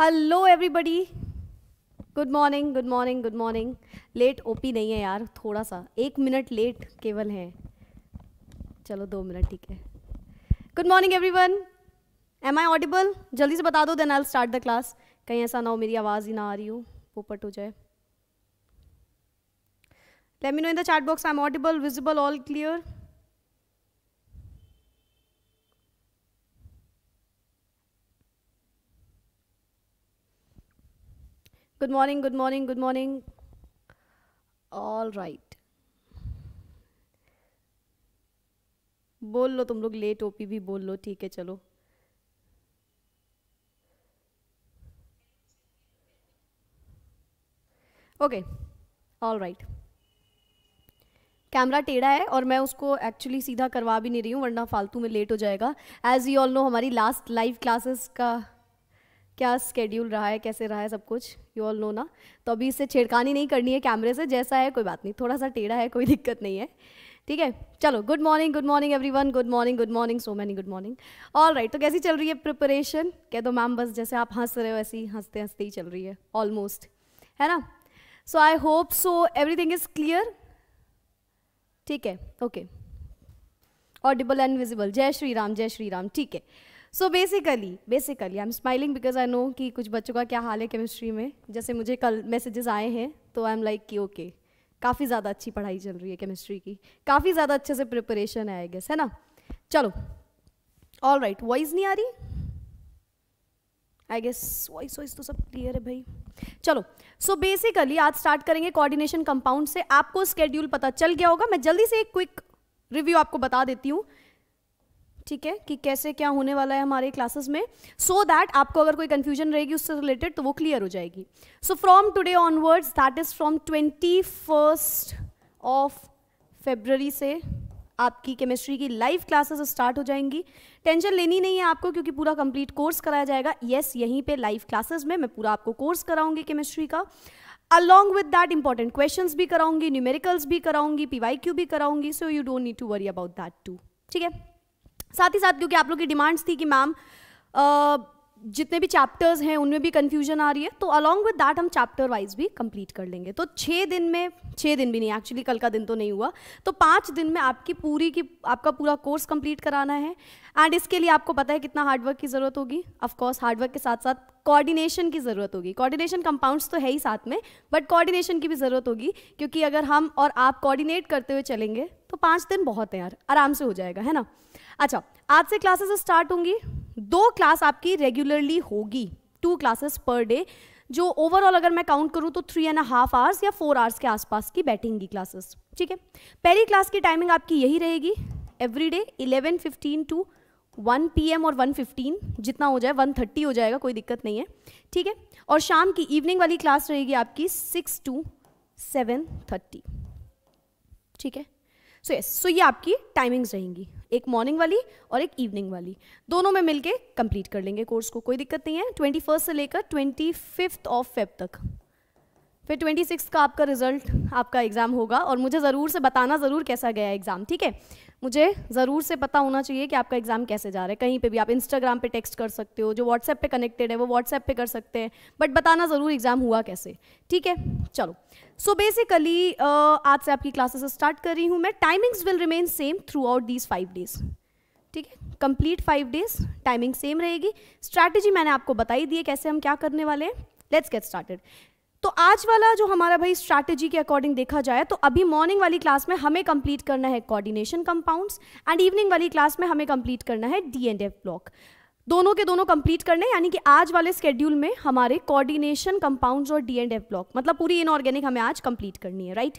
Hello everybody good morning good morning good morning late ओपी नहीं है यार थोड़ा सा एक मिनट लेट केवल है चलो दो मिनट ठीक है good morning everyone am I audible जल्दी से बता दो then I start the class कहीं ऐसा ना हो मेरी आवाज़ ही ना आ रही हो पोपट हो जाए let me in the the I am audible visible all clear good morning good morning good morning all right बोल लो तुम लोग लेट ओपी भी बोल लो ठीक है चलो ओके ऑल राइट कैमरा टेढ़ा है और मैं उसको एक्चुअली सीधा करवा भी नहीं रही हूँ वरना फालतू में लेट हो जाएगा एज यू ऑल नो हमारी लास्ट लाइव क्लासेस का क्या स्केड्यूल रहा है कैसे रहा है सब कुछ यू ऑल नो ना तो अभी इससे छेड़खानी नहीं करनी है कैमरे से जैसा है कोई बात नहीं थोड़ा सा टेढ़ा है कोई दिक्कत नहीं है ठीक है चलो good morning good morning everyone good morning good morning so many good morning all right तो कैसी चल रही है प्रिपरेशन कह दो मैम बस जैसे आप हंस रहे हो ऐसी हंसते हंसते ही चल रही है ऑलमोस्ट है ना so I hope so everything is clear ठीक है ओके ऑडिबल एंड विजिबल जय श्री राम जय श्री राम ठीक है so basically basically I am smiling because I know कि कुछ बच्चों का क्या हाल है केमिस्ट्री में जैसे मुझे कल मैसेजेस आए हैं तो आई एम लाइक कि ओके काफ़ी ज़्यादा अच्छी पढ़ाई चल रही है केमिस्ट्री की काफ़ी ज़्यादा अच्छे से प्रिपरेशन है आई गेस है ना चलो ऑल राइट वॉइस नहीं आ रही आई गेस वॉइस वॉइस तो सब क्लियर है भाई चलो सो so बेसिकली आज स्टार्ट करेंगे कोऑर्डिनेशन कंपाउंड से आपको स्केड्यूल पता चल गया होगा मैं जल्दी से एक क्विक रिव्यू आपको बता देती हूँ ठीक है कि कैसे क्या होने वाला है हमारे क्लासेस में सो so दैट आपको अगर कोई कन्फ्यूजन रहेगी उससे रिलेटेड तो वो क्लियर हो जाएगी so from today onwards that is from twenty first of February से आपकी केमिस्ट्री की लाइव क्लासेस स्टार्ट हो जाएंगी टेंशन लेनी नहीं है आपको क्योंकि पूरा कंप्लीट कोर्स कराया जाएगा यस yes, यहीं पे लाइव क्लासेस में मैं पूरा आपको कोर्स कराऊंगी केमिस्ट्री का along with that important questions भी कराऊंगी न्यूमेरिकल्स भी कराऊंगी पीवाईक्यू भी कराऊंगी so you don't need to worry about that too ठीक है साथ ही साथ क्योंकि आप लोग की डिमांड्स थी कि मैम जितने भी चैप्टर्स हैं उनमें भी कन्फ्यूजन आ रही है तो अलॉन्ग विद दैट हम चैप्टर वाइज भी कंप्लीट कर लेंगे तो छः दिन में छः दिन भी नहीं एक्चुअली कल का दिन तो नहीं हुआ तो पाँच दिन में आपकी पूरी की आपका पूरा कोर्स कंप्लीट कराना है एंड इसके लिए आपको पता है कितना हार्डवर्क की ज़रूरत होगी ऑफकोर्स हार्डवर्क के साथ साथ कोऑर्डिनेशन की ज़रूरत होगी कोऑर्डिनेशन कंपाउंड्स तो है ही साथ में बट कोऑर्डिनेशन की भी ज़रूरत होगी क्योंकि अगर हम और आप कोऑर्डिनेट करते हुए चलेंगे तो पाँच दिन बहुत है यार आराम से हो जाएगा है ना अच्छा आज से क्लासेस स्टार्ट होंगी दो क्लास आपकी रेगुलरली होगी टू क्लासेस पर डे जो ओवरऑल अगर मैं काउंट करूँ तो थ्री एंड हाफ आवर्स या फोर आवर्स के आसपास की बैठेंगी क्लासेस ठीक है पहली क्लास की टाइमिंग आपकी यही रहेगी every day eleven fifteen to one P और वन फिफ्टीन जितना हो जाए वन थर्टी हो जाएगा कोई दिक्कत नहीं है ठीक है और शाम की इवनिंग वाली क्लास रहेगी आपकी सिक्स टू सेवन थर्टी ठीक है सो यस सो ये आपकी टाइमिंग्स रहेंगी एक मॉर्निंग वाली और एक इवनिंग वाली दोनों में मिलके कंप्लीट कर लेंगे कोर्स को कोई दिक्कत नहीं है ट्वेंटी फर्स्ट से लेकर ट्वेंटी फिफ्थ ऑफ फेब तक फिर ट्वेंटी सिक्स का आपका रिजल्ट आपका एग्ज़ाम होगा और मुझे ज़रूर से बताना ज़रूर कैसा गया एग्ज़ाम ठीक है मुझे ज़रूर से पता होना चाहिए कि आपका एग्ज़ाम कैसे जा रहा है कहीं पे भी आप इंस्टाग्राम पे टेक्स्ट कर सकते हो जो व्हाट्सएप पे कनेक्टेड है वो व्हाट्सएप पे कर सकते हैं बट बताना ज़रूर एग्ज़ाम हुआ कैसे ठीक है चलो सो बेसिकली आज से आपकी क्लासेस स्टार्ट कर रही हूँ मैं timings will remain same throughout these five days ठीक है complete five days timing same रहेगी स्ट्रैटेजी मैंने आपको बताई दी है कैसे हम क्या करने वाले हैं लेट्स गेट स्टार्टेड तो आज वाला जो हमारा भाई स्ट्रैटेजी के अकॉर्डिंग देखा जाए तो अभी मॉर्निंग वाली क्लास में हमें कंप्लीट करना है कोऑर्डिनेशन कंपाउंड्स एंड इवनिंग वाली क्लास में हमें कंप्लीट करना है डी एंड एफ ब्लॉक दोनों के दोनों कंप्लीट करने यानी कि आज वाले स्केड्यूल में हमारे कोऑर्डिनेशन कंपाउंड्स और डी एंड एफ ब्लॉक मतलब पूरी इनऑर्गेनिक हमें आज कंप्लीट करनी है राइट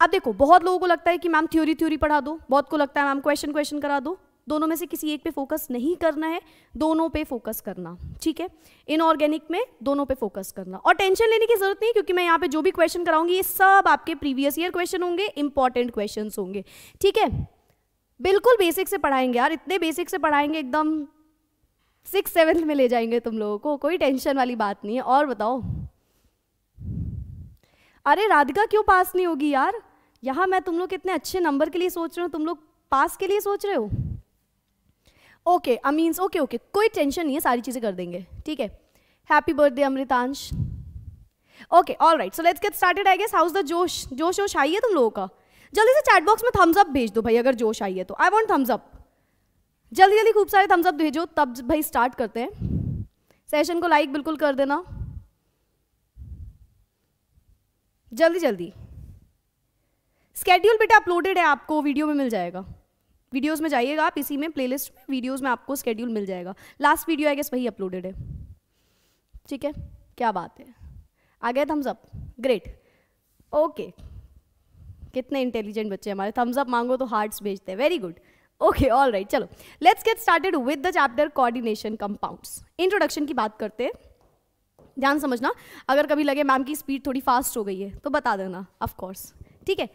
अब देखो बहुत लोगों को लगता है कि मैम थ्योरी थ्योरी पढ़ा दो बहुत को लगता है मैम क्वेश्चन क्वेश्चन करा दो दोनों में से किसी एक पे फोकस नहीं करना है दोनों पे फोकस करना ठीक है इनऑर्गेनिक में दोनों पे फोकस करना और टेंशन लेने की जरूरत नहीं क्योंकि मैं यहाँ पे जो भी क्वेश्चन कराऊंगी ये सब आपके प्रीवियस ईयर क्वेश्चन होंगे इंपॉर्टेंट क्वेश्चन होंगे ठीक है बिल्कुल बेसिक से पढ़ाएंगे यार इतने बेसिक से पढ़ाएंगे एकदम सिक्स सेवन्थ में ले जाएंगे तुम लोगों को कोई टेंशन वाली बात नहीं है और बताओ अरे राधिका क्यों पास नहीं होगी यार यहां मैं तुम लोग कितने अच्छे नंबर के लिए सोच रहे हो तुम लोग पास के लिए सोच रहे हो okay I means okay okay कोई टेंशन नहीं है सारी चीज़ें कर देंगे ठीक है happy birthday Amritansh okay all right so let's get started I guess how's the josh josh wash आई है तुम लोगों का जल्दी से चैट बॉक्स में थम्स अप भेज दो भाई अगर जोश आई है तो आई वॉन्ट थम्स अप जल्दी जल्दी खूब सारे थम्स अप भेजो तब भाई स्टार्ट करते हैं सेशन को लाइक बिल्कुल कर देना जल्दी जल्दी स्केड्यूल बेटा अपलोडेड है आपको वीडियो में मिल जाएगा वीडियोज़ में जाइएगा आप इसी में प्लेलिस्ट में वीडियोज़ में आपको स्केड्यूल मिल जाएगा लास्ट वीडियो आई गेस वही अपलोडेड है ठीक है क्या बात है आ गए थम्स अप ग्रेट ओके कितने इंटेलिजेंट बच्चे हमारे थम्स अप मांगो तो हार्ट्स भेजते हैं very good okay all right चलो let's get started with the chapter coordination compounds introduction की बात करते हैं ध्यान समझना अगर कभी लगे मैम की स्पीड थोड़ी फास्ट हो गई है तो बता देना ऑफकोर्स ठीक है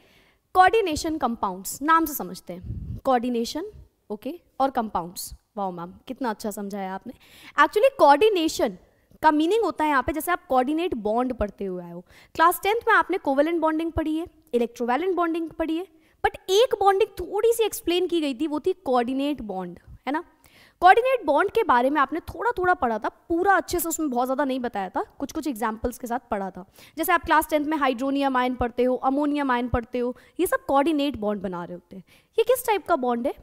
कोऑर्डिनेशन कंपाउंड्स नाम से समझते हैं कोऑर्डिनेशन ओके okay, और कंपाउंड्स वाओ मैम कितना अच्छा समझाया आपने एक्चुअली कोऑर्डिनेशन का मीनिंग होता है यहाँ पे जैसे आप कोऑर्डिनेट बॉन्ड पढ़ते हुए आए हो क्लास टेंथ में आपने कोवेलेंट बॉन्डिंग पढ़ी है इलेक्ट्रोवेलेंट बॉन्डिंग पढ़ी है बट एक बॉन्डिंग थोड़ी सी एक्सप्लेन की गई थी वो थी कोऑर्डिनेट बॉन्ड है ना कोऑर्डिनेट बॉन्ड के बारे में आपने थोड़ा थोड़ा पढ़ा था पूरा अच्छे से उसमें बहुत ज़्यादा नहीं बताया था कुछ कुछ एग्जाम्पल्स के साथ पढ़ा था जैसे आप क्लास टेंथ में हाइड्रोनियम आयन पढ़ते हो अमोनियम आयन पढ़ते हो ये सब कोऑर्डिनेट बॉन्ड बना रहे होते हैं ये किस टाइप का बॉन्ड है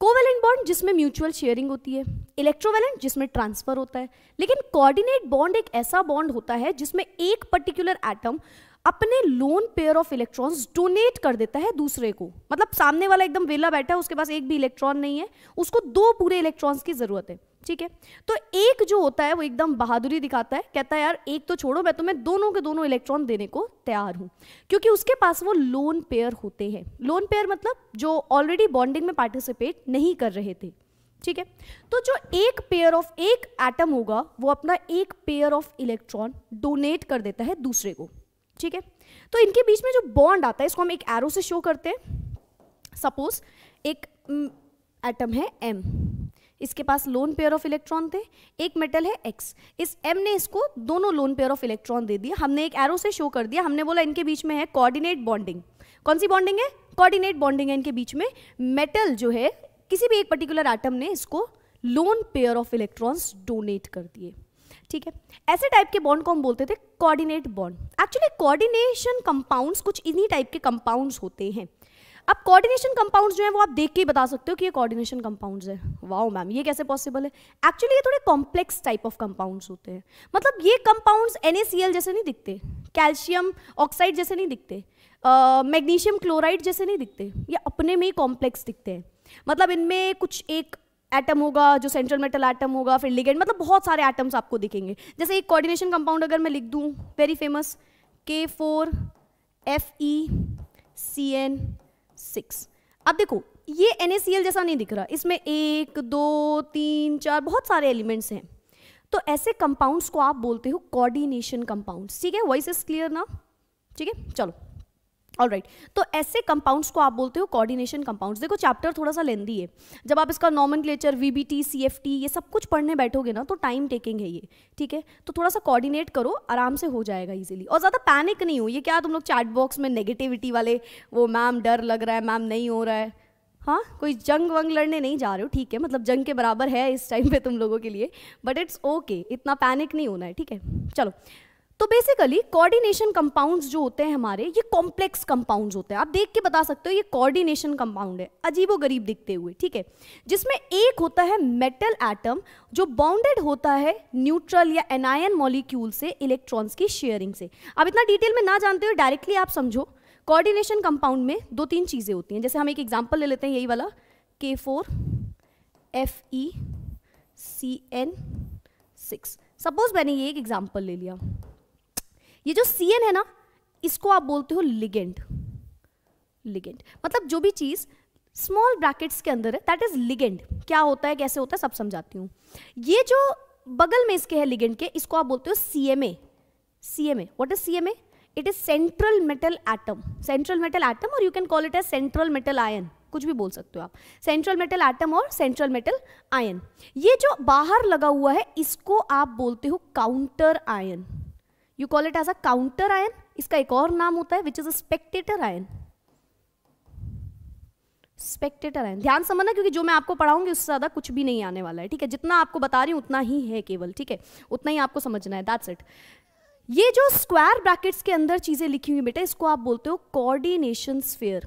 कोवेलेंट बॉन्ड जिसमें म्यूचुअल शेयरिंग होती है इलेक्ट्रोवेलेंट जिसमें ट्रांसफर होता है लेकिन कोऑर्डिनेट बॉन्ड एक ऐसा बॉन्ड होता है जिसमें एक पर्टिकुलर एटम अपने lone pair of electrons donate कर देता है दूसरे को मतलब सामने वाला एकदम वेला बैठा है उसके पास एक भी इलेक्ट्रॉन नहीं है उसको दो पूरे इलेक्ट्रॉन्स की जरूरत है ठीक है तो एक जो होता है वो एकदम बहादुरी दिखाता है कहता है यार एक तो छोड़ो मैं तुम्हें दोनों के दोनों इलेक्ट्रॉन देने को तैयार हूँ क्योंकि उसके पास वो लोन पेयर होते हैं लोन पेयर मतलब जो ऑलरेडी बॉन्डिंग में पार्टिसिपेट नहीं कर रहे थे ठीक है तो जो एक पेयर ऑफ एक एटम होगा वो अपना एक पेयर ऑफ इलेक्ट्रॉन डोनेट कर देता है दूसरे को ठीक है तो इनके बीच में जो बॉन्ड आता है इसको हम एक एरो से शो करते हैं सपोज एक एटम mm, है एम इसके पास लोन पेयर ऑफ इलेक्ट्रॉन थे एक मेटल है एक्स इस एम ने इसको दोनों लोन पेयर ऑफ इलेक्ट्रॉन दे दिया हमने एक एरो से शो कर दिया हमने बोला इनके बीच में है कोऑर्डिनेट बॉन्डिंग कौन सी बॉन्डिंग है कोऑर्डिनेट बॉन्डिंग है इनके बीच में मेटल जो है किसी भी एक पर्टिकुलर एटम ने इसको lone pair of electrons donate कर दिए ठीक है ऐसे टाइप के बॉन्ड को हम बोलते थे coordinate bond actually coordination compounds कुछ इन्हीं टाइप के कंपाउंड्स होते हैं अब कोऑर्डिनेशन कंपाउंड्स जो है वो आप देख के बता सकते हो कि ये कोऑर्डिनेशन कंपाउंड्स है वाओ मैम ये कैसे पॉसिबल है एक्चुअली ये थोड़े कॉम्प्लेक्स टाइप ऑफ कंपाउंड्स होते हैं मतलब ये कंपाउंड्स एन जैसे नहीं दिखते कैल्शियम ऑक्साइड जैसे नहीं दिखते मैग्नीशियम क्लोराइड जैसे नहीं दिखते ये अपने में ही कॉम्प्लेक्स दिखते हैं मतलब इनमें कुछ एक एटम होगा जो सेंट्रल मेटल एटम होगा फिर लिगेंड मतलब बहुत सारे एटम्स आपको दिखेंगे जैसे एक कोऑर्डिनेशन कंपाउंड अगर मैं लिख दूँ very famous K four F E C N six अब देखो ये एन जैसा नहीं दिख रहा इसमें एक दो तीन चार बहुत सारे एलिमेंट्स हैं तो ऐसे कंपाउंड्स को आप बोलते हो कॉर्डिनेशन कंपाउंड ठीक है वॉइस इज क्लियर ना ठीक है चलो राइट right. तो ऐसे कंपाउंड्स को आप बोलते हो कोऑर्डिनेशन कंपाउंड्स देखो चैप्टर थोड़ा सा लेंदी है जब आप इसका nomenclature V B T C F T ये सब कुछ पढ़ने बैठोगे ना तो टाइम टेकिंग है ये ठीक है तो थोड़ा सा कोऑर्डिनेट करो आराम से हो जाएगा इजीली और ज़्यादा पैनिक नहीं हो ये क्या तुम लोग चैट बॉक्स में नेगेटिविटी वाले वो मैम डर लग रहा है मैम नहीं हो रहा है हाँ कोई जंग वंग लड़ने नहीं जा रहे हो ठीक है मतलब जंग के बराबर है इस टाइम पे तुम लोगों के लिए बट इट्स ओके इतना पैनिक नहीं होना है ठीक है चलो तो बेसिकली कोऑर्डिनेशन कंपाउंड्स जो होते हैं हमारे ये कॉम्प्लेक्स कंपाउंड्स होते हैं आप देख के बता सकते हो ये कोऑर्डिनेशन कंपाउंड है अजीबो गरीब दिखते हुए ठीक है जिसमें एक होता है मेटल एटम जो बाउंडेड होता है न्यूट्रल या एनायन मॉलिक्यूल से इलेक्ट्रॉन्स की शेयरिंग से आप इतना डिटेल में ना जानते हो डायरेक्टली आप समझो कॉर्डिनेशन कंपाउंड में दो तीन चीज़ें होती हैं जैसे हम एक एग्जाम्पल ले लेते हैं यही वाला K four F E C N six suppose मैंने ये एक एग्जाम्पल ले लिया ये जो सी है ना इसको आप बोलते हो लिगेंड लिगेंड मतलब जो भी चीज़ स्मॉल ब्रैकेट्स के अंदर है दैट इज लिगेंड क्या होता है कैसे होता है सब समझाती हूँ ये जो बगल में इसके है लिगेंड के इसको आप बोलते हो C M A C M A what is C M A it is central metal atom central metal atom और you can call it as central metal ion कुछ भी बोल सकते हो आप सेंट्रल मेटल एटम और सेंट्रल मेटल आयन ये जो बाहर लगा हुआ है इसको आप बोलते हो counter ion you call it as a counter ion इसका एक और नाम होता है which is a spectator ion spectator ion ध्यान समझना क्योंकि जो मैं आपको पढ़ाऊंगी उससे ज़्यादा कुछ भी नहीं आने वाला है ठीक है जितना आपको बता रही हूँ उतना ही है केवल ठीक है उतना ही आपको समझना है दैट्स इट ये जो स्क्वायर ब्रैकेट्स के अंदर चीज़ें लिखी हुई बेटा इसको आप बोलते हो coordination sphere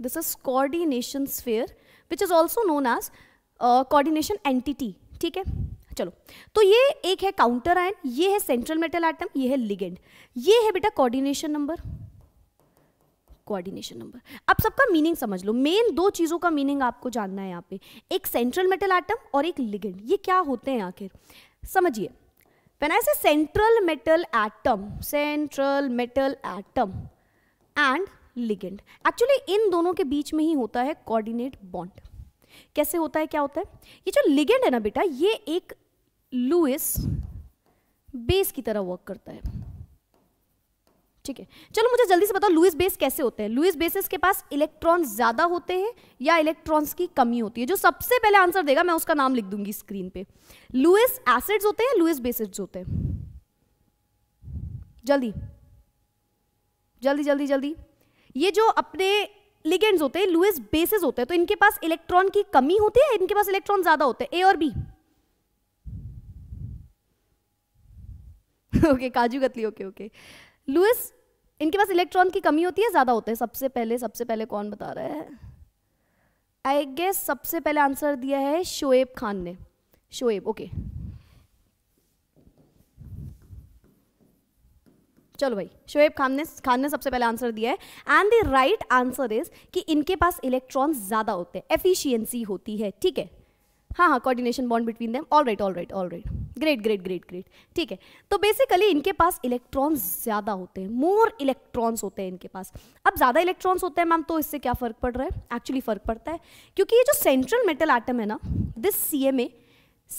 this is coordination sphere which is also known as coordination entity ठीक है चलो तो ये एक है काउंटर आयन ये है सेंट्रल मेटल आइटम ये है लिगेंड ये है बेटा कोऑर्डिनेशन नंबर कोऑर्डिनेशन नंबर अब सबका मीनिंग समझ लो मेन दो चीज़ों का मीनिंग आपको जानना है यहाँ पे एक सेंट्रल मेटल आइटम और एक लिगेंड ये क्या होते हैं आखिर समझिए when I say central metal atom central metal atom and ligand actually इन दोनों के बीच में ही होता है कोऑर्डिनेट बॉन्ड कैसे होता है क्या होता है ये जो लिगेंड है ना बेटा ये एक लुइस बेस की तरह वर्क करता है ठीक है चलो मुझे जल्दी से बताओ लुइस बेस कैसे होते हैं लुइस बेसिस के पास इलेक्ट्रॉन ज्यादा होते हैं या इलेक्ट्रॉन्स की कमी होती है जो सबसे पहले आंसर देगा मैं उसका नाम लिख दूंगी स्क्रीन पे लुइस एसिड्स होते हैं लुइस बेसिड होते हैं जल्दी जल्दी जल्दी जल्दी ये जो अपने लिगेंड्स होते हैं लुइस बेसिस होते हैं तो इनके पास इलेक्ट्रॉन की कमी होती है इनके पास इलेक्ट्रॉन ज्यादा होते हैं ए और बी ओके काजू कतली ओके ओके लुइस इनके पास इलेक्ट्रॉन की कमी होती है ज़्यादा होते हैं सबसे पहले सबसे पहले कौन बता रहा है आई गेस सबसे पहले आंसर दिया है शोएब खान ने शोएब ओके चलो भाई शोएब खान ने खान ने सबसे पहले आंसर दिया है and the right answer is कि इनके पास इलेक्ट्रॉन ज़्यादा होते हैं एफिशिएंसी होती है ठीक है हाँ हाँ coordination bond between them all right all right all right great great great great ठीक है तो बेसिकली इनके पास इलेक्ट्रॉन्स ज़्यादा होते हैं मोर इलेक्ट्रॉन्स होते हैं इनके पास अब ज़्यादा इलेक्ट्रॉन्स होते हैं मैम तो इससे क्या फ़र्क पड़ रहा है एक्चुअली फ़र्क पड़ता है क्योंकि ये जो सेंट्रल मेटल आइटम है ना this C M A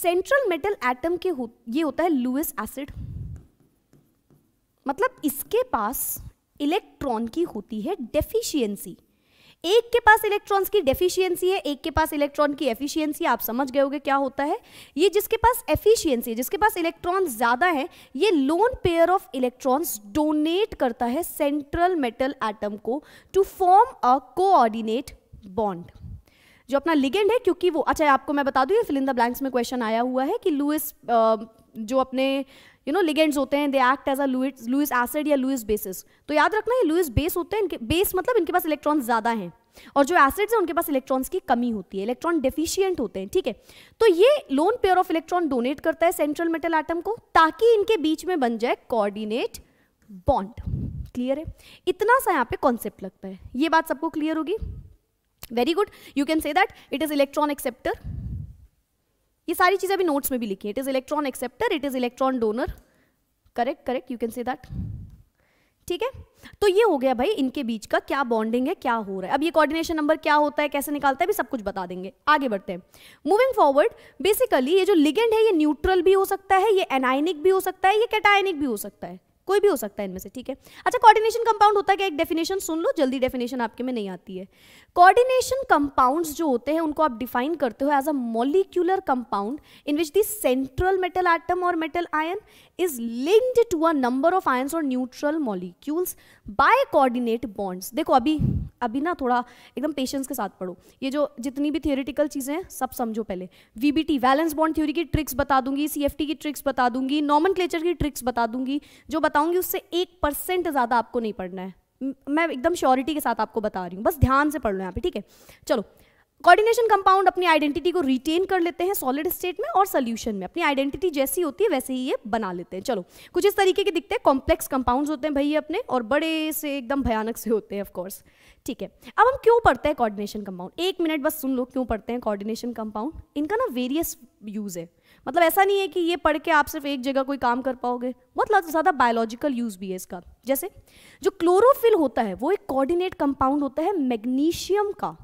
central metal atom के हो ये होता है लुइस एसिड मतलब इसके पास इलेक्ट्रॉन की होती है डेफिशिएंसी एक के पास इलेक्ट्रॉन्स की डेफिशिएंसी है एक के पास इलेक्ट्रॉन की एफिशिएंसी आप समझ गए होंगे क्या होता है ये जिसके पास एफिशिएंसी जिसके पास इलेक्ट्रॉन ज़्यादा है ये lone pair of electrons donate करता है सेंट्रल मेटल एटम को to form a coordinate bond जो अपना लिगेंड है क्योंकि वो अच्छा आपको मैं बता दूँ ये फिलिंदा ब्लैंक्स में क्वेश्चन आया हुआ है कि लुइस जो अपने यू नो लिगेंड्स होते हैं they act as a Lewis acid या लुइस बेसिस तो याद रखना ये लुइस बेस होते हैं इनके बेस मतलब इनके पास इलेक्ट्रॉन्स ज़्यादा हैं और जो एसिड्स हैं उनके पास इलेक्ट्रॉन्स की कमी होती है इलेक्ट्रॉन डेफिशिएंट होते हैं ठीक है तो ये lone pair of electron donate करता है सेंट्रल मेटल एटम को ताकि इनके बीच में बन जाए कोऑर्डिनेट बॉन्ड क्लियर है इतना सा यहाँ पे कॉन्सेप्ट लगता है ये बात सबको क्लियर होगी very good you can say that it is electron acceptor ये सारी चीज़ें अभी नोट्स में भी लिखी है it is electron acceptor it is electron donor correct correct you can say that ठीक है तो ये हो गया भाई इनके बीच का क्या बॉन्डिंग है क्या हो रहा है अब ये कोऑर्डिनेशन नंबर क्या होता है कैसे निकालता है भी सब कुछ बता देंगे आगे बढ़ते हैं मूविंग फॉरवर्ड बेसिकली ये जो लिगेंड है ये न्यूट्रल भी हो सकता है ये एनाइनिक भी हो सकता है ये कैटाइनिक भी हो सकता है कोई भी हो सकता है इनमें से ठीक है अच्छा कोऑर्डिनेशन कंपाउंड होता है क्या एक डेफिनेशन सुन लो जल्दी डेफिनेशन आपके में नहीं आती है कोऑर्डिनेशन कंपाउंड्स जो होते हैं उनको आप डिफाइन करते हो as a molecular compound in which the central metal atom और metal ion is linked to a number of ions और neutral molecules by coordinate bonds देखो अभी अभी ना थोड़ा एकदम पेशेंस के साथ पढ़ो ये जो जितनी भी थियोरिटिकल चीज़ें हैं सब समझो पहले वीबीटी वैलेंस बॉन्ड थ्योरी की ट्रिक्स बता दूंगी सीएफटी की ट्रिक्स बता दूंगी नॉमन की ट्रिक्स बता दूंगी जो बताऊंगी उससे एक परसेंट ज़्यादा आपको नहीं पढ़ना है मैं एकदम श्योरिटी के साथ आपको बता रही हूँ बस ध्यान से पढ़ लो यहाँ पे ठीक है चलो कोऑर्डिनेशन कंपाउंड अपनी आइडेंटिटी को रिटेन कर लेते हैं सॉलिड स्टेट में और सोल्यूशन में अपनी आइडेंटिटी जैसी होती है वैसे ही ये बना लेते हैं चलो कुछ इस तरीके के दिखते हैं कॉम्प्लेक्स कंपाउंड्स होते हैं भैया अपने और बड़े से एकदम भयानक से होते हैं ऑफकोर्स ठीक है अब हम क्यों पढ़ते हैं कॉर्डिनेशन कंपाउंड एक मिनट बस सुन लो क्यों पढ़ते हैं कॉर्डिनेशन कंपाउंड इनका ना वेरियस यूज़ है मतलब ऐसा नहीं है कि ये पढ़ के आप सिर्फ एक जगह कोई काम कर पाओगे बहुत ज़्यादा बायोलॉजिकल यूज़ भी है इसका जैसे जो क्लोरोफिल होता है वो एक कॉर्डिनेट कंपाउंड होता है मैग्नीशियम का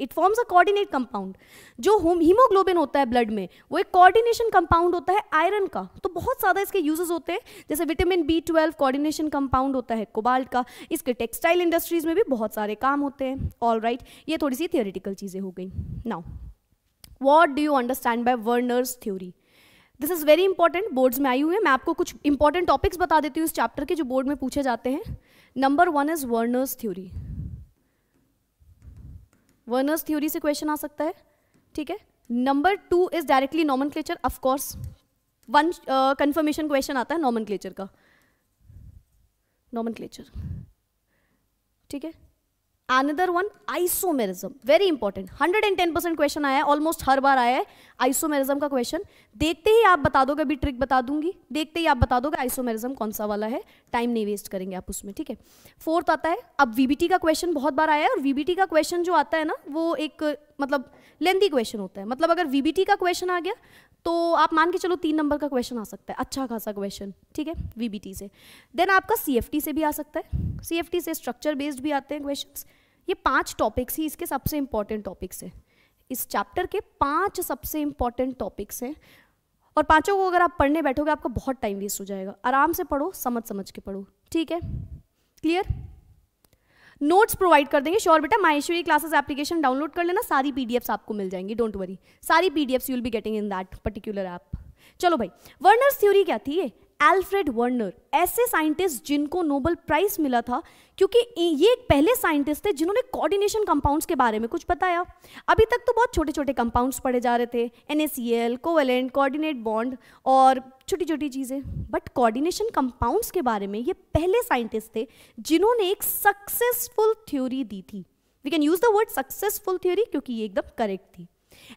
it forms a coordinate compound जो होम हीमोग्लोबिन होता है ब्लड में वो एक कोऑर्डिनेशन कंपाउंड होता है आयरन का तो बहुत ज़्यादा इसके यूजेस होते हैं जैसे vitamin B twelve coordination compound होता है कोबाल्ट का इसके टेक्सटाइल इंडस्ट्रीज में भी बहुत सारे काम होते हैं ऑल राइट right, ये थोड़ी सी थियोरिटिकल चीज़ें हो गई now what do you understand by Werner's theory this is very important boards में आई हुई है मैं आपको कुछ इंपॉर्टेंट टॉपिक्स बता देती हूँ इस चैप्टर के जो बोर्ड में पूछे जाते हैं number one is Werner's theory Werner's theory से क्वेश्चन आ सकता है ठीक है number two is directly nomenclature of course one confirmation question आता है नॉमन क्लेचर का नॉमन क्लेचर ठीक है another one isomerism very important 110% question आया ऑलमोस्ट हर बार आया है आइसोमेरिज्म का क्वेश्चन देखते ही आप बता दोगे अभी ट्रिक बता दूंगी देखते ही आप बता दोगे आइसोमेरिज्म कौन सा वाला है टाइम नहीं वेस्ट करेंगे आप उसमें ठीक है फोर्थ आता है अब वीबीटी का क्वेश्चन बहुत बार आया है और वीबीटी का क्वेश्चन जो आता है ना वो एक मतलब लेंदी क्वेश्चन होता है मतलब अगर वीबीटी का क्वेश्चन आ गया तो आप मान के चलो तीन नंबर का क्वेश्चन आ सकता है अच्छा खासा क्वेश्चन ठीक है वीबीटी से देन आपका सीएफटी से भी आ सकता है सीएफटी से स्ट्रक्चर बेस्ड भी आते हैं क्वेश्चंस ये पांच टॉपिक्स ही इसके सबसे इम्पॉर्टेंट टॉपिक्स हैं इस चैप्टर के पांच सबसे इम्पॉर्टेंट टॉपिक्स हैं और पांचों को अगर आप पढ़ने बैठोगे आपका बहुत टाइम वेस्ट हो जाएगा आराम से पढ़ो समझ समझ के पढ़ो ठीक है क्लियर नोट्स प्रोवाइड कर देंगे श्योर बेटा माहेश्वरी क्लासेस एप्लीकेशन डाउनलोड कर लेना सारी पीडीएफ्स आपको मिल जाएंगी डोंट वरी सारी PDFs you will be getting in that particular app चलो भाई वर्नर्स थ्योरी क्या थी ये एल्फ्रेड वर्नर ऐसे साइंटिस्ट जिनको नोबल प्राइज मिला था क्योंकि ये एक पहले साइंटिस्ट थे जिन्होंने कोऑर्डिनेशन कंपाउंड्स के बारे में कुछ बताया अभी तक तो बहुत छोटे छोटे कंपाउंड्स पढ़े जा रहे थे N S C L covalent coordinate bond और छोटी छोटी चीज़ें बट कोऑर्डिनेशन कंपाउंड्स के बारे में ये पहले साइंटिस्ट थे जिन्होंने एक सक्सेसफुल थ्योरी दी थी we can use the word successful theory क्योंकि ये एकदम करेक्ट थी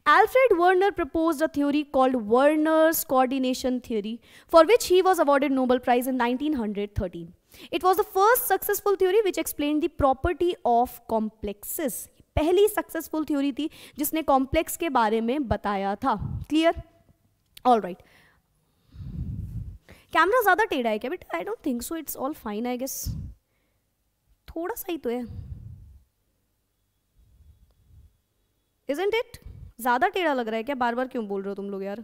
Alfred Werner proposed a theory called Werner's coordination theory, for which he was awarded Nobel Prize in 1913. It was the first successful theory which explained the property of complexes. पहली successful theory थी जिसने complex के बारे में बताया था Clear? All right. Camera ज़्यादा टेढ़ा है क्या बेटा don't think so. It's all fine. I guess. थोड़ा सही तो है Isn't it? ज़्यादा टेढ़ा लग रहा है क्या बार बार क्यों बोल रहे हो तुम लोग यार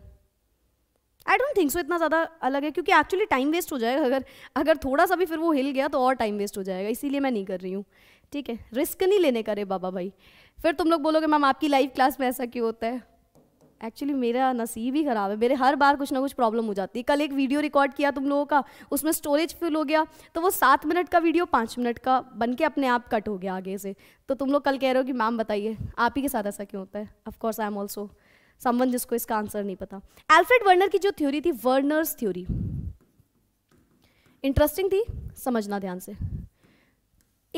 आई डोंट थिंक सो इतना ज़्यादा अलग है क्योंकि एक्चुअली टाइम वेस्ट हो जाएगा अगर अगर थोड़ा सा भी फिर वो हिल गया तो और टाइम वेस्ट हो जाएगा इसीलिए मैं नहीं कर रही हूँ ठीक है रिस्क नहीं लेने का रे बाबा भाई फिर तुम लोग बोलोगे मैम आपकी लाइव क्लास में ऐसा क्यों होता है एक्चुअली मेरा नसीब ही ख़राब है मेरे हर बार कुछ ना कुछ प्रॉब्लम हो जाती है कल एक वीडियो रिकॉर्ड किया तुम लोगों का उसमें स्टोरेज फिल हो गया तो वो सात मिनट का वीडियो पाँच मिनट का बन के अपने आप कट हो गया आगे से तो तुम लोग कल कह रहे हो कि मैम बताइए आप ही के साथ ऐसा क्यों होता है of course I am also someone जिसको इसका आंसर नहीं पता एल्फ्रेड वर्नर की जो थ्योरी थी वर्नर्स थ्योरी इंटरेस्टिंग थी समझना ध्यान से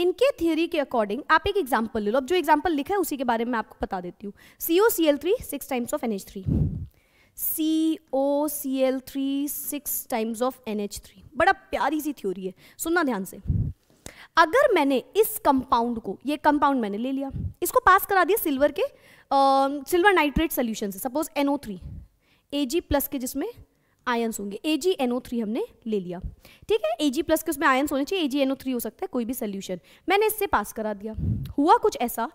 इनके थियोरी के अकॉर्डिंग आप एक एग्जाम्पल ले लो अब जो एग्जाम्पल लिखा है उसी के बारे में आपको बता देती हूँ C O C L three six times of N H three C O C L three six times of N H three बड़ा प्यारी सी थ्योरी है सुनना ध्यान से अगर मैंने इस कंपाउंड को ये कंपाउंड मैंने ले लिया इसको पास करा दिया सिल्वर के सिल्वर नाइट्रेट सोल्यूशन से suppose NO three A G plus के जिसमें आयंस होंगे ए जी एन ओ थ्री हमने ले लिया ठीक है ए जी प्लस के उसमें आयंस होने चाहिए ए जी एन ओ थ्री हो सकता है कोई भी सोल्यूशन मैंने इससे पास करा दिया हुआ कुछ ऐसा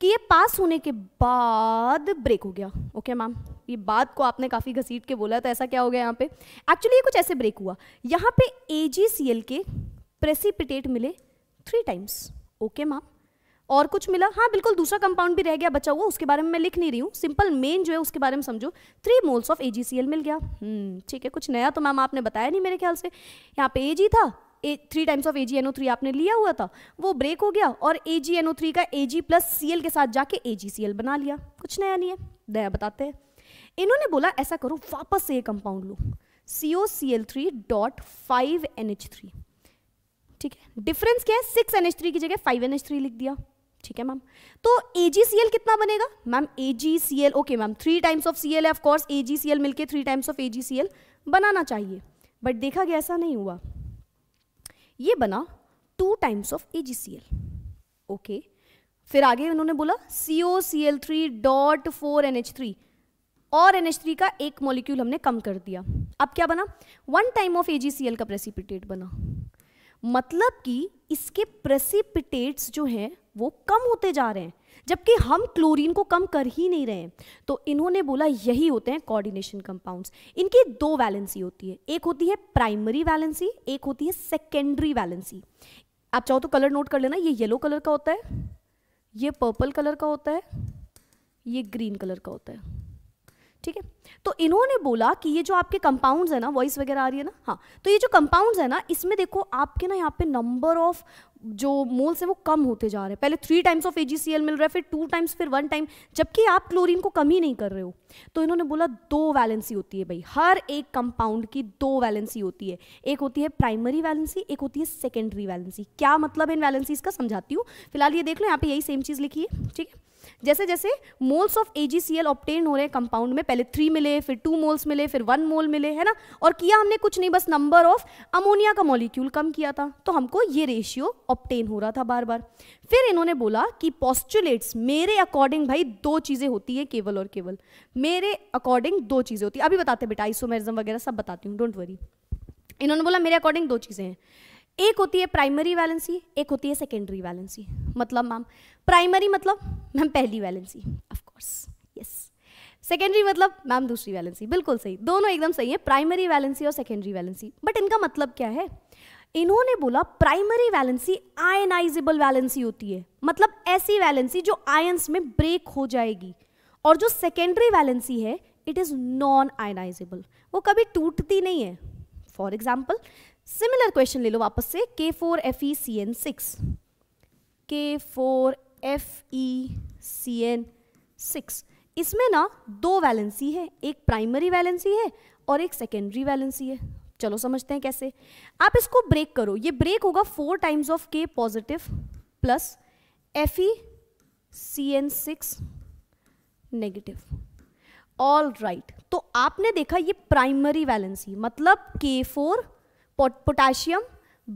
कि ये पास होने के बाद ब्रेक हो गया ओके मैम ये बात को आपने काफ़ी घसीट के बोला तो ऐसा क्या हो गया यहाँ पे एक्चुअली ये कुछ ऐसे ब्रेक हुआ यहाँ पे ए जी सी एल के प्रेसिपिटेट मिले थ्री टाइम्स ओके मैम और कुछ मिला हाँ बिल्कुल दूसरा कंपाउंड भी रह गया बचा हुआ उसके बारे में मैं लिख नहीं रही हूँ सिंपल मेन जो है उसके बारे में समझो थ्री मोल्स ऑफ ए मिल गया हम्म, ठीक है कुछ नया तो मैम आपने बताया नहीं मेरे ख्याल से यहाँ पे ए था A three times of A G N O three आपने लिया हुआ था वो ब्रेक हो गया और ए जी एन ओ थ्री का ए जी प्लस सी एल के साथ जाके ए जी सी एल बना लिया कुछ नया नहीं है नया बताते हैं इन्होंने बोला ऐसा करो वापस से ये कंपाउंड लो C O C L three dot five N H three ठीक है डिफरेंस क्या है सिक्स एन एच थ्री की जगह फाइव एन एच थ्री लिख दिया ठीक है मैम तो ए कितना बनेगा ma'am A okay ma'am three times of C L है of course A G C L मिलकर थ्री टाइम्स ऑफ ए बनाना चाहिए बट देखा गया ऐसा नहीं हुआ ये बना two times of A okay फिर आगे उन्होंने बोला C O C L three dot four N H three और एन एच थ्री का एक मॉलिक्यूल हमने कम कर दिया अब क्या बना वन टाइम ऑफ ए का प्रेसिपिटेट बना मतलब कि इसके प्रेसिपिटेट्स जो हैं वो कम होते जा रहे हैं जबकि हम क्लोरीन को कम कर ही नहीं रहे हैं तो इन्होंने बोला यही होते हैं कोऑर्डिनेशन कंपाउंड्स इनकी दो वैलेंसी होती है एक होती है प्राइमरी वैलेंसी एक होती है सेकेंडरी वैलेंसी आप चाहो तो कलर नोट कर लेना ये येलो कलर का होता है ये पर्पल कलर का होता है ये ग्रीन कलर का होता है ठीक है तो इन्होंने बोला कि ये जो आपके कंपाउंड्स है ना वॉइस वगैरह आ रही है ना हाँ तो ये जो कंपाउंड्स है ना इसमें देखो आपके ना यहाँ पे नंबर ऑफ जो मोल्स है वो कम होते जा रहे हैं पहले थ्री टाइम्स ऑफ एजीसीएल मिल रहा है फिर टू टाइम्स फिर वन टाइम जबकि आप क्लोरीन को कम ही नहीं कर रहे हो तो इन्होंने बोला दो वैलेंसी होती है भाई हर एक कंपाउंड की दो वैलेंसी होती है एक होती है प्राइमरी वैलेंसी एक होती है सेकेंडरी वैलेंसी क्या मतलब इन वैलेंसीज का समझाती हूँ फिलहाल ये देख लो यहाँ पे यही सेम चीज़ लिखी है ठीक है जैसे जैसे moles of A G C L obtain हो रहे हैं कंपाउंड में पहले थ्री मिले फिर टू मोल्स मिले फिर वन मोल मिले है ना और किया हमने कुछ नहीं बस नंबर ऑफ अमोनिया का मॉलिक्यूल कम किया था तो हमको ये रेशियो ऑप्टेन हो रहा था बार बार फिर इन्होंने बोला कि पॉस्टुलेट्स मेरे अकॉर्डिंग भाई दो चीज़ें होती है केवल और केवल मेरे अकॉर्डिंग दो चीज़ें होती है अभी बताते बेटा आइसोमेरिज्म वगैरह सब बताती हूँ डोंट वरी इन्होंने बोला मेरे अकॉर्डिंग दो चीज़ें हैं एक होती है प्राइमरी वैलेंसी एक होती है सेकेंडरी वैलेंसी मतलब मैम प्राइमरी मतलब मैम पहली वैलेंसी ऑफकोर्स यस सेकेंडरी मतलब मैम दूसरी वैलेंसी बिल्कुल सही दोनों एकदम सही है प्राइमरी वैलेंसी और सेकेंडरी वैलेंसी बट इनका मतलब क्या है इन्होंने बोला प्राइमरी वैलेंसी आयनाइजेबल वैलेंसी होती है मतलब ऐसी वैलेंसी जो आयंस में ब्रेक हो जाएगी और जो सेकेंडरी वैलेंसी है इट इज़ नॉन आयनाइजेबल वो कभी टूटती नहीं है फॉर एग्जाम्पल सिमिलर क्वेश्चन ले लो वापस से K four F E C N six K four F E C N six इसमें ना दो वैलेंसी है एक प्राइमरी वैलेंसी है और एक सेकेंडरी वैलेंसी है चलो समझते हैं कैसे आप इसको ब्रेक करो ये ब्रेक होगा four times of K positive plus F E C N six negative all right तो आपने देखा ये प्राइमरी वैलेंसी मतलब के फोर पोटाशियम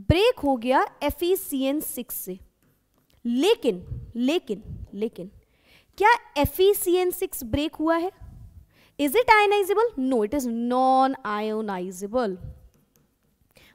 ब्रेक हो गया एफ सिक्स e से लेकिन लेकिन लेकिन क्या एफ सिक्स ब्रेक हुआ है is it ionisable no it is non ionisable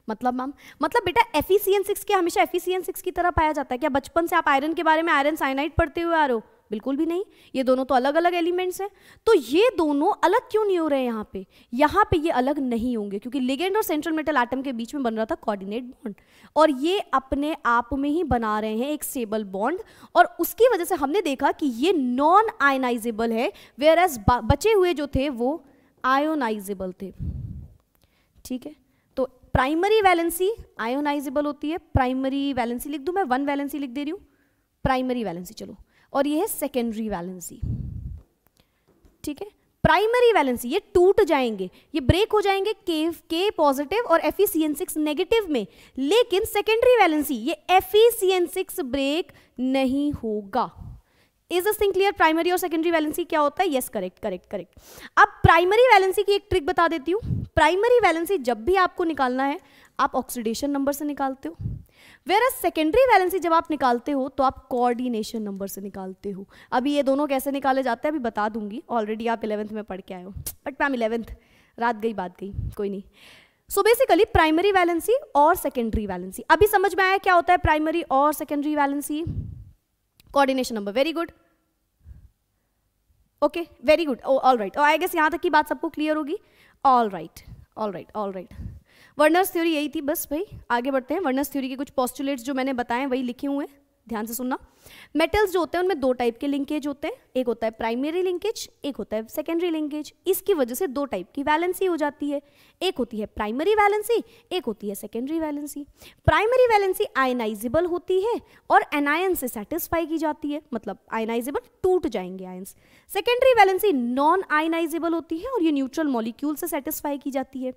मतलब मैम मतलब बेटा एफ सिक्स के हमेशा एफ सिक्स e की तरह पाया जाता है क्या बचपन से आप आयरन के बारे में आयरन साइनाइड पढ़ते हुए आ रहे हो बिल्कुल भी नहीं ये दोनों तो अलग अलग एलिमेंट्स हैं तो ये दोनों अलग क्यों नहीं हो रहे हैं यहाँ पे यहाँ पे ये अलग नहीं होंगे क्योंकि लिगेंड और सेंट्रल मेटल आइटम के बीच में बन रहा था कोऑर्डिनेट बॉन्ड और ये अपने आप में ही बना रहे हैं एक स्टेबल बॉन्ड और उसकी वजह से हमने देखा कि ये नॉन आयनाइजेबल है वेयर एज बचे हुए जो थे वो आयोनाइजेबल थे ठीक है तो प्राइमरी वैलेंसी आयोनाइजेबल होती है प्राइमरी वैलेंसी लिख दूँ मैं वन वैलेंसी लिख दे रही हूँ प्राइमरी वैलेंसी चलो और ये है सेकेंडरी वैलेंसी ठीक है प्राइमरी वैलेंसी ये टूट जाएंगे ये ब्रेक हो जाएंगे के के पॉजिटिव और एफ सिक्स नेगेटिव में लेकिन सेकेंडरी वैलेंसी ये एफ सिक्स ब्रेक नहीं होगा is this thing clear primary और सेकेंडरी वैलेंसी क्या होता है यस करेक्ट करेक्ट करेक्ट अब प्राइमरी वैलेंसी की एक ट्रिक बता देती हूँ प्राइमरी वैलेंसी जब भी आपको निकालना है आप ऑक्सीडेशन नंबर से निकालते हो वेर एस सेकेंडरी वैलेंसी जब आप निकालते हो तो आप कोऑर्डिनेशन नंबर से निकालते हो अभी ये दोनों कैसे निकाले जाते हैं अभी बता दूंगी ऑलरेडी आप इलेवंथ में पढ़ के आए हो बट मैम इलेवेंथ रात गई बात गई कोई नहीं सो बेसिकली प्राइमरी वैलेंसी और सेकेंडरी वैलेंसी अभी समझ में आया क्या होता है प्राइमरी और secondary valency coordination number very good okay very good all right I guess यहां तक की बात सबको क्लियर होगी all right all right all right Werner's theory यही थी बस भाई आगे बढ़ते हैं वर्नर्स थ्योरी के कुछ पॉस्टुलेट्स जो मैंने बताए वही लिखे हुए हैं ध्यान से सुनना मेटल्स जो होते हैं उनमें दो टाइप के लिंकेज होते हैं एक होता है प्राइमरी लिंकेज एक होता है सेकेंडरी लिंकेज इसकी वजह से दो टाइप की वैलेंसी हो जाती है एक होती है प्राइमरी वैलेंसी एक होती है secondary valency primary valency ionisable होती है और एनायन से सेटिस्फाई की जाती है मतलब आयनाइजेबल टूट जाएंगे ion secondary valency non ionisable होती है और ये न्यूट्रल मॉलिक्यूल से सेटिस्फाई की जाती है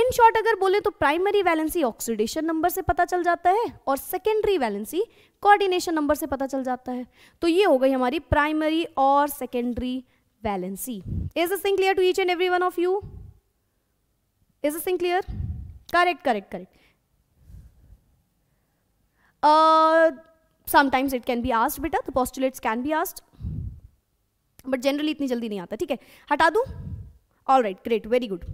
इन शॉर्ट अगर बोले तो प्राइमरी वैलेंसी ऑक्सीडेशन नंबर से पता चल जाता है और सेकेंडरी वैलेंसी कोऑर्डिनेशन नंबर से पता चल जाता है तो ये हो गई हमारी प्राइमरी और secondary valency is this thing clear to each and every one of you is this thing clear correct correct correct sometimes it can be asked बेटा the postulates can be asked but generally इतनी जल्दी नहीं आता ठीक है हटा दू all right great very good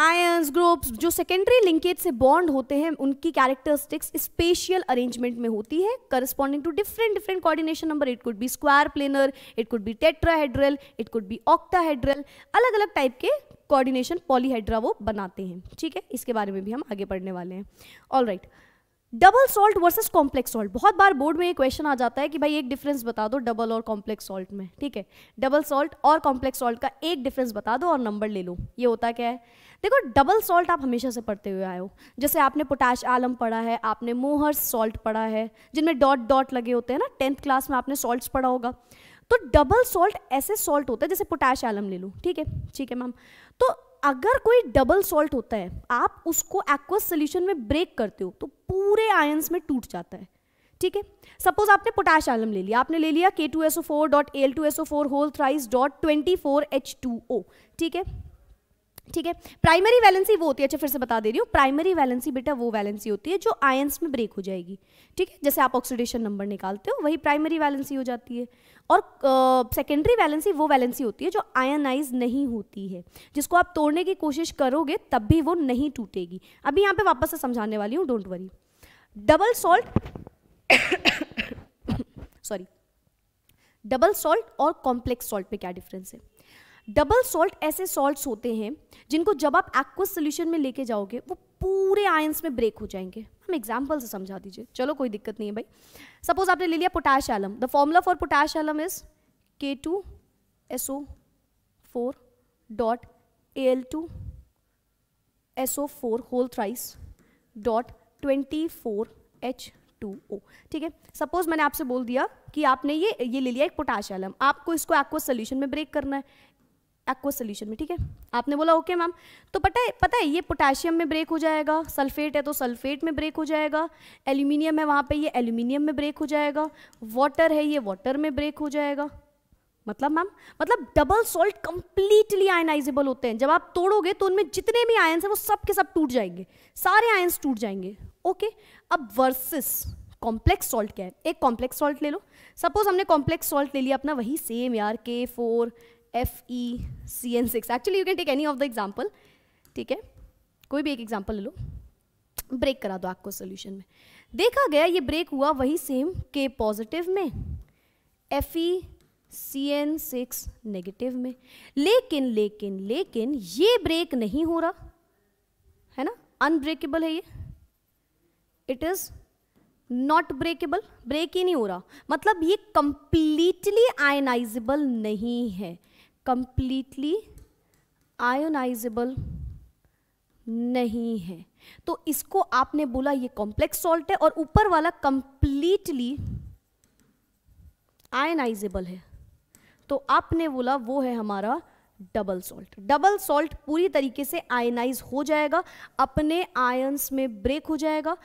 ions groups जो सेकेंडरी लिंकेज से बॉन्ड होते हैं उनकी कैरेक्टरिस्टिक्स स्पेशियल अरेंजमेंट में होती है corresponding to different different coordination number it could be square planar it could be tetrahedral it could be octahedral अलग अलग टाइप के कोऑर्डिनेशन पॉलीहेड्रा वो बनाते हैं ठीक है इसके बारे में भी हम आगे पढ़ने वाले हैं all right right. Double salt versus complex salt बहुत बार बोर्ड में ये क्वेश्चन आ जाता है कि भाई एक डिफरेंस बता दो डबल और कॉम्प्लेक्स सॉल्ट में ठीक है डबल सॉल्ट और कॉम्प्लेक्स सॉल्ट का एक डिफरेंस बता दो और नंबर ले लो ये होता क्या है देखो डबल सॉल्ट आप हमेशा से पढ़ते हुए आए हो जैसे आपने पोटाश आलम पढ़ा है आपने मोहर सॉल्ट पढ़ा है जिनमें डॉट डॉट लगे होते हैं ना टेंथ क्लास में आपने सॉल्ट पढ़ा होगा तो डबल सॉल्ट ऐसे सॉल्ट होते हैं जैसे पोटाश आलम ले लो ठीक है ठीक है मैम तो अगर कोई डबल सॉल्ट होता है आप उसको एक्वस सोल्यूशन में ब्रेक करते हो तो पूरे आयंस में टूट जाता है ठीक है सपोज आपने पोटाश आलम ले लिया आपने ले लिया K two S O four dot L two S O four whole thrice dot twenty four H two O ठीक है ठीक है प्राइमरी वैलेंसी वो होती है अच्छा फिर से बता दे रही हूँ प्राइमरी वैलेंसी बेटा वो वैलेंसी होती है जो आयंस में ब्रेक हो जाएगी ठीक है जैसे आप ऑक्सीडेशन नंबर निकालते हो वही प्राइमरी वैलेंसी हो जाती है और सेकेंडरी uh, वैलेंसी वो वैलेंसी होती है जो आयनाइज नहीं होती है जिसको आप तोड़ने की कोशिश करोगे तब भी वो नहीं टूटेगी अभी यहाँ पर वापस से समझाने वाली हूँ don't worry double salt sorry double salt और कॉम्प्लेक्स सॉल्ट में क्या डिफरेंस है डबल सॉल्ट ऐसे सॉल्ट्स होते हैं जिनको जब आप एक्वस सोल्यूशन में लेके जाओगे वो पूरे आयंस में ब्रेक हो जाएंगे हम एग्जाम्पल से समझा दीजिए चलो कोई दिक्कत नहीं है भाई सपोज आपने ले लिया potash alum the formula for potash alum is K two S O four dot A L two S O four whole thrice dot twenty four H two O ठीक है सपोज मैंने आपसे बोल दिया कि आपने ये ये ले लिया एक पोटाश एलम आपको इसको एक्वस सोल्यूशन में ब्रेक करना है एक्वा सोल्यूशन में ठीक है आपने बोला ओके मैम तो पता है पता है ये पोटेशियम में ब्रेक हो जाएगा सल्फेट है तो सल्फेट में ब्रेक हो जाएगा एल्यूमिनियम है वहाँ पे ये एल्यूमिनियम में ब्रेक हो जाएगा वाटर है ये वाटर में ब्रेक हो जाएगा मतलब मैम मतलब डबल सॉल्ट कंप्लीटली आयनाइजेबल होते हैं जब आप तोड़ोगे तो उनमें जितने भी आयन्स हैं वो सब के सब टूट जाएंगे सारे आयन्स टूट जाएंगे ओके अब वर्सेस कॉम्प्लेक्स सॉल्ट क्या है एक कॉम्प्लेक्स सॉल्ट ले लो सपोज हमने कॉम्प्लेक्स सॉल्ट ले लिया अपना वही सेम यार K four F E C N six actually you can take any of the example ठीक है कोई भी एक एग्जाम्पल ले लो ब्रेक करा दो आपको सोल्यूशन में देखा गया ये ब्रेक हुआ वही सेम के पॉजिटिव में F E C N six negative में लेकिन लेकिन लेकिन ये ब्रेक नहीं हो रहा है ना अनब्रेकेबल है ये it is not breakable break ही नहीं हो रहा मतलब ये कंप्लीटली आयनाइजेबल नहीं है कंप्लीटली आयोनाइजेबल नहीं है तो इसको आपने बोला ये कॉम्प्लेक्स सॉल्ट है और ऊपर वाला कंप्लीटली आयनाइजेबल है तो आपने बोला वो है हमारा डबल सॉल्ट डबल सॉल्ट पूरी तरीके से आयनाइज हो जाएगा अपने आयंस में ब्रेक हो जाएगा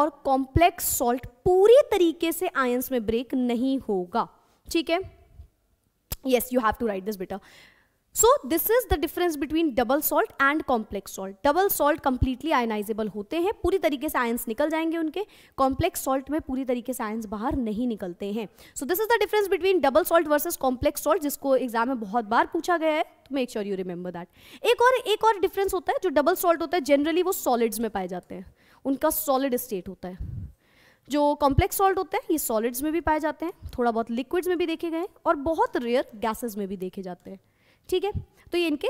और कॉम्प्लेक्स सॉल्ट पूरी तरीके से आयंस में ब्रेक नहीं होगा ठीक है yes you have to write this bitter so this is the difference between double salt and complex salt. Double salt completely ionizable होते हैं पूरी तरीके से आयंस निकल जाएंगे उनके कॉम्प्लेक्स सॉल्ट में पूरी तरीके से आयंस बाहर नहीं निकलते हैं so this is the difference between double salt versus complex salt जिसको एग्जाम में बहुत बार पूछा गया है तो make sure you remember that एक और एक और डिफरेंस होता है जो डबल सॉल्ट होता है जनरली वो सॉलिड्स में पाए जाते हैं उनका सॉलिड स्टेट होता है जो कॉम्प्लेक्स सॉल्ट होते हैं ये सॉलिड्स में भी पाए जाते हैं थोड़ा बहुत लिक्विड्स में भी देखे गए और बहुत रेयर गैसेज में भी देखे जाते हैं ठीक है तो ये इनके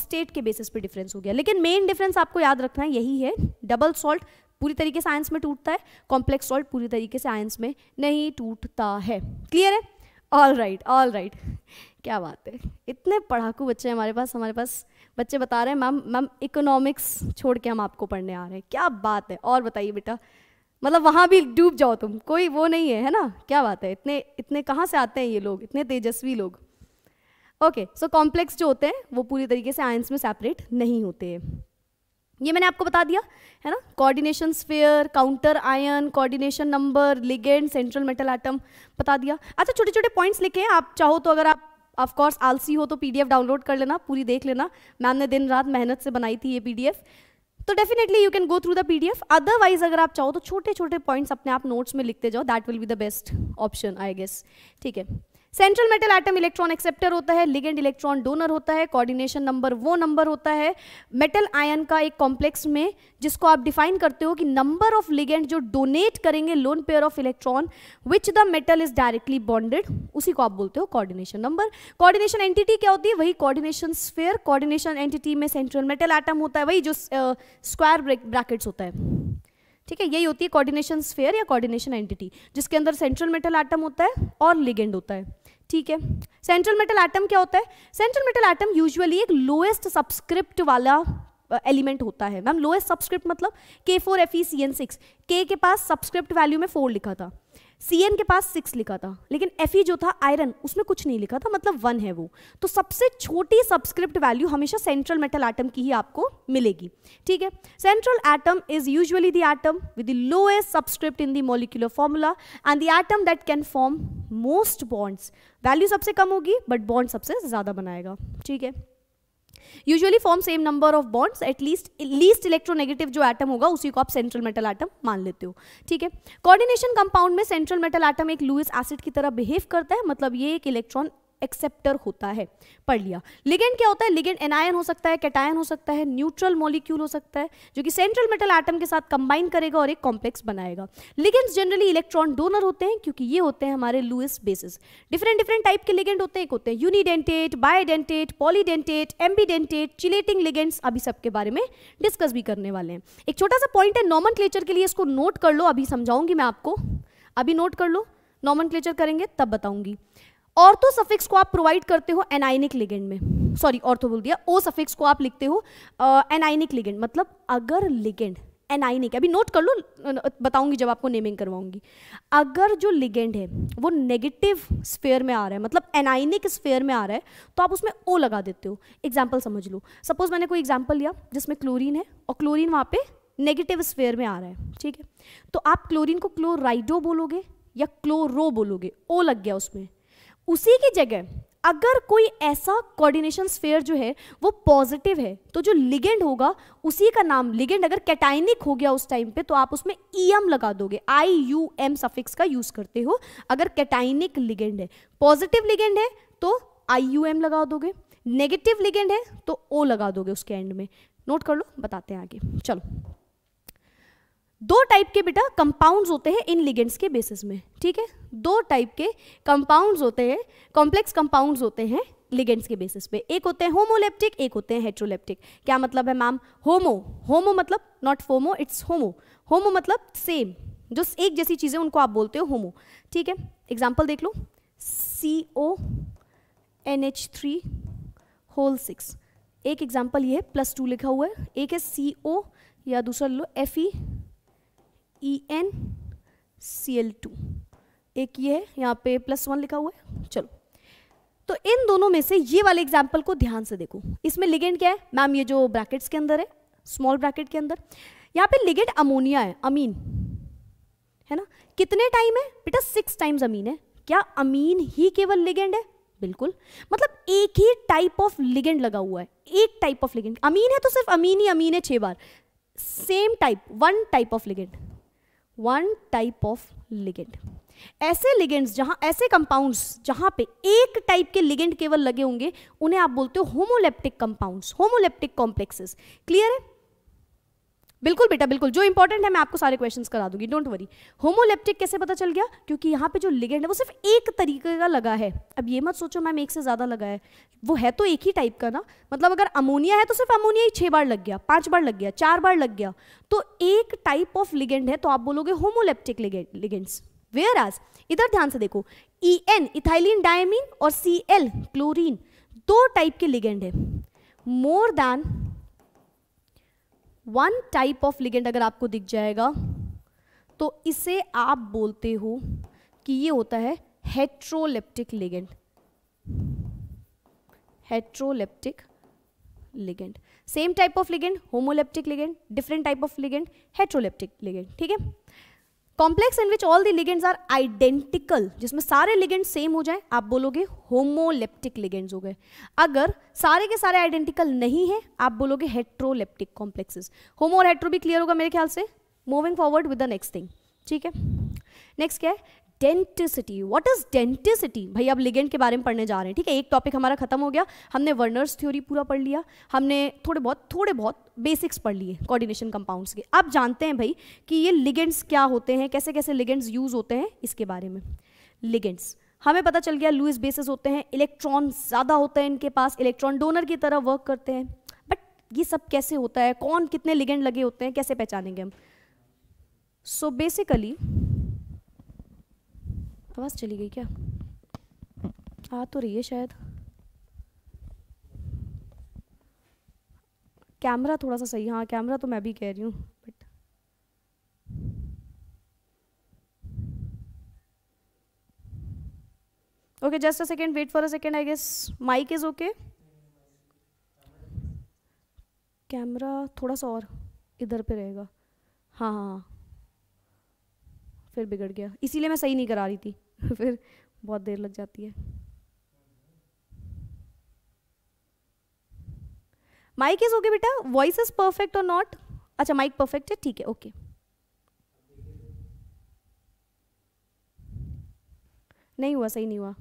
स्टेट के बेसिस पे डिफरेंस हो गया लेकिन मेन डिफरेंस आपको याद रखना है यही है डबल सॉल्ट पूरी तरीके से आयंस में टूटता है कॉम्प्लेक्स सॉल्ट पूरी तरीके से आयंस में नहीं टूटता है क्लियर है ऑल राइट ऑल राइट क्या बात है इतने पढ़ाकू बच्चे हमारे पास हमारे पास बच्चे बता रहे हैं मैम मैम इकोनॉमिक्स छोड़ के हम आपको पढ़ने आ रहे हैं क्या बात है और बताइए बेटा मतलब वहाँ भी डूब जाओ तुम कोई वो नहीं है है ना क्या बात है इतने इतने कहाँ से आते हैं ये लोग इतने तेजस्वी लोग ओके सो कॉम्प्लेक्स जो होते हैं वो पूरी तरीके से आयंस में सेपरेट नहीं होते हैं ये मैंने आपको बता दिया है ना coordination sphere counter ion coordination number ligand central metal atom बता दिया अच्छा छोटे छोटे पॉइंट्स लिखे हैं आप चाहो तो अगर आप ऑफ कोर्स आलसी हो तो पीडीएफ डाउनलोड कर लेना पूरी देख लेना मैम ने दिन रात मेहनत से बनाई थी ये पीडीएफ तो definitely you can go through the PDF otherwise अगर आप चाहो तो छोटे छोटे पॉइंट्स अपने आप नोट्स में लिखते जाओ that will be the best option I guess ठीक है central metal atom electron acceptor होता है लिगेंड इलेक्ट्रॉन डोनर होता है कोऑर्डिनेशन नंबर वो नंबर होता है मेटल आयन का एक कॉम्प्लेक्स में जिसको आप डिफाइन करते हो कि नंबर ऑफ लिगेंड जो डोनेट करेंगे lone pair of electron which the metal is directly bonded उसी को आप बोलते हो कॉर्डिनेशन नंबर कॉर्डिनेशन एंटिटी क्या होती है वही कॉर्डिनेशन स्फेयर कॉर्डिनेशन एंटिटी में सेंट्रल मेटल एटम होता है वही जो स्क्वायर ब्रैकेट्स होता है ठीक है यही होती है कॉर्डिनेशन स्फेयर या कॉर्डिनेशन एंटिटी जिसके अंदर सेंट्रल मेटल एटम होता है और लिगेंड होता है ठीक है सेंट्रल मेटल आइटम क्या होता है सेंट्रल मेटल आइटम यूजुअली एक लोएस्ट सब्सक्रिप्ट वाला एलिमेंट होता है मैम लोएस्ट सब्सक्रिप्ट मतलब K four F E C N six K के पास सब्सक्रिप्ट वैल्यू में फोर लिखा था सी के पास सिक्स लिखा था लेकिन एफ e जो था आयरन उसमें कुछ नहीं लिखा था मतलब वन है वो तो सबसे छोटी सब्सक्रिप्ट वैल्यू हमेशा सेंट्रल मेटल एटम की ही आपको मिलेगी ठीक है central atom is usually the atom with the lowest subscript in the molecular formula and the atom that can form most bonds value सबसे कम होगी बट बॉन्ड सबसे ज़्यादा बनाएगा ठीक है usually form same number of bonds at least least electronegative जो atom होगा उसी को आप सेंट्रल मेटल एटम मान लेते हो ठीक है कोऑर्डिनेशन कंपाउंड में सेंट्रल मेटल एटम एक लुइस एसिड की तरह बिहेव करता है मतलब ये एक इलेक्ट्रॉन एक्सेप्टर होता है पढ़ लिया लिगेंड क्या होता है लिगेंड एनायन हो सकता है कैटायन हो सकता है न्यूट्रल मॉलिक्यूल हो सकता है जो कि सेंट्रल मेटल आइटम के साथ कंबाइन करेगा और एक कॉम्प्लेक्स बनाएगा लिगेंड्स जनरली इलेक्ट्रॉन डोनर होते हैं क्योंकि ये होते हैं हमारे Lewis bases different different type के लिगेंड होते हैं एक होते हैं unidentate bidentate polydentate ambidentate chelating ligands अभी सबके बारे में डिस्कस भी करने वाले हैं एक छोटा सा पॉइंट है नॉमन के लिए इसको नोट कर लो अभी समझाऊंगी मैं आपको अभी नोट कर लो नॉमन करेंगे तब बताऊंगी ऑर्थो सफिक्स को आप प्रोवाइड करते हो एनाइनिक लिगेंड में सॉरी ऑर्थो बोल दिया ओ सफिक्स को आप लिखते हो एनाइनिक लिगेंड मतलब अगर लिगेंड एनाइनिक अभी नोट कर लो बताऊंगी जब आपको नेमिंग करवाऊंगी अगर जो लिगेंड है वो नेगेटिव स्फेयर में आ रहा है मतलब एनाइनिक स्फेयर में आ रहा है तो आप उसमें ओ लगा देते हो एग्जाम्पल समझ लो सपोज मैंने कोई एग्जाम्पल लिया जिसमें क्लोरीन है और क्लोरीन वहाँ पे नेगेटिव स्फेयर में आ रहा है ठीक है तो आप क्लोरीन को क्लोराइडो बोलोगे या क्लोरो बोलोगे ओ लग गया उसमें उसी की जगह अगर कोई ऐसा कोऑर्डिनेशन स्फेयर जो है वो पॉजिटिव है तो जो लिगेंड होगा उसी का नाम लिगेंड अगर कैटाइनिक हो गया उस टाइम पे तो आप उसमें ई एम लगा दोगे आई यू एम सफिक्स का यूज करते हो अगर कैटाइनिक लिगेंड है पॉजिटिव लिगेंड है तो आई यू एम लगा दोगे नेगेटिव लिगेंड है तो ओ लगा दोगे उसके एंड में नोट कर लो बताते हैं आगे चलो दो टाइप के बेटा कंपाउंड्स होते हैं इन लिगेंड्स के बेसिस में ठीक है दो टाइप के कंपाउंड्स होते हैं कॉम्प्लेक्स कंपाउंड्स होते हैं लिगेंड्स के बेसिस पे एक होते हैं होमोलेप्टिक एक होते हैं हेट्रोलेप्टिक क्या मतलब है मैम होमो होमो मतलब not FOMO it's homo homo मतलब सेम जो एक जैसी चीज़ें उनको आप बोलते हो होमो ठीक है एग्जाम्पल देख लो C O N H three whole six एक एग्जाम्पल ये है प्लस टू लिखा हुआ है एक है सी ओ या दूसरा लो F E e। E N C L two एक ये है यहाँ पे प्लस वन लिखा हुआ है चलो तो इन दोनों में से ये वाले एग्जाम्पल को ध्यान से देखो इसमें लिगेंड क्या है मैम ये जो ब्रैकेट्स के अंदर है स्मॉल ब्रैकेट के अंदर यहाँ पे लिगेंड अमोनिया है अमीन है ना कितने टाइम है बेटा सिक्स टाइम्स अमीन है क्या अमीन ही केवल लिगेंड है बिल्कुल मतलब एक ही टाइप ऑफ लिगेंड लगा हुआ है एक टाइप ऑफ लिगेंड अमीन है तो सिर्फ अमीन ही अमीन है छह बार same type one type of ligand one type of ligand ऐसे लिगेंड्स जहां ऐसे कंपाउंड्स जहां पे एक टाइप के लिगेंड केवल लगे होंगे उन्हें आप बोलते हो homoleptic compounds homoleptic complexes clear है बिल्कुल बेटा बिल्कुल जो इंपॉर्टेंट है मैं आपको सारे क्वेश्चन करा दूंगी डोंट वरी होमोलेप्टिक कैसे पता चल गया क्योंकि यहाँ पे जो लिगेंड है वो सिर्फ एक तरीके का लगा है अब ये मत सोचो मैम एक से ज़्यादा लगा है वो है तो एक ही टाइप का ना मतलब अगर अमोनिया है तो सिर्फ अमोनिया ही छः बार लग गया पांच बार लग गया चार बार लग गया तो एक टाइप ऑफ लिगेंड है तो आप बोलोगे होमोलेप्टिक लिगेंड्स वेयर आज इधर ध्यान से देखो ई एन इथाइलिन डायमिन और सी एल क्लोरिन दो टाइप के लिगेंड है more than one type of ligand अगर आपको दिख जाएगा तो इसे आप बोलते हो कि ये होता है heteroleptic ligand heteroleptic ligand same type of ligand homoleptic ligand different type of ligand heteroleptic ligand ठीक है complex in which all the ligands are identical जिसमें सारे लिगेंड सेम हो जाए आप बोलोगे होमोलेप्टिक लिगेंड्स हो गए अगर सारे के सारे आइडेंटिकल नहीं है आप बोलोगे हेट्रोलेप्टिक कॉम्प्लेक्सेस होमो और हेट्रो भी क्लियर होगा मेरे ख्याल से moving forward with the next thing ठीक है नेक्स्ट क्या है डेंटिसिटी वॉट इज डेंटिसिटी भाई अब लिगेंड के बारे में पढ़ने जा रहे हैं ठीक है एक टॉपिक हमारा खत्म हो गया हमने वर्नर्स थ्योरी पूरा पढ़ लिया हमने थोड़े बहुत थोड़े बहुत बेसिक्स पढ़ लिए कोऑर्डिनेशन कंपाउंड्स के अब जानते हैं भाई कि ये लिगेंड्स क्या होते हैं कैसे कैसे लिगेंड्स यूज होते हैं इसके बारे में लिगेंड्स हमें पता चल गया लूइस बेसिस होते हैं इलेक्ट्रॉन ज़्यादा होते हैं इनके पास इलेक्ट्रॉन डोनर की तरह वर्क करते हैं बट ये सब कैसे होता है कौन कितने लिगेंड लगे होते हैं कैसे पहचानेंगे हम सो बेसिकली आवाज़ चली गई क्या आ तो रही है शायद कैमरा थोड़ा सा सही हाँ कैमरा तो मैं भी कह रही हूँ but okay just a second wait for a second I guess mic is okay camera थोड़ा सा और इधर पे रहेगा हाँ हाँ हाँ फिर बिगड़ गया इसीलिए मैं सही नहीं करा रही थी फिर बहुत देर लग जाती है माइक इज ओके बेटा वॉइस इज परफेक्ट और नॉट अच्छा माइक परफेक्ट है ठीक है ओके okay. नहीं हुआ सही नहीं हुआ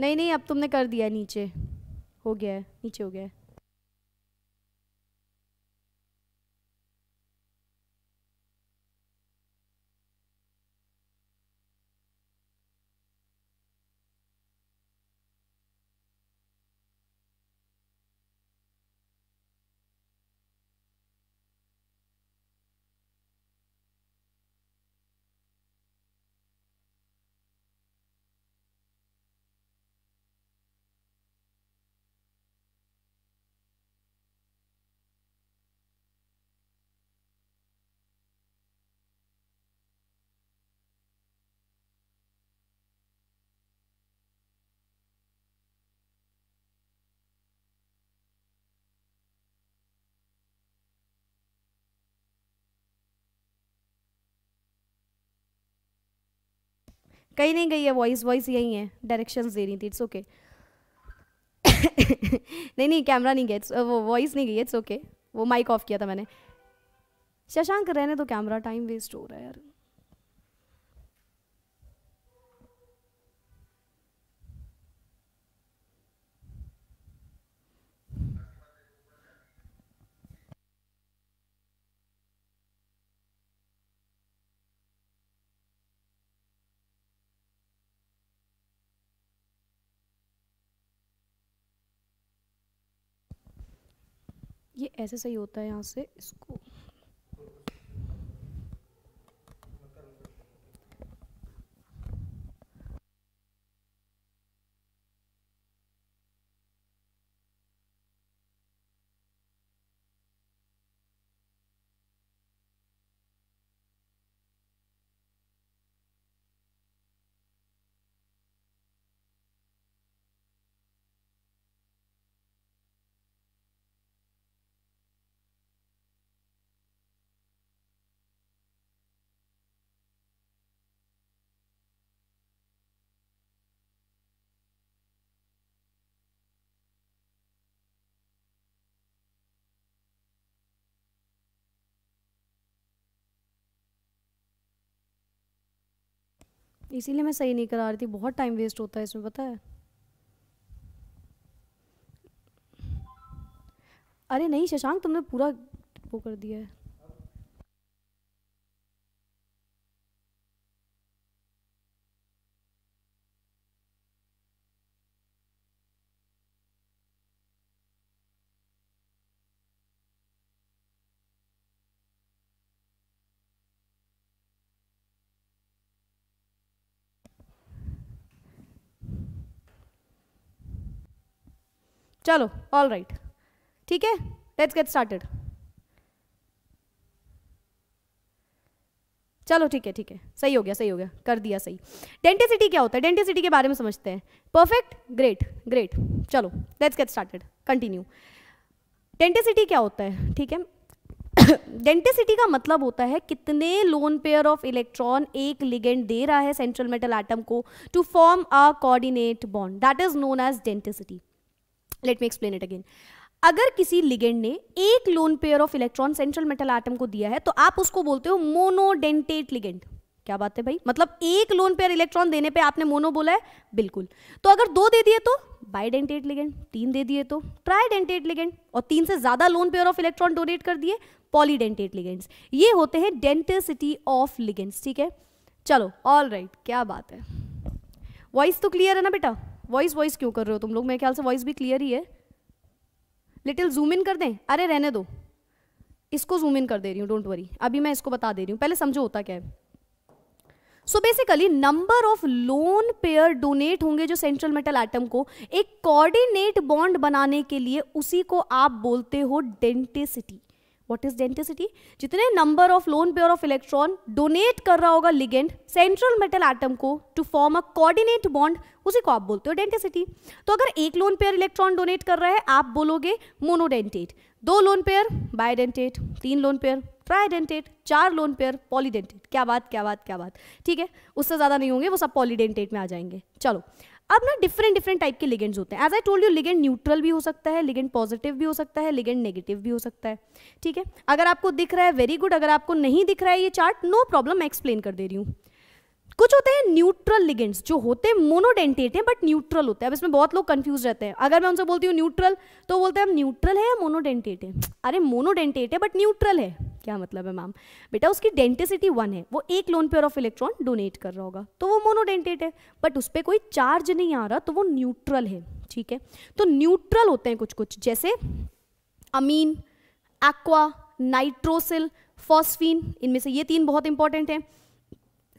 नहीं नहीं अब तुमने कर दिया नीचे हो गया है नीचे हो गया है कहीं नहीं गई है वॉइस वॉइस यही है डायरेक्शन दे रही थी इट्स ओके नहीं नहीं कैमरा नहीं गया इट्स वो वॉइस नहीं गई इट्स ओके वो माइक ऑफ किया था मैंने शशांक रहने तो कैमरा टाइम वेस्ट हो रहा है यार ये ऐसे सही होता है यहाँ से इसको इसीलिए मैं सही नहीं करा रही थी बहुत टाइम वेस्ट होता है इसमें पता है अरे नहीं शशांक तुमने पूरा वो कर दिया है चलो ऑल राइट ठीक है लेट्स गेट स्टार्टेड चलो ठीक है ठीक है सही हो गया सही हो गया कर दिया सही डेंटिसिटी क्या होता है डेंटिसिटी के बारे में समझते हैं परफेक्ट ग्रेट ग्रेट चलो let's get started continue denticity क्या होता है ठीक है डेंटिसिटी का मतलब होता है कितने लोन पेयर ऑफ इलेक्ट्रॉन एक लिगेंड दे रहा है सेंट्रल मेटल एटम को to form a coordinate bond that is known as denticity let me explain it again अगर किसी लिगेंड ने एक lone pair of electron central metal atom को दिया है तो आप उसको बोलते हो मोनोडेंटेट लिगेंड क्या बात है भाई मतलब एक लोन पेयर इलेक्ट्रॉन देने पे आपने मोनो बोला है बिल्कुल तो अगर दो दे दिए तो बाइडेंटेट लिगेंड तीन दे दिए तो ट्राइडेंटेट लिगेंड और तीन से ज्यादा lone pair of electron donate कर दिए पॉलीडेंटेट लिगेंड्स ये होते हैं डेंटेसिटी ऑफ लिगेंड्स ठीक है चलो ऑल राइट right, क्या बात है वॉइस तो क्लियर है ना बेटा वॉइस वॉइस क्यों कर रहे हो तुम लोग मेरे ख्याल से वॉइस भी क्लियर ही है लिटिल जूम इन कर दें अरे रहने दो इसको जूम इन कर दे रही हूँ डोंट वरी अभी मैं इसको बता दे रही हूँ पहले समझो होता क्या है so basically number of lone pair donate होंगे जो सेंट्रल मेटल एटम को एक कोऑर्डिनेट बॉन्ड बनाने के लिए उसी को आप बोलते हो डेंटिसिटी वॉट इज डेंटिसिटी जितने number of lone pair of electron donate कर रहा होगा लिगेंड सेंट्रल मेटल एटम को to form a coordinate bond उसी को आप बोलते हो डेंटिसिटी तो अगर एक लोन पेयर इलेक्ट्रॉन डोनेट कर रहा है आप बोलोगे मोनोडेंटेट दो लोन पेयर बायोडेंटेट तीन लोन पेयर ट्राइडेंटेट चार लोन पेयर पॉलीडेंटेट क्या बात क्या बात क्या बात ठीक है उससे ज़्यादा नहीं होंगे वो सब पॉलीडेंटेट में आ जाएंगे चलो अब ना डिफरेंट डिफरेंट टाइप के लिगेंड्स होते हैं as I told you ligand neutral भी हो सकता है लिगेंड पॉजिटिव भी हो सकता है लिगेंड नेगेटिव भी हो सकता है ठीक है अगर आपको दिख रहा है वेरी गुड अगर आपको नहीं दिख रहा है ये चार्ट नो प्रॉब्लम मैं एक्सप्लेन कर दे रही हूँ कुछ होते हैं न्यूट्रल लिगेंड्स जो होते हैं मोनोडेंटेट हैं बट न्यूट्रल होते हैं अब इसमें बहुत लोग कंफ्यूज रहते हैं अगर मैं उनसे बोलती हूँ न्यूट्रल तो बोलते हैं हम न्यूट्रल है या मोनोडेंटेट है अरे मोनोडेंटेट है बट न्यूट्रल है क्या मतलब है मैम बेटा उसकी डेंटिसिटी वन है वो एक lone pair of electron donate कर रहा होगा तो वो मोनोडेंटेट है बट उस पर कोई चार्ज नहीं आ रहा तो वो न्यूट्रल है ठीक है तो न्यूट्रल होते हैं कुछ कुछ जैसे अमीन एक्वा नाइट्रोसिल फॉस्फीन इनमें से ये तीन बहुत इंपॉर्टेंट हैं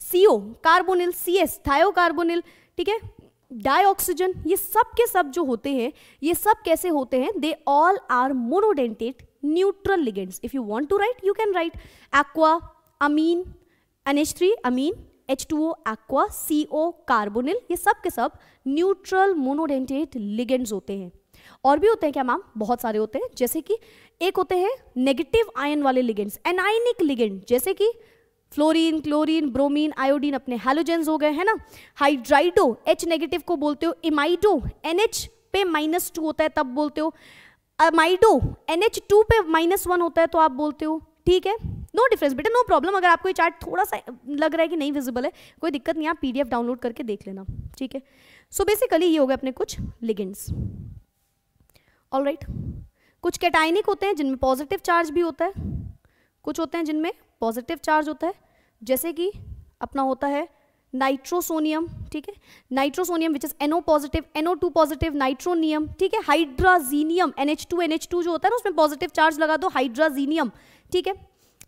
सी ओ कार्बोनिल सी एस थायोकार्बोनिल ठीक है डाइऑक्सीजन ये सब के सब जो होते हैं ये सब कैसे होते हैं they all are monodentate neutral ligands if you want to write you can write aqua ammine N three ammine H two O aqua C O carbonyl ये सब के सब न्यूट्रल मोनोडेंटेट लिगेंड्स होते हैं और भी होते हैं क्या मैम बहुत सारे होते हैं जैसे कि एक होते हैं नेगेटिव आयन वाले लिगेंड्स एनाइनिक लिगेंड जैसे कि फ्लोरीन क्लोरीन ब्रोमीन आयोडीन अपने हेलोजेंस हो गए है ना हाइड्राइडो एच नेगेटिव को बोलते हो इमाइडो एन पे माइनस टू होता है तब बोलते हो अमाइडो एन पे माइनस वन होता है तो आप बोलते हो ठीक है नो डिफरेंस बेटा नो प्रॉब्लम अगर आपको ये चार्ट थोड़ा सा लग रहा है कि नहीं विजिबल है कोई दिक्कत नहीं आप पीडीएफ डाउनलोड करके देख लेना ठीक है सो बेसिकली ये हो गए अपने कुछ लिगेंड्स ऑल राइट कुछ कैटाइनिक होते हैं जिनमें पॉजिटिव चार्ज भी होता है कुछ होते हैं जिनमें पॉजिटिव चार्ज होता है जैसे कि अपना होता है नाइट्रोसोनियम ठीक है nitrosonium which is N O positive N O two positive nitronium ठीक है hydrazinium N H two N H two जो होता है ना उसमें पॉजिटिव चार्ज लगा दो हाइड्राजीनियम ठीक है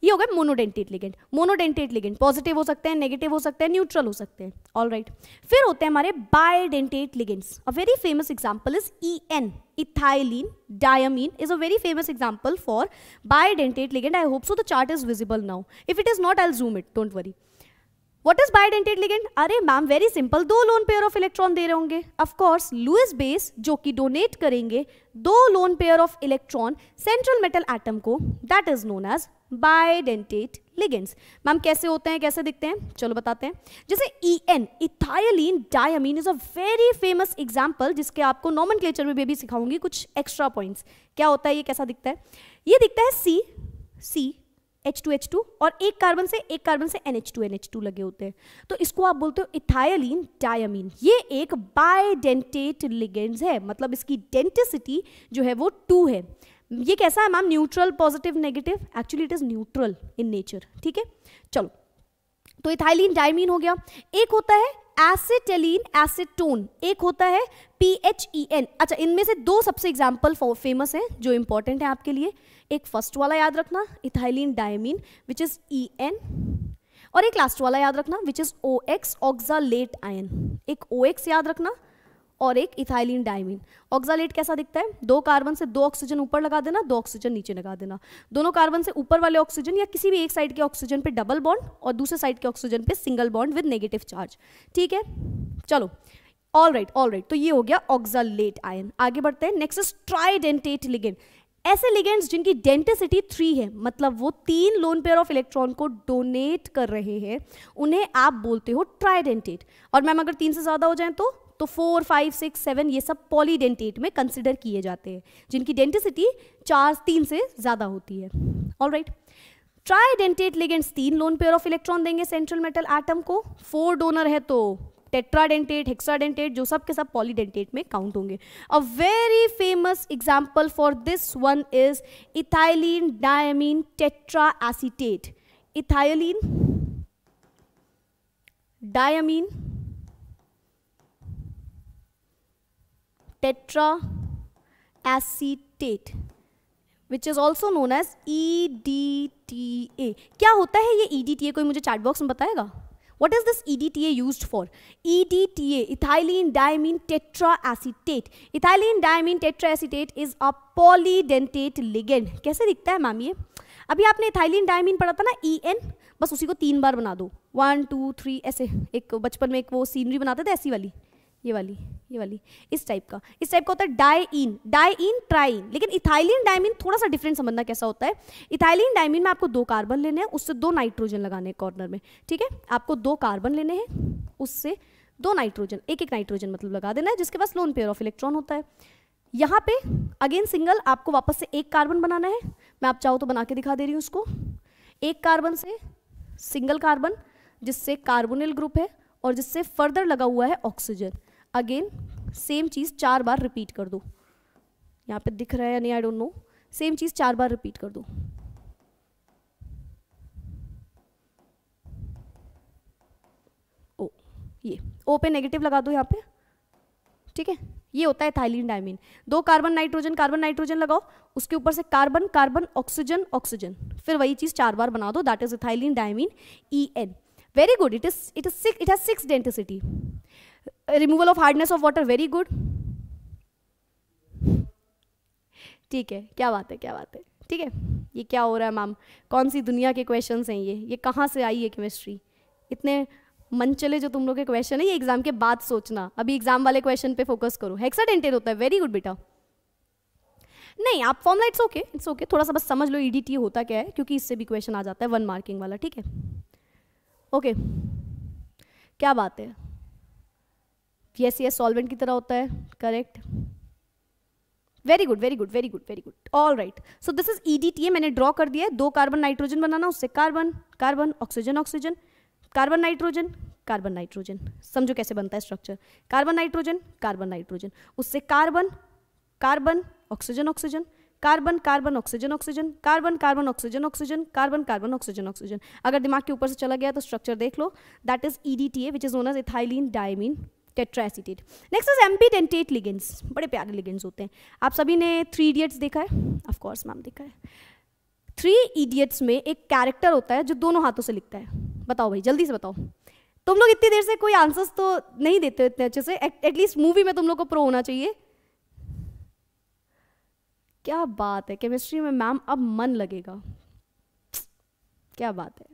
ये हो गए monodentate ligand monodentate ligand positive हो सकते हैं नेगेटिव हो सकते हैं न्यूट्रल हो सकते हैं ऑल राइट फिर होते हैं हमारे bidentate ligands a very famous example is E N ethylene diamine is a very famous example for bidentate ligand I hope so the chart is visible now if it is not i'll zoom it don't worry what is bidentate ligand अरे ma'am very simple दो lone pair of electron दे रहे होंगे of course Lewis base जो कि donate करेंगे दो lone pair of electron central metal atom को that is known as bidentate ligands ma'am कैसे होते हैं कैसे दिखते हैं चलो बताते हैं जैसे E N ethylene diamine is a very famous example जिसके आपको नॉमन क्लेचर में भी सिखाऊंगी कुछ एक्स्ट्रा पॉइंट्स क्या होता है ये कैसा दिखता है ये दिखता है C C H two H two और एक कार्बन से एक कार्बन से N H two N H two लगे होते हैं तो इसको आप बोलते हो इथायलिन डायमीन ये एक बायडेंटेट लिगेंड्स है मतलब इसकी डेंटिसिटी जो है वो टू है ये कैसा है ma'am neutral positive negative actually it is neutral in nature ठीक है चलो तो इथाइलिन डायमीन हो गया एक होता है एसिटेलिन एसिटोन एक होता है पी एच ई एन अच्छा इनमें से दो सबसे एग्जाम्पल फेमस हैं जो इंपॉर्टेंट है आपके लिए एक फर्स्ट वाला याद रखना ethylene diamine which is E N और एक लास्ट वाला याद रखना which is O X oxalate ion एक ओ एक्स याद रखना और एक इथाइलिन डायमिन ऑक्सालेट कैसा दिखता है दो कार्बन से दो ऑक्सीजन ऊपर लगा देना दो ऑक्सीजन नीचे लगा देना दोनों कार्बन से ऊपर वाले ऑक्सीजन या किसी भी एक साइड के ऑक्सीजन पे डबल बॉन्ड और दूसरे साइड के ऑक्सीजन पे single bond with negative charge ठीक है चलो ऑल राइट ऑल राइट तो ये हो गया ऑक्सालेट आयन आगे बढ़ते हैं नेक्स्ट ट्राइडेंटेट लिगेंड ऐसे लिगेंड्स जिनकी डेंटिसिटी थ्री है मतलब वो तीन लोन पेयर ऑफ इलेक्ट्रॉन को डोनेट कर रहे हैं उन्हें आप बोलते हो ट्राइडेंटेट और मैम अगर तीन से ज़्यादा हो जाए तो तो फोर फाइव सिक्स सेवन ये सब पॉलीडेंटेट में कंसिडर किए जाते हैं जिनकी डेंटिसिटी चार तीन से ज़्यादा होती है ऑल राइट ट्राईडेंटेट लिगेंड्स तीन लोन पेयर ऑफ इलेक्ट्रॉन देंगे सेंट्रल मेटल एटम को फोर डोनर है तो टेट्राडेंटेट हेक्साडेंटेट जो सब के सब पॉलीडेंटेट में काउंट होंगे a very famous example for this one is ethylene diamine tetraacetate ethylene diamine tetraacetate which is also known as E D T A क्या होता है ये ई डी टी ए कोई मुझे चैट बॉक्स में बताएगा what is this E D T A use for E D T A ethylene diamine tetraacetate ethylene tetraacetate is a polydentate ligand कैसे दिखता है मैम ये अभी आपने इथाइलिन डायमिन पढ़ा था ना ई e एन बस उसी को तीन बार बना दो वन टू थ्री ऐसे एक बचपन में एक वो सीनरी बनाते थे ऐसी वाली ये वाली ये वाली इस टाइप का इस टाइप का होता है डाइन डाइन ट्राइन लेकिन इथाइलिन डायमिन थोड़ा सा डिफरेंट समझना कैसा होता है इथाइलिन डायमिन में आपको दो कार्बन लेने हैं उससे दो नाइट्रोजन लगाने हैं कॉर्नर में ठीक है आपको दो कार्बन लेने हैं उससे दो नाइट्रोजन एक एक नाइट्रोजन मतलब लगा देना है जिसके पास लोन पेयर ऑफ इलेक्ट्रॉन होता है यहाँ पे अगेन सिंगल आपको वापस से एक कार्बन बनाना है मैं आप चाहो तो बना के दिखा दे रही हूँ उसको एक कार्बन से सिंगल कार्बन जिससे कार्बोनिल ग्रुप है और जिससे फर्दर लगा हुआ है ऑक्सीजन अगेन सेम चीज़ चार बार रिपीट कर दो यहाँ पे दिख रहा है नहीं आई डोंट नो सेम चीज़ चार बार रिपीट कर दो ओ oh, ये ओ पे नेगेटिव लगा दो यहाँ पे ठीक है ये होता है थाइलिन डायमिन दो कार्बन नाइट्रोजन कार्बन नाइट्रोजन लगाओ उसके ऊपर से कार्बन कार्बन ऑक्सीजन ऑक्सीजन फिर वही चीज़ चार बार बना दो that is ethylene E N very good it is it is six it has six denticity removal of hardness of water very good ठीक है क्या बात है क्या बात है ठीक है ये क्या हो रहा है मैम कौन सी दुनिया के क्वेश्चन हैं ये ये कहाँ से आई है केमिस्ट्री इतने मन चले जो तुम लोग के क्वेश्चन है ये एग्जाम के बाद सोचना अभी एग्जाम वाले क्वेश्चन पे फोकस करो हेक्साडेंटेड होता है वेरी गुड बेटा नहीं आप formula it's okay it's okay थोड़ा सा बस समझ लो ईडीटी e होता क्या है क्योंकि इससे भी क्वेश्चन आ जाता है वन मार्किंग वाला ठीक है ओके क्या बात है यस यस सॉल्वेंट की तरह होता है correct very good very good very good very good all right so this is E D T A मैंने ड्रॉ कर दिया है दो कार्बन नाइट्रोजन बनाना उससे carbon carbon oxygen oxygen carbon nitrogen carbon nitrogen समझो कैसे बनता है structure carbon nitrogen carbon nitrogen उससे carbon carbon oxygen oxygen carbon carbon oxygen oxygen carbon carbon oxygen oxygen carbon carbon oxygen oxygen अगर दिमाग के ऊपर से चला गया तो स्ट्रक्चर देख लो that is E D T A which is known as ethylene diamine tetraacetate next is dentate ligands बड़े प्यारे लिगेंस होते हैं आप सभी ने थ्री इडियट्स देखा है ऑफकोर्स मैम देखा है थ्री इडियट्स में एक कैरेक्टर होता है जो दोनों हाथों से लिखता है बताओ भाई जल्दी से बताओ तुम लोग इतनी देर से कोई आंसर्स तो नहीं देते हो इतने अच्छे से एटलीस्ट मूवी में तुम लोग को प्रो होना चाहिए क्या बात है केमिस्ट्री में मैम अब मन लगेगा क्या बात है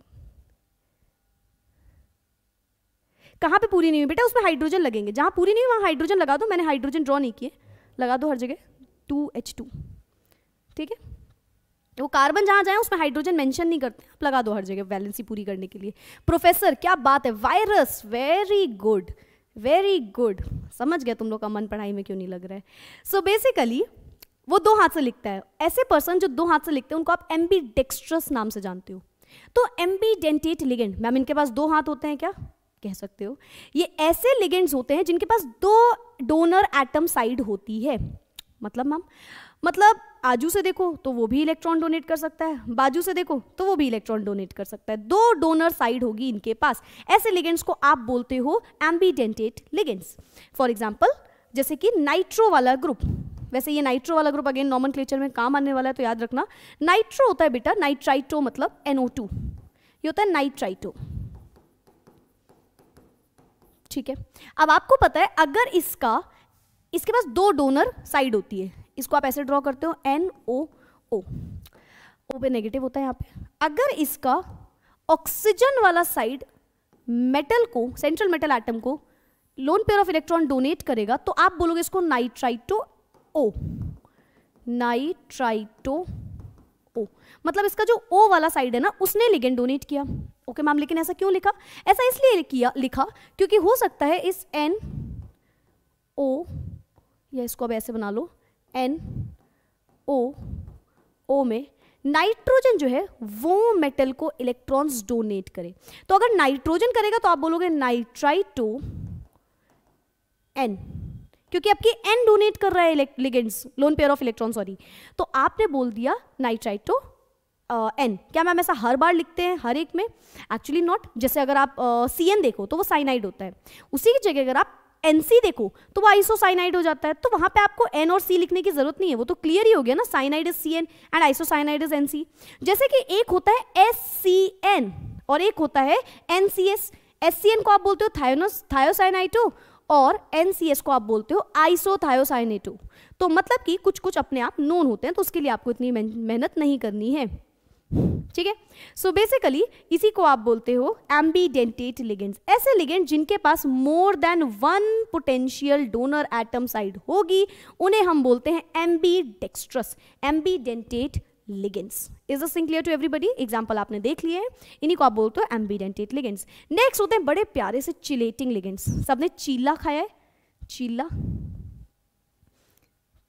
कहाँ पे पूरी नहीं हुई बेटा उसमें हाइड्रोजन लगेंगे जहाँ पूरी नहीं हुई वहाँ हाइड्रोजन लगा दो मैंने हाइड्रोजन ड्रॉ नहीं किए लगा दो हर जगह टू एच टू ठीक है वो कार्बन जहाँ जाए उसमें हाइड्रोजन मेंशन नहीं करते आप लगा दो हर जगह वैलेंसी पूरी करने के लिए प्रोफेसर क्या बात है virus very good very good समझ गया तुम लोग का मन पढ़ाई में क्यों नहीं लग रहा है सो so बेसिकली वो दो हाथ से लिखता है ऐसे पर्सन जो दो हाथ से लिखते हैं उनको आप एम्बी डेक्स्ट्रस नाम से जानते हो तो एम्बी डेंटेट लिगेंड मैम इनके पास दो हाथ होते हैं क्या कह सकते हो ये ऐसे लिगेंड्स होते हैं जिनके पास दो डोनर एटम साइड होती है मतलब मैम मतलब आजू से देखो तो वो भी इलेक्ट्रॉन डोनेट कर सकता है बाजू से देखो तो वो भी इलेक्ट्रॉन डोनेट कर सकता है दो डोनर साइड होगी इनके पास ऐसे लिगेंड्स को आप बोलते हो एम्बीडेंटेट लिगेंड्स फॉर एग्जाम्पल जैसे कि नाइट्रो वाला ग्रुप वैसे ये नाइट्रो वाला ग्रुप अगेन नॉमन में काम आने वाला है तो याद रखना नाइट्रो होता है बेटा नाइट्राइटो मतलब एनओ ये होता है नाइट्राइटो ठीक है अब आपको पता है अगर इसका इसके पास दो डोनर साइड होती है इसको आप ऐसे ड्रॉ करते हो एन ओ ओ ओ पे नेगेटिव होता है यहाँ पे अगर इसका ऑक्सीजन वाला साइड मेटल को सेंट्रल मेटल एटम को lone pair of electron donate करेगा तो आप बोलोगे इसको नाइट्राइटो ओ नाइट्राइटो ओ मतलब इसका जो ओ वाला साइड है ना उसने लिगेंड डोनेट किया ओके मैम लेकिन ऐसा क्यों लिखा ऐसा इसलिए किया लिखा क्योंकि हो सकता है इस एन ओ या इसको अब ऐसे बना लो एन ओ ओ में नाइट्रोजन जो है वो मेटल को इलेक्ट्रॉन्स डोनेट करे तो अगर नाइट्रोजन करेगा तो आप बोलोगे नाइट्राइटो एन क्योंकि आपकी एन डोनेट कर रहा है ligands lone pair of electron sorry तो आपने बोल दिया नाइट्राइटो एन uh, क्या मैम ऐसा हर बार लिखते हैं हर एक में एक्चुअली नॉट जैसे अगर आप सी uh, एन देखो तो वो साइनाइड होता है उसी की जगह अगर आप एन सी देखो तो वो आइसो साइनाइड हो जाता है तो वहां पे आपको एन और सी लिखने की जरूरत नहीं है वो तो क्लियर ही हो गया ना cyanide is C N and isocyanide is N C जैसे कि एक होता है एस सी एन और एक होता है N C S S C N को आप बोलते हो थायोसाइनाइटो और एन सी एस को आप बोलते हो आइसोथायोसाइनेटो तो मतलब कि कुछ कुछ अपने आप नोन होते हैं तो उसके लिए आपको इतनी मेहनत नहीं करनी है ठीक है सो बेसिकली इसी को आप बोलते हो एम्बीडेंटेट लिगेंड्स ऐसे लिगेंड जिनके पास more than one potential donor atom side होगी उन्हें हम बोलते हैं ambidextrous ambidentate ligands is thing clear to everybody example आपने देख लिए इन्हीं को आप बोलते हो एम्बीडेंटेट लिगेंड्स नेक्स्ट होते हैं बड़े प्यारे से चिलेटिंग लिगेंड्स सबने चीला खाया है चीला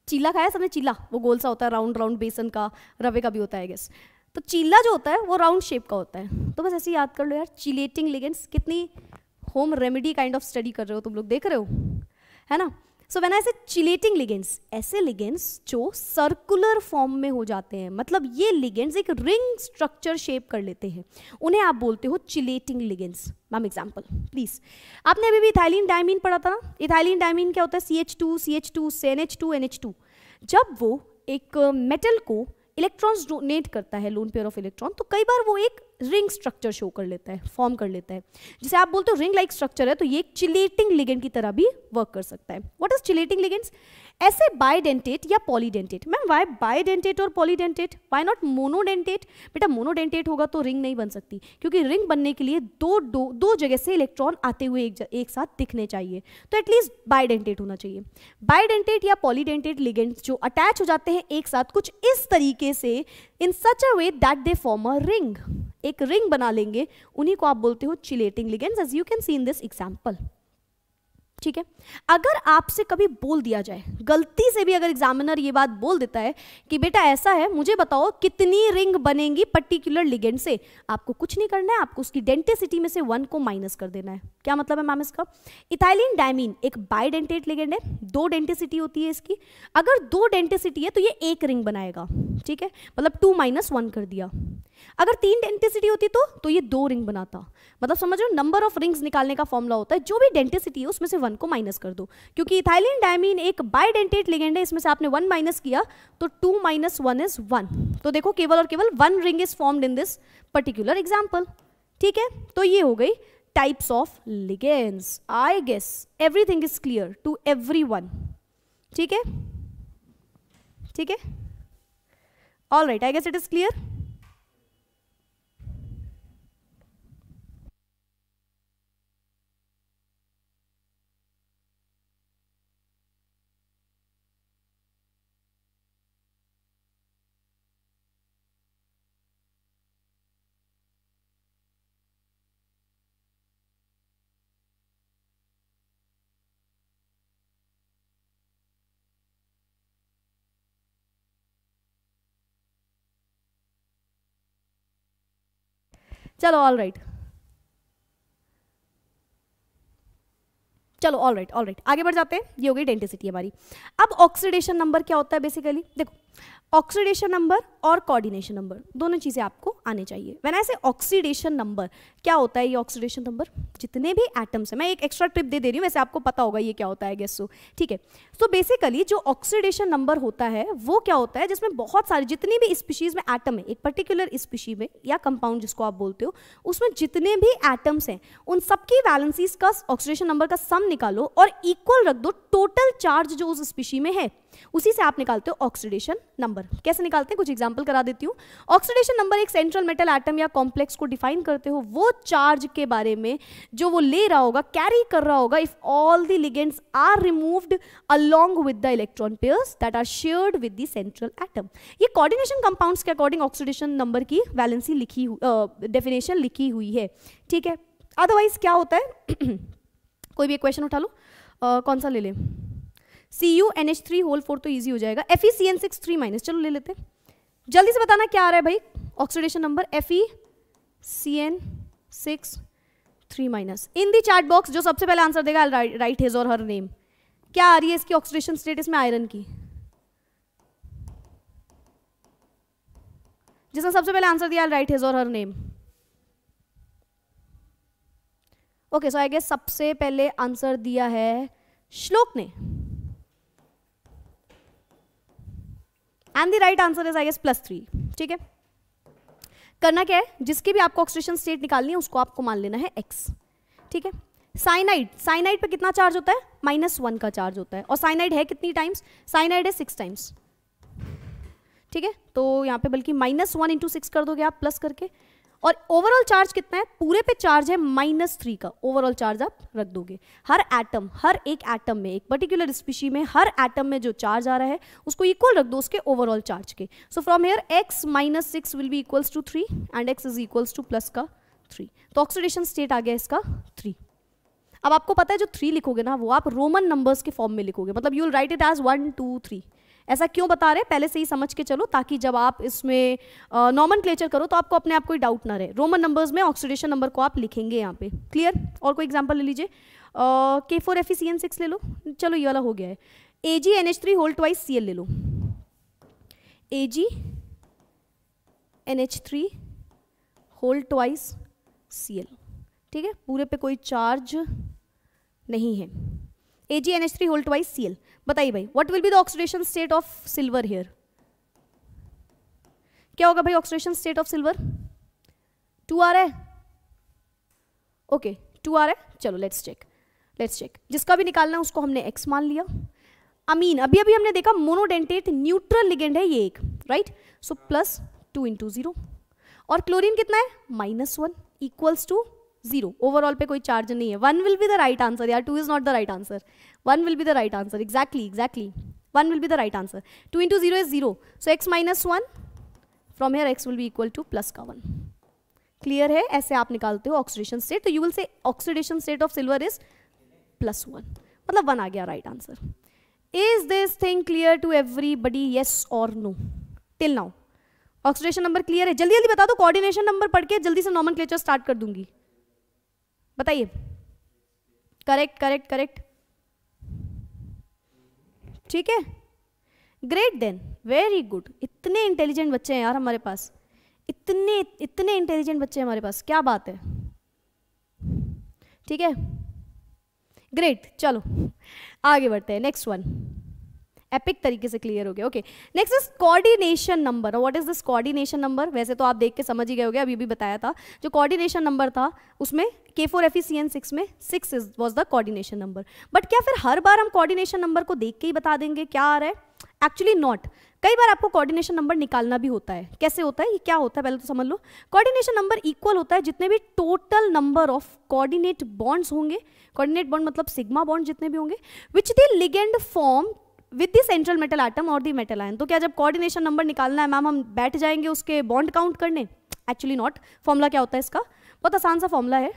चीला खाया सबने चीला वो गोल सा होता है राउंड राउंड बेसन का रवे का भी होता है गेस तो चीला जो होता है वो राउंड शेप का होता है तो बस ऐसे याद कर लो यार चिलेटिंग लिगेंड्स कितनी home remedy kind of study कर रहे हो तुम लोग देख रहे हो है ना सो वेन ऐसे चिलेटिंग लिगेंड्स ऐसे लिगेंड्स जो सर्कुलर फॉर्म में हो जाते हैं मतलब ये लिगेंड्स एक रिंग स्ट्रक्चर शेप कर लेते हैं उन्हें आप बोलते हो chelating ligands ma'am example please आपने अभी भी इथाइलिन डायमीन पढ़ा था ना इथाइलिन डायमीन क्या होता है C H two C H two N H two N H two जब वो एक मेटल को इलेक्ट्रॉन्स डोनेट करता है लोन पेयर ऑफ इलेक्ट्रॉन तो कई बार वो एक रिंग स्ट्रक्चर शो कर लेता है फॉर्म कर लेता है जैसे आप बोलते हो रिंग लाइक स्ट्रक्चर है तो ये एक चिलेटिंग लिगेंड की तरह भी वर्क कर सकता है वॉट इज चिलेटिंग लिगेंड्स ऐसे बायोडेंटेट या पॉलीडेंटेट मैम वाई बायोडेंटेट और पॉलीडेंटेट वाई नॉट मोनोडेंटेट बेटा मोनोडेंटेट होगा तो रिंग नहीं बन सकती क्योंकि रिंग बनने के लिए दो दो, दो जगह से इलेक्ट्रॉन आते हुए एक, एक साथ दिखने चाहिए तो एटलीस्ट बायोडेंटेट होना चाहिए बायोडेंटेट या पॉलीडेंटेट लिगेंट जो अटैच हो जाते हैं एक साथ कुछ इस तरीके से in such a way that they form a ring एक रिंग बना लेंगे उन्हीं को आप बोलते हो chelating ligands as you can see in this example ठीक है अगर आपसे कभी बोल दिया जाए गलती से भी अगर एग्जामिनर ये बात बोल देता है कि बेटा ऐसा है मुझे बताओ कितनी रिंग बनेंगी पर्टिकुलर लिगेंड से आपको कुछ नहीं करना है आपको उसकी डेंटिसिटी में से वन को माइनस कर देना है क्या मतलब है मैम इसका इथाइलिन डायमीन एक बायडेंटेट लिगेंड है दो डेंटिसिटी होती है इसकी अगर दो डेंटिसिटी है तो ये एक रिंग बनाएगा ठीक है मतलब टू माइनस वन कर दिया अगर तीन डेंटिसिटी होती तो तो ये दो रिंग बनाता मतलब समझो नंबर ऑफ रिंग्स निकालने का फॉर्मूला होता है जो भी डेंटिसिटी है उसमें से वन को माइनस कर दो क्योंकि इथाइलिन डायमीन एक बायडेंटेट लिगेंड है इसमें से आपने वन माइनस किया तो two minus one is one तो देखो केवल और केवल one ring is formed in this particular example ठीक है तो ये हो गई types of ligands I guess everything is clear to every ठीक है ठीक है all right I guess it is clear चलो ऑल राइट चलो ऑल राइट ऑल राइट आगे बढ़ जाते हैं ये हो गई डेंटिसिटी हमारी अब ऑक्सीडेशन नंबर क्या होता है बेसिकली देखो ऑक्सीडेशन नंबर और कोऑर्डिनेशन नंबर दोनों चीज़ें आपको आने चाहिए वैन ऐसे ऑक्सीडेशन नंबर क्या होता है ये ऑक्सीडेशन नंबर जितने भी एटम्स हैं मैं एक एक्स्ट्रा ट्रिप दे दे रही हूँ वैसे आपको पता होगा ये क्या होता है गैसो ठीक है सो बेसिकली जो ऑक्सीडेशन नंबर होता है वो क्या होता है जिसमें बहुत सारे जितनी भी स्पीशीज़ में एटम है एक पर्टिकुलर स्पीशी में या कंपाउंड जिसको आप बोलते हो उसमें जितने भी एटम्स हैं उन सबकी वैलेंसीज का ऑक्सीडेशन नंबर का सम निकालो और इक्वल रख दो टोटल चार्ज जो उस स्पीशी में है उसी से आप निकालते हो ऑक्सीडेशन नंबर कैसे निकालते हैं कुछ एग्जाम्पल करा देती हूँ ऑक्सीडेशन नंबर एक सेंट्रल मेटल एटम या कॉम्प्लेक्स को डिफाइन करते हो वो चार्ज के बारे में जो वो ले रहा होगा कैरी कर रहा होगा if all the ligands are removed along with the electron pairs that are shared with the central atom ये कॉर्डिनेशन कंपाउंड के अकॉर्डिंग ऑक्सीडेशन नंबर की वैलेंसी लिखी डेफिनेशन uh, लिखी हुई है ठीक है अदरवाइज क्या होता है कोई भी एक क्वेश्चन उठा लो uh, कौन सा ले लें C U N H three whole four तो ईजी हो जाएगा F E C N six three minus चलो ले लेते जल्दी से बताना क्या आ रहा है भाई oxidation number F E C N six three minus in the chart box जो सबसे पहले आंसर देगा राइट हेज और हर नेम क्या आ रही है इसकी ऑक्सीडेशन स्टेटस में आयरन की जिसने सबसे पहले आंसर दिया राइट हेज और her name okay so I guess सबसे पहले आंसर दिया है श्लोक ने and the right answer is I S plus three ठीक है करना क्या है जिसकी भी आपको ऑक्सीडेशन स्टेट निकालनी है उसको आपको मान लेना है एक्स ठीक है साइनाइड साइनाइड पे कितना चार्ज होता है माइनस वन का चार्ज होता है और साइनाइड है कितनी टाइम्स साइनाइड है सिक्स टाइम्स ठीक है तो यहाँ पे बल्कि माइनस वन इंटू सिक्स कर दोगे आप प्लस करके और ओवरऑल चार्ज कितना है पूरे पे चार्ज है माइनस थ्री का ओवरऑल चार्ज आप रख दोगे हर एटम हर एक एटम में एक पर्टिकुलर स्पीशी में हर एटम में जो चार्ज आ रहा है उसको इक्वल रख दो उसके ओवरऑल चार्ज के so from here X minus six will be equals to three and X is equals to plus का थ्री तो ऑक्सीडेशन स्टेट आ गया इसका थ्री अब आपको पता है जो थ्री लिखोगे ना वो आप रोमन नंबर्स के फॉर्म में लिखोगे मतलब you will write it as one two three ऐसा क्यों बता रहे पहले से ही समझ के चलो ताकि जब आप इसमें नॉर्मन क्लेचर करो तो आपको अपने आप कोई डाउट ना रहे रोमन नंबर्स में ऑक्सीडेशन नंबर को आप लिखेंगे यहाँ पे क्लियर और कोई एग्जाम्पल ले लीजिए K four F E C N six ले लो चलो ये वाला हो गया है A G N H three whole twice C L ले लो A G N H three whole twice C L ठीक है पूरे पे कोई चार्ज नहीं है A G N H three whole twice C L बताइए भाई what will be the oxidation state of silver here क्या होगा भाई oxidation state of silver two आ रहा है ओके टू आ रहा है चलो लेट्स चेक लेट्स चेक जिसका भी निकालना है उसको हमने एक्स मान लिया अमीन अभी अभी हमने देखा मोनोडेंटेट न्यूट्रल लिगेंड है ये एक right so plus two into zero और क्लोरीन कितना है minus one equals to zero overall पे कोई चार्ज नहीं है one will be the right answer यार two is not the right answer one will be the right answer exactly exactly one will be the right answer two into zero is zero so X minus one from here X will be equal to plus का one clear है ऐसे आप निकालते हो oxidation state तो you will say oxidation state of silver is plus one मतलब one आ गया right answer is this thing clear to everybody yes और no till now oxidation number clear है जल्दी जल्दी बता दो कोऑर्डिनेशन नंबर पढ़ के जल्दी से नॉमन स्टार्ट कर दूंगी बताइए करेक्ट करेक्ट करेक्ट ठीक है ग्रेट देन वेरी गुड इतने इंटेलिजेंट बच्चे हैं यार हमारे पास इतने इतने इंटेलिजेंट बच्चे हैं हमारे पास क्या बात है ठीक है ग्रेट चलो आगे बढ़ते हैं नेक्स्ट वन एपिक तरीके से क्लियर हो गया okay next is coordination number what is this coordination number वैसे तो आप देख के समझ ही गए होगे अभी भी बताया था जो कोऑर्डिनेशन नंबर था उसमें K four F C N six में six is was the coordination number but क्या फिर हर बार हम कोऑर्डिनेशन नंबर को देख के ही बता देंगे क्या आ रहा है एक्चुअली नॉट कई बार आपको कोऑर्डिनेशन नंबर निकालना भी होता है कैसे होता है ये क्या होता है पहले तो समझ लो कोऑर्डिनेशन नंबर इक्वल होता है जितने भी total number of coordinate bonds होंगे कोऑर्डिनेट बॉन्ड मतलब सिग्मा बॉन्ड जितने भी होंगे which the ligand form with the central metal atom और दी मेटल आयन तो क्या जब कोऑर्डिनेशन नंबर निकालना है मैम हम बैठ जाएंगे उसके बॉन्ड काउंट करने एक्चुअली नॉट फॉर्मूला क्या होता है इसका बहुत आसान सा फॉर्मूला है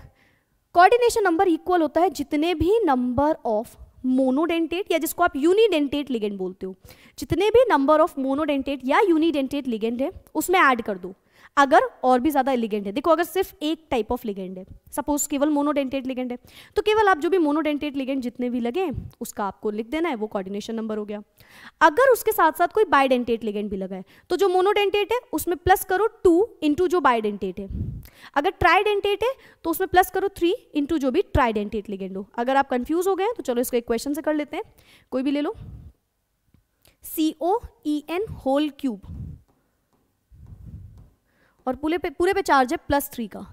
कोऑर्डिनेशन नंबर इक्वल होता है जितने भी नंबर ऑफ मोनोडेंटेट या जिसको आप यूनिडेंटेट लिगेंड बोलते हो जितने भी नंबर ऑफ मोनोडेंटेट या यूनिडेंटेट लिगेंड है उसमें ऐड कर दो अगर और भी ज़्यादा एलिगेंट है देखो अगर सिर्फ एक टाइप ऑफ लिगेंड है सपोज केवल मोनोडेंटेड लिगेंड है तो केवल आप जो भी मोनोडेंटेड लिगेंड जितने भी लगे उसका आपको लिख देना है वो कोऑर्डिनेशन नंबर हो गया अगर उसके साथ साथ कोई बाइडेंटेट लिगेंड भी लगा है तो जो मोनोडेंटेट है उसमें प्लस करो टू इंटू जो बाइडेंटेट है अगर ट्राइडेंटेट है तो उसमें प्लस करो थ्री इंटू जो भी ट्राइडेंटेट लिगेंड हो अगर आप कंफ्यूज हो गए तो चलो इसको एक क्वेश्चन से कर लेते हैं कोई भी ले लो C O E N whole cube और पूरे पे पूरे पे चार्ज है प्लस थ्री का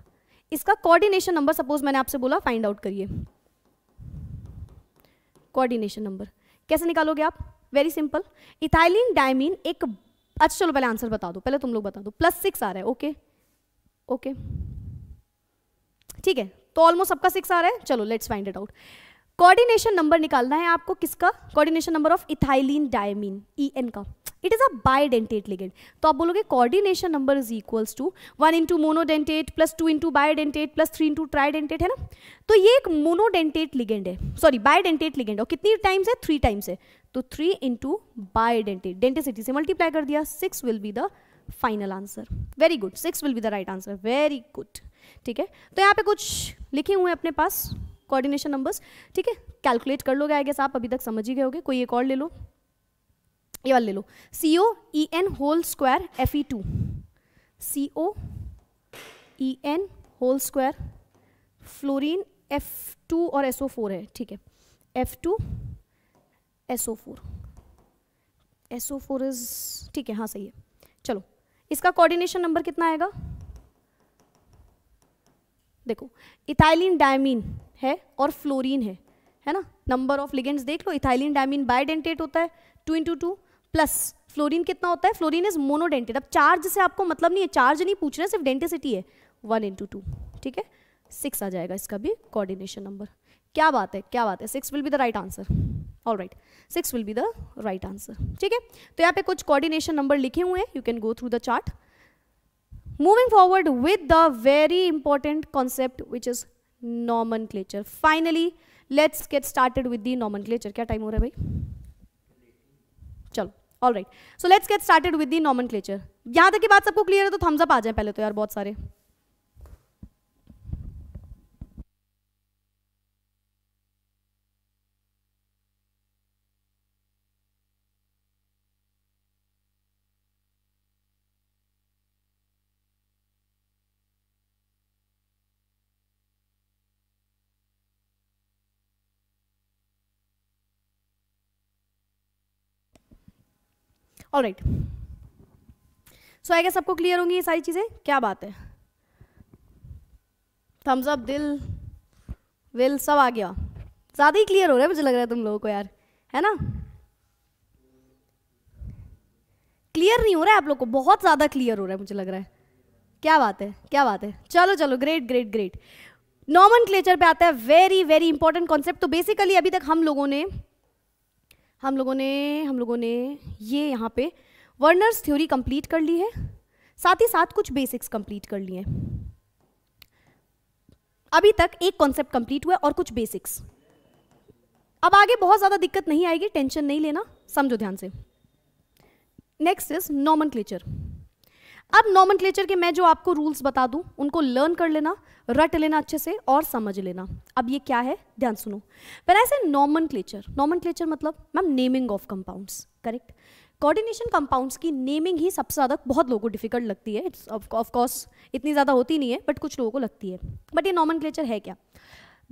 इसका कोऑर्डिनेशन नंबर सपोज मैंने आपसे बोला फाइंड आउट करिए कोऑर्डिनेशन नंबर कैसे निकालोगे आप वेरी सिंपल इथाइलिन डायमीन एक अच्छा चलो पहले आंसर बता दो पहले तुम लोग बता दो प्लस सिक्स आ रहा है ओके ओके ठीक है तो ऑलमोस्ट सबका सिक्स आ रहा है चलो let's find it out coordination number निकालना है आपको किसका coordination number of ethylene diamine E N का it is a bidentate ligand तो आप बोलोगे coordination number is equals to one into monodentate plus two into bidentate plus three into tridentate है ना तो ये एक मोनोडेंटेट लिगेंड है सॉरी बायोडेंटेट लिगेंड और कितनी टाइम्स है थ्री टाइम्स है तो थ्री इंटू बायोडेंटेट डेंटेसिटी से मल्टीप्लाई कर दिया six will be the final answer very good six will be the right answer very good ठीक है तो यहाँ पे कुछ लिखे हुए हैं अपने पास कोऑर्डिनेशन नंबर्स ठीक है कैलकुलेट कर लोगे आई गेस आप अभी तक समझ ही गए होगे कोई एक और ले लो ये वाले ले लो C O E N whole square F E two C O E N whole square fluorine F two और एस ओ फोर है ठीक है F two S O four S O four is ठीक है हाँ सही है चलो इसका कोऑर्डिनेशन नंबर कितना आएगा देखो इथाइलिन डायमीन है और फ्लोरीन है है ना नंबर ऑफ लिगेंड्स देख लो इथाइलिन डायमीन बायडेंटेट होता है two into two plus fluorine कितना होता है फ्लोरीन इज मोनोडेंटेड अब चार्ज से आपको मतलब नहीं है चार्ज नहीं पूछ रहे सिर्फ डेंटिसिटी है वन इंटू टू ठीक है सिक्स आ जाएगा इसका भी कोऑर्डिनेशन नंबर क्या बात है क्या बात है six will be the right answer all right six will be the right answer ठीक है तो यहाँ पे कुछ कोऑर्डिनेशन नंबर लिखे हुए हैं you can go through the chart moving forward with the very important concept which is nomenclature finally let's get started with the nomenclature क्या टाइम हो रहा है भाई चलो all right so let's get started with the nomenclature यहाँ तक की बात सबको क्लियर है तो थम्सअप आ जाए पहले तो यार बहुत सारे all right so I guess सबको क्लियर होंगी ये सारी चीज़ें क्या बात है थम्स अप दिल विल सब आ गया ज़्यादा ही क्लियर हो रहा है मुझे लग रहा है तुम लोगों को यार है ना क्लियर नहीं हो रहा है आप लोग को बहुत ज़्यादा क्लियर हो रहा है मुझे लग रहा है क्या बात है क्या बात है चलो चलो great great great nomenclature पे आता है वेरी वेरी इंपॉर्टेंट कॉन्सेप्ट तो बेसिकली अभी तक हम लोगों ने हम लोगों ने हम लोगों ने ये यहाँ पे वर्नर्स थ्योरी कंप्लीट कर ली है साथ ही साथ कुछ बेसिक्स कंप्लीट कर लिए अभी तक एक कॉन्सेप्ट कंप्लीट हुआ और कुछ बेसिक्स अब आगे बहुत ज़्यादा दिक्कत नहीं आएगी टेंशन नहीं लेना समझो ध्यान से नेक्स्ट इज नॉमन क्लेचर अब नॉमन के मैं जो आपको रूल्स बता दूं उनको लर्न कर लेना रट लेना अच्छे से और समझ लेना अब ये क्या है ध्यान सुनो पर ऐसे नॉमन क्लेचर नॉमन क्लेचर मतलब ma'am naming of compounds correct coordination compounds की नेमिंग ही सबसे ज़्यादा बहुत लोगों को डिफिकल्ट लगती है इट्स ऑफ इतनी ज़्यादा होती नहीं है बट कुछ लोगों को लगती है बट ये नॉमन है क्या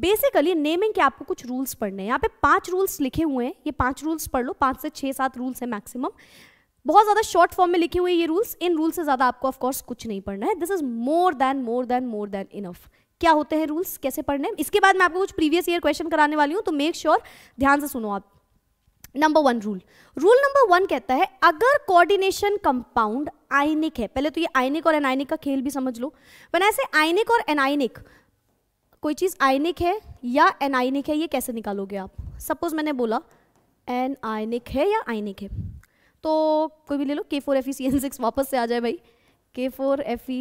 बेसिकली नेमिंग के आपको कुछ रूल्स पढ़ने हैं यहाँ पे पांच रूल्स लिखे हुए हैं ये पांच रूल्स पढ़ लो पांच से छः सात रूल्स हैं मैक्सिमम बहुत ज़्यादा शॉर्ट फॉर्म में लिखे हुए ये रूल्स इन रूल्स से ज़्यादा आपको ऑफकोर्स कुछ नहीं पढ़ना है this is more than more than more than enough क्या होते हैं रूल्स कैसे पढ़ने इसके बाद मैं आपको कुछ प्रीवियस ईयर क्वेश्चन कराने वाली हूं तो मेक श्योर sure, ध्यान से सुनो आप number one rule rule number one कहता है अगर कोऑर्डिनेशन कंपाउंड आयनिक है पहले तो ये आयनिक और एनाइनिक का खेल भी समझ लो वन ऐसे आयनिक और एनाइनिक कोई चीज़ आयनिक है या एनाइनिक है ये कैसे निकालोगे आप सपोज मैंने बोला एन आयनिक है या आयनिक है तो कोई भी ले लो K four F E C N six वापस से आ जाए भाई K four F E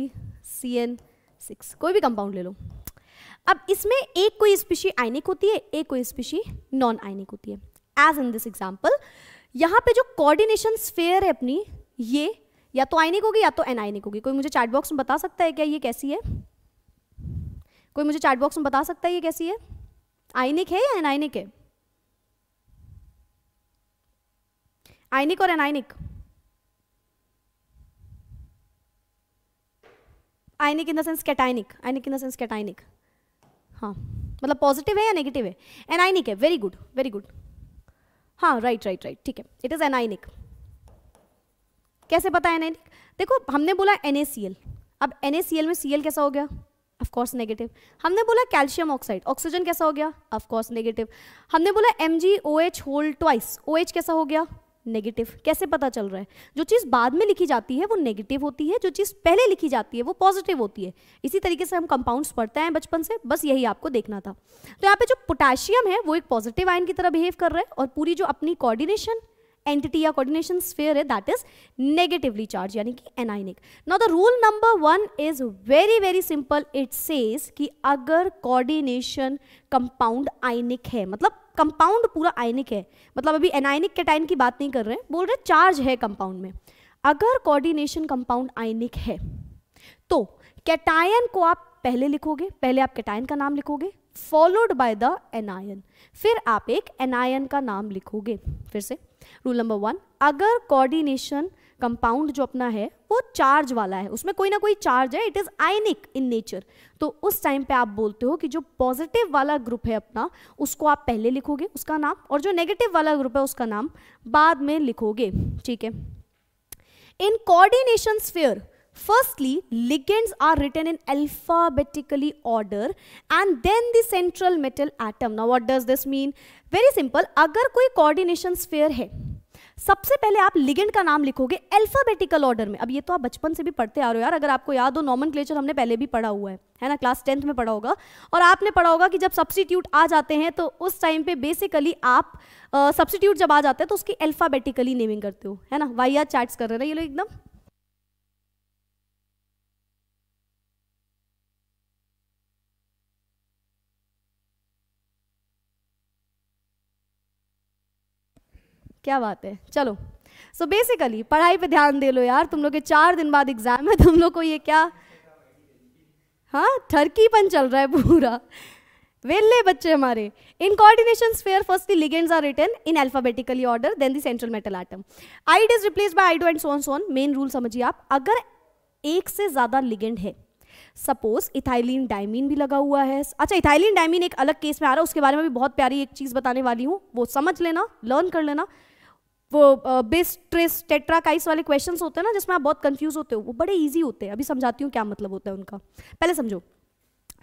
C N six कोई भी कंपाउंड ले लो अब इसमें एक कोई स्पीशी आइनिक होती है एक कोई स्पीशी नॉन आइनिक होती है एज इन दिस एग्जाम्पल यहाँ पे जो कोऑर्डिनेशन स्फेयर है अपनी ये या तो आइनिक होगी या तो एनआइनिक होगी कोई मुझे चैट बॉक्स में बता सकता है क्या ये कैसी है कोई मुझे चैट बॉक्स में बता सकता है ये कैसी है आइनिक है या एनआइनिक है आयनिक और anionic ionic in the sense cationic ionic in the sense cationic हाँ मतलब पॉजिटिव है या नेगेटिव है एनाइनिक है वेरी गुड वेरी गुड हाँ राइट राइट राइट ठीक है इट इज़ एनाइनिक कैसे पता है एनाइनिक देखो हमने बोला एन अब एन में सी कैसा हो गया ऑफकोर्स नेगेटिव हमने बोला कैल्शियम ऑक्साइड ऑक्सीजन कैसा हो गया ऑफकोर्स नेगेटिव हमने बोला M G O H whole twice O H कैसा हो गया नेगेटिव कैसे पता चल रहा है जो चीज़ बाद में लिखी जाती है वो नेगेटिव होती है जो चीज़ पहले लिखी जाती है वो पॉजिटिव होती है इसी तरीके से हम कंपाउंड्स पढ़ते हैं बचपन से बस यही आपको देखना था तो यहाँ पे जो पोटेशियम है वो एक पॉजिटिव आयन की तरह बिहेव कर रहा है और पूरी जो अपनी कोऑर्डिनेशन एंटिटी या कोऑर्डिनेशन स्फेयर है दैट इज नेगेटिवली चार्ज यानी कि anionic now the rule number one is very very simple it says कि अगर कोऑर्डिनेशन कंपाउंड आइनिक है मतलब कंपाउंड पूरा आइनिक है मतलब अभी एनाइनिक कैटाइन की बात नहीं कर रहे हैं बोल रहे चार्ज है कंपाउंड में अगर कोऑर्डिनेशन कंपाउंड आइनिक है तो कैटायन को आप पहले लिखोगे पहले आप कैटायन का नाम लिखोगे फॉलोड बाय द एनायन फिर आप एक एनायन का नाम लिखोगे फिर से रूल नंबर वन अगर कोऑर्डिनेशन कंपाउंड जो अपना है वो चार्ज वाला है उसमें कोई ना कोई चार्ज है it is ionic in nature तो उस टाइम पे आप बोलते हो कि जो पॉजिटिव वाला ग्रुप है अपना उसको आप पहले लिखोगे उसका नाम और जो नेगेटिव वाला ग्रुप है उसका नाम बाद में लिखोगे ठीक है in coordination sphere Firstly, ligands are written in alphabetically order and then the central metal atom. Now what does this mean? Very simple, agar koi coordination sphere hai सबसे पहले आप लिगेंड का नाम लिखोगे अल्फाबेटिकल ऑर्डर में अब ये तो आप बचपन से भी पढ़ते आ रहे हो यार अगर आपको याद हो नॉमन क्लेचर हमने पहले भी पढ़ा हुआ है है ना क्लास टेंथ में पढ़ा होगा और आपने पढ़ा होगा कि जब सब्सिट्यूट आ जाते हैं तो उस टाइम पे बेसिकली आप सब्सिट्यूट जब आ जाते हैं तो उसकी अल्फाबेटिकली नेमिंग करते हो है ना वाई आर चैट्स कर रहे हैं ये लोग एकदम क्या बात है चलो सो so बेसिकली पढ़ाई पे ध्यान दे लो यार तुम लोग के चार दिन बाद एग्जाम है तुम लोग को ये क्या हाँ ठरकीपन चल रहा है पूरा वेल्ले बच्चे हमारे इन coordination sphere firstly ligands are written in alphabetically order then the central metal atom id is replaced by ido and so on so on main rule समझिए आप अगर एक से ज़्यादा लिगेंड है सपोज इथाइलिन डायमीन भी लगा हुआ है अच्छा इथाइलिन डायमीन एक अलग केस में आ रहा है उसके बारे में भी बहुत प्यारी एक चीज़ बताने वाली हूँ वो समझ लेना लर्न कर लेना वो बेस ट्रेस टेट्राकाइस वाले क्वेश्चन होते हैं ना जिसमें आप बहुत कंफ्यूज होते हो वो बड़े ईजी होते हैं अभी समझाती हूँ क्या मतलब होता है उनका पहले समझो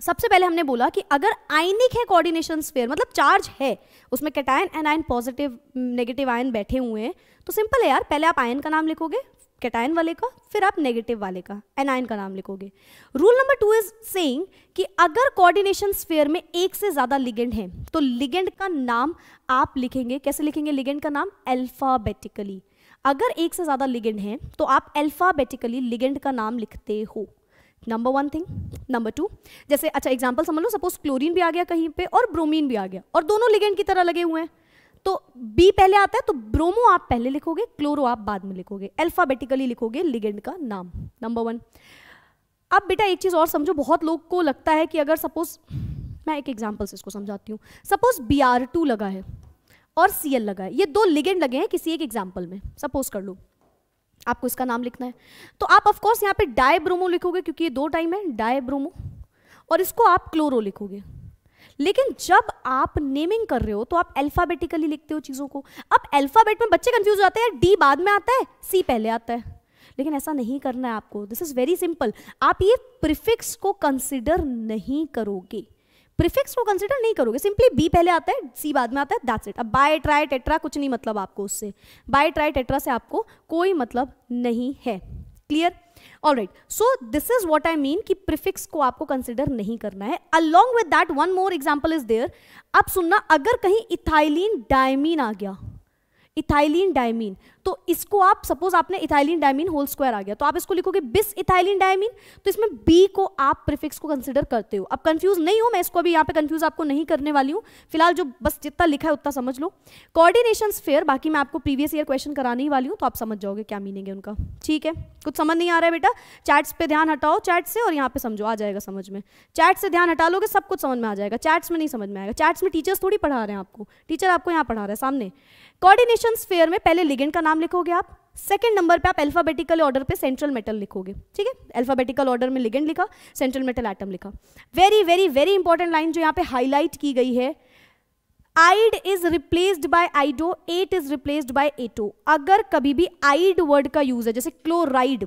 सबसे पहले हमने बोला कि अगर आयनिक है कोऑर्डिनेशन स्फेयर मतलब चार्ज है उसमें cation and anion positive negative anion बैठे हुए हैं तो सिंपल है यार पहले आप आयन का नाम लिखोगे कैटायन वाले का फिर आप नेगेटिव वाले का एनायन का नाम लिखोगे rule number two is saying कि अगर कोऑर्डिनेशन स्फेयर में एक से ज़्यादा लिगेंड है तो लिगेंड का नाम आप लिखेंगे कैसे लिखेंगे लिगेंड का नाम अल्फ़ाबेटिकली अगर एक से ज़्यादा लिगेंड है तो आप अल्फ़ाबेटिकली लिगेंड का नाम लिखते हो number one thing number two जैसे अच्छा एग्जाम्पल समझ लो सपोज क्लोरीन भी आ गया कहीं पे और ब्रोमीन भी आ गया और दोनों लिगेंड की तरह लगे हुए हैं तो बी पहले आता है तो ब्रोमो आप पहले लिखोगे क्लोरो आप बाद में लिखोगे अल्फाबेटिकली लिखोगे लिगेंड का नाम नंबर वन अब बेटा एक चीज़ और समझो बहुत लोग को लगता है कि अगर सपोज मैं एक एग्जाम्पल से इसको समझाती हूँ सपोज बी आर टू लगा है और सी एल लगा है ये दो लिगेंड लगे हैं किसी एक एग्जाम्पल में सपोज कर लो आपको इसका नाम लिखना है तो आप ऑफकोर्स यहाँ पे डायब्रोमो लिखोगे क्योंकि ये दो टाइम है डायब्रोमो और इसको आप क्लोरो लिखोगे लेकिन जब आप नेमिंग कर रहे हो तो आप अल्फाबेटिकली लिखते हो चीज़ों को अब अल्फाबेट में बच्चे कंफ्यूज हो जाते हैं डी बाद में आता है सी पहले आता है लेकिन ऐसा नहीं करना है आपको दिस इज़ वेरी सिंपल आप ये प्रिफिक्स को कंसिडर नहीं करोगे प्रिफिक्स को कंसिडर नहीं करोगे सिंपली बी पहले आता है सी बाद में आता है दैट्स इट अब बाय ट्राई टेट्रा कुछ नहीं मतलब आपको उससे बाय ट्राई टेट्रा से आपको कोई मतलब नहीं है clear right so this is what I mean कि प्रिफिक्स को आपको कंसिडर नहीं करना है along with that one more example is there आप सुनना अगर कहीं इथाइलिन डायमीन आ गया इथाइलिन डायमीन तो इसको आप सपोज आपने इथाइलिन डायमिन होल स्क्वायर आ गया तो आप इसको लिखोगे बिस इथाइलिन डायमिन तो इसमें बी को आप प्रिफिक्स को कंसिडर करते हो अब कंफ्यूज नहीं हो मैं इसको अभी यहाँ पे कंफ्यूज आपको नहीं करने वाली हूँ फिलहाल जो बस जितना लिखा है उतना समझ लो कॉर्डिनेशन फेयर बाकी मैं आपको प्रीवियस ईयर क्वेश्चन कराने ही वाली हूँ तो आप समझ जाओगे क्या मीनिंग है उनका ठीक है कुछ समझ नहीं आ रहा है बेटा चैट्स पे ध्यान हटाओ चैट से और यहाँ पे समझो आ जाएगा समझ में चैट से ध्यान हटा लोगे सब कुछ समझ में आ जाएगा चैट्स में नहीं समझ में आएगा चैट्स में टीचर्स थोड़ी पढ़ा रहे हैं आपको टीचर आपको यहाँ पढ़ा रहे हैं सामने कोऑर्डिनेशन स्फेयर में पहले लिगेंड का नाम लिखोगे आप सेकेंड नंबर पे आप अल्फाबेटिकल ऑर्डर पे सेंट्रल मेटल लिखोगे ठीक है अल्फाबेटिकल ऑर्डर में लिगेंड लिखा सेंट्रल मेटल एटम लिखा very very very important line जो यहाँ पे हाईलाइट की गई है ide is replaced by ido ate is replaced by ato अगर कभी भी आइड वर्ड का यूज है जैसे क्लोराइड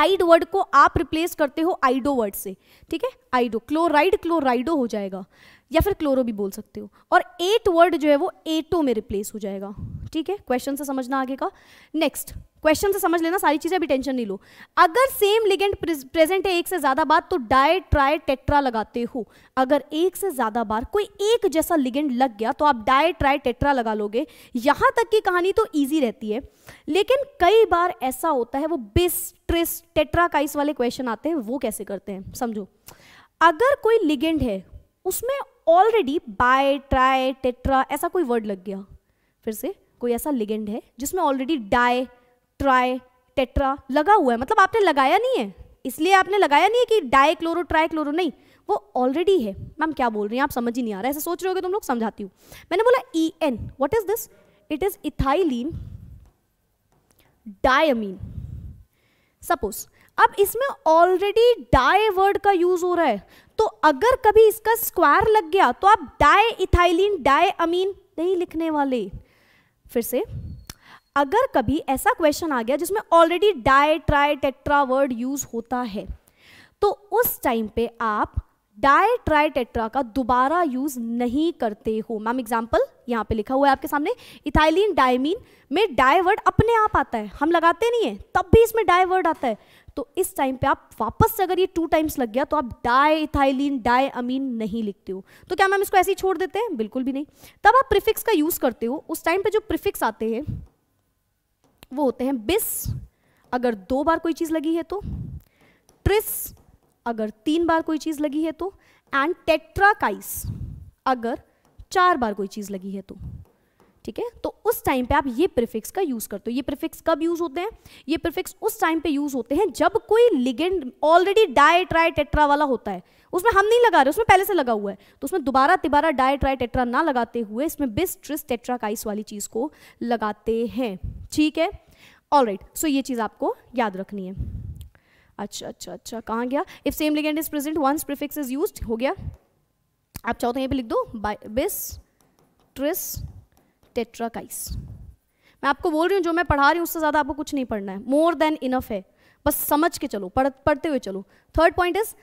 आइड वर्ड को आप रिप्लेस करते हो आइडो वर्ड से ठीक है आइडो क्लोराइड क्लोराइडो हो जाएगा या फिर क्लोरो भी बोल सकते हो और एट वर्ड जो है वो एटो में रिप्लेस हो जाएगा ठीक है क्वेश्चन से समझना आगे का नेक्स्ट क्वेश्चन से समझ लेना सारी चीज़ें अभी टेंशन नहीं लो अगर सेम लिगेंड प्रेजेंट है एक से ज़्यादा बार तो डाय ट्राई टेट्रा लगाते हो अगर एक से ज़्यादा बार कोई एक जैसा लिगेंड लग गया तो आप डाय ट्राई टेट्रा लगा लोगे यहां तक की कहानी तो ईजी रहती है लेकिन कई बार ऐसा होता है वो बिस ट्रिस टेट्रा काइस वाले क्वेश्चन आते हैं वो कैसे करते हैं समझो अगर कोई लिगेंड है उसमें ऑलरेडी बाय ट्राई टेट्रा ऐसा कोई वर्ड लग गया फिर से कोई ऐसा लिगेंड है जिसमें ऑलरेडी डाई ट्राई टेट्रा लगा हुआ है मतलब आपने लगाया नहीं है इसलिए आपने लगाया नहीं है कि डाई क्लोरो ट्राई क्लोरो नहीं वो ऑलरेडी है मैम क्या बोल रही हैं आप समझ ही नहीं आ रहा ऐसा सोच रहे हो तुम तो लोग समझाती हूँ मैंने बोला E N what is this it is ethylene diamine suppose अब इसमें ऑलरेडी डाई वर्ड का यूज हो रहा है तो अगर कभी इसका स्क्वायर लग गया तो आप डाय इथाइलिन डाय अमीन नहीं लिखने वाले फिर से अगर कभी ऐसा क्वेश्चन आ गया जिसमें already di tri tetra word use होता है तो उस टाइम पे आप डाय ट्राई टेट्रा का दोबारा यूज नहीं करते हो मैम एग्जाम्पल यहां पे लिखा हुआ है आपके सामने इथाइलिन डायमीन में डाय वर्ड अपने आप आता है हम लगाते नहीं है तब भी इसमें डाय वर्ड आता है तो इस टाइम पे आप वापस से अगर ये टू टाइम्स लग गया तो आप डाई इथाइलिन डाई अमीन नहीं लिखते हो तो क्या मैम इसको ऐसे ही छोड़ देते हैं बिल्कुल भी नहीं तब आप प्रिफिक्स का यूज़ करते हो उस टाइम पे जो प्रिफिक्स आते हैं वो होते हैं बिस अगर दो बार कोई चीज़ लगी है तो ट्रिस अगर तीन बार कोई चीज़ लगी है तो एंड टेट्राकाइस अगर चार बार कोई चीज़ लगी है तो ठीक है तो उस टाइम पे आप ये प्रिफिक्स का यूज करते हो ये प्रिफिक्स कब यूज होते हैं ये प्रिफिक्स उस टाइम पे यूज होते हैं जब कोई ligand already di tri tetra वाला होता है उसमें हम नहीं लगा रहे उसमें पहले से लगा हुआ है तो उसमें दोबारा तिबारा डाई ट्राई टेट्रा ना लगाते हुए इसमें बिस ट्रिस टेट्राकाइस वाली चीज को लगाते हैं ठीक है ऑल राइट सो ये चीज आपको याद रखनी है अच्छा अच्छा अच्छा कहाँ गया if same ligand is present once prefix is use हो गया आप चाहो तो यहाँ पे लिख दो बिस ट्रिस टेट्राकाइस मैं आपको बोल रही हूँ जो मैं पढ़ा रही हूँ उससे ज़्यादा आपको कुछ नहीं पढ़ना है मोर देन इनफ है बस समझ के चलो पढ़ पढ़ते हुए चलो थर्ड पॉइंट इज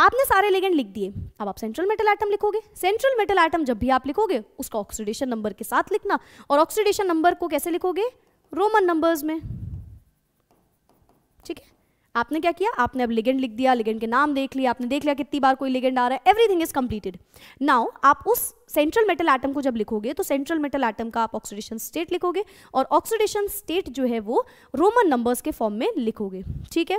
आपने सारे लेगेंड लिख दिए अब आप सेंट्रल मेटल आइटम लिखोगे सेंट्रल मेटल आइटम जब भी आप लिखोगे उसका ऑक्सीडेशन नंबर के साथ लिखना और ऑक्सीडेशन नंबर को कैसे लिखोगे रोमन नंबर्स में ठीक है आपने क्या किया आपने अब लिगेंड लिख दिया लिगेंड के नाम देख लिया आपने देख लिया कितनी बार कोई लिगेंड आ रहा है एवरीथिंग इज कंप्लीटेड नाउ आप उस सेंट्रल मेटल एटम को जब लिखोगे तो सेंट्रल मेटल एटम का आप ऑक्सीडेशन स्टेट लिखोगे और ऑक्सीडेशन स्टेट जो है वो रोमन नंबर्स के फॉर्म में लिखोगे ठीक है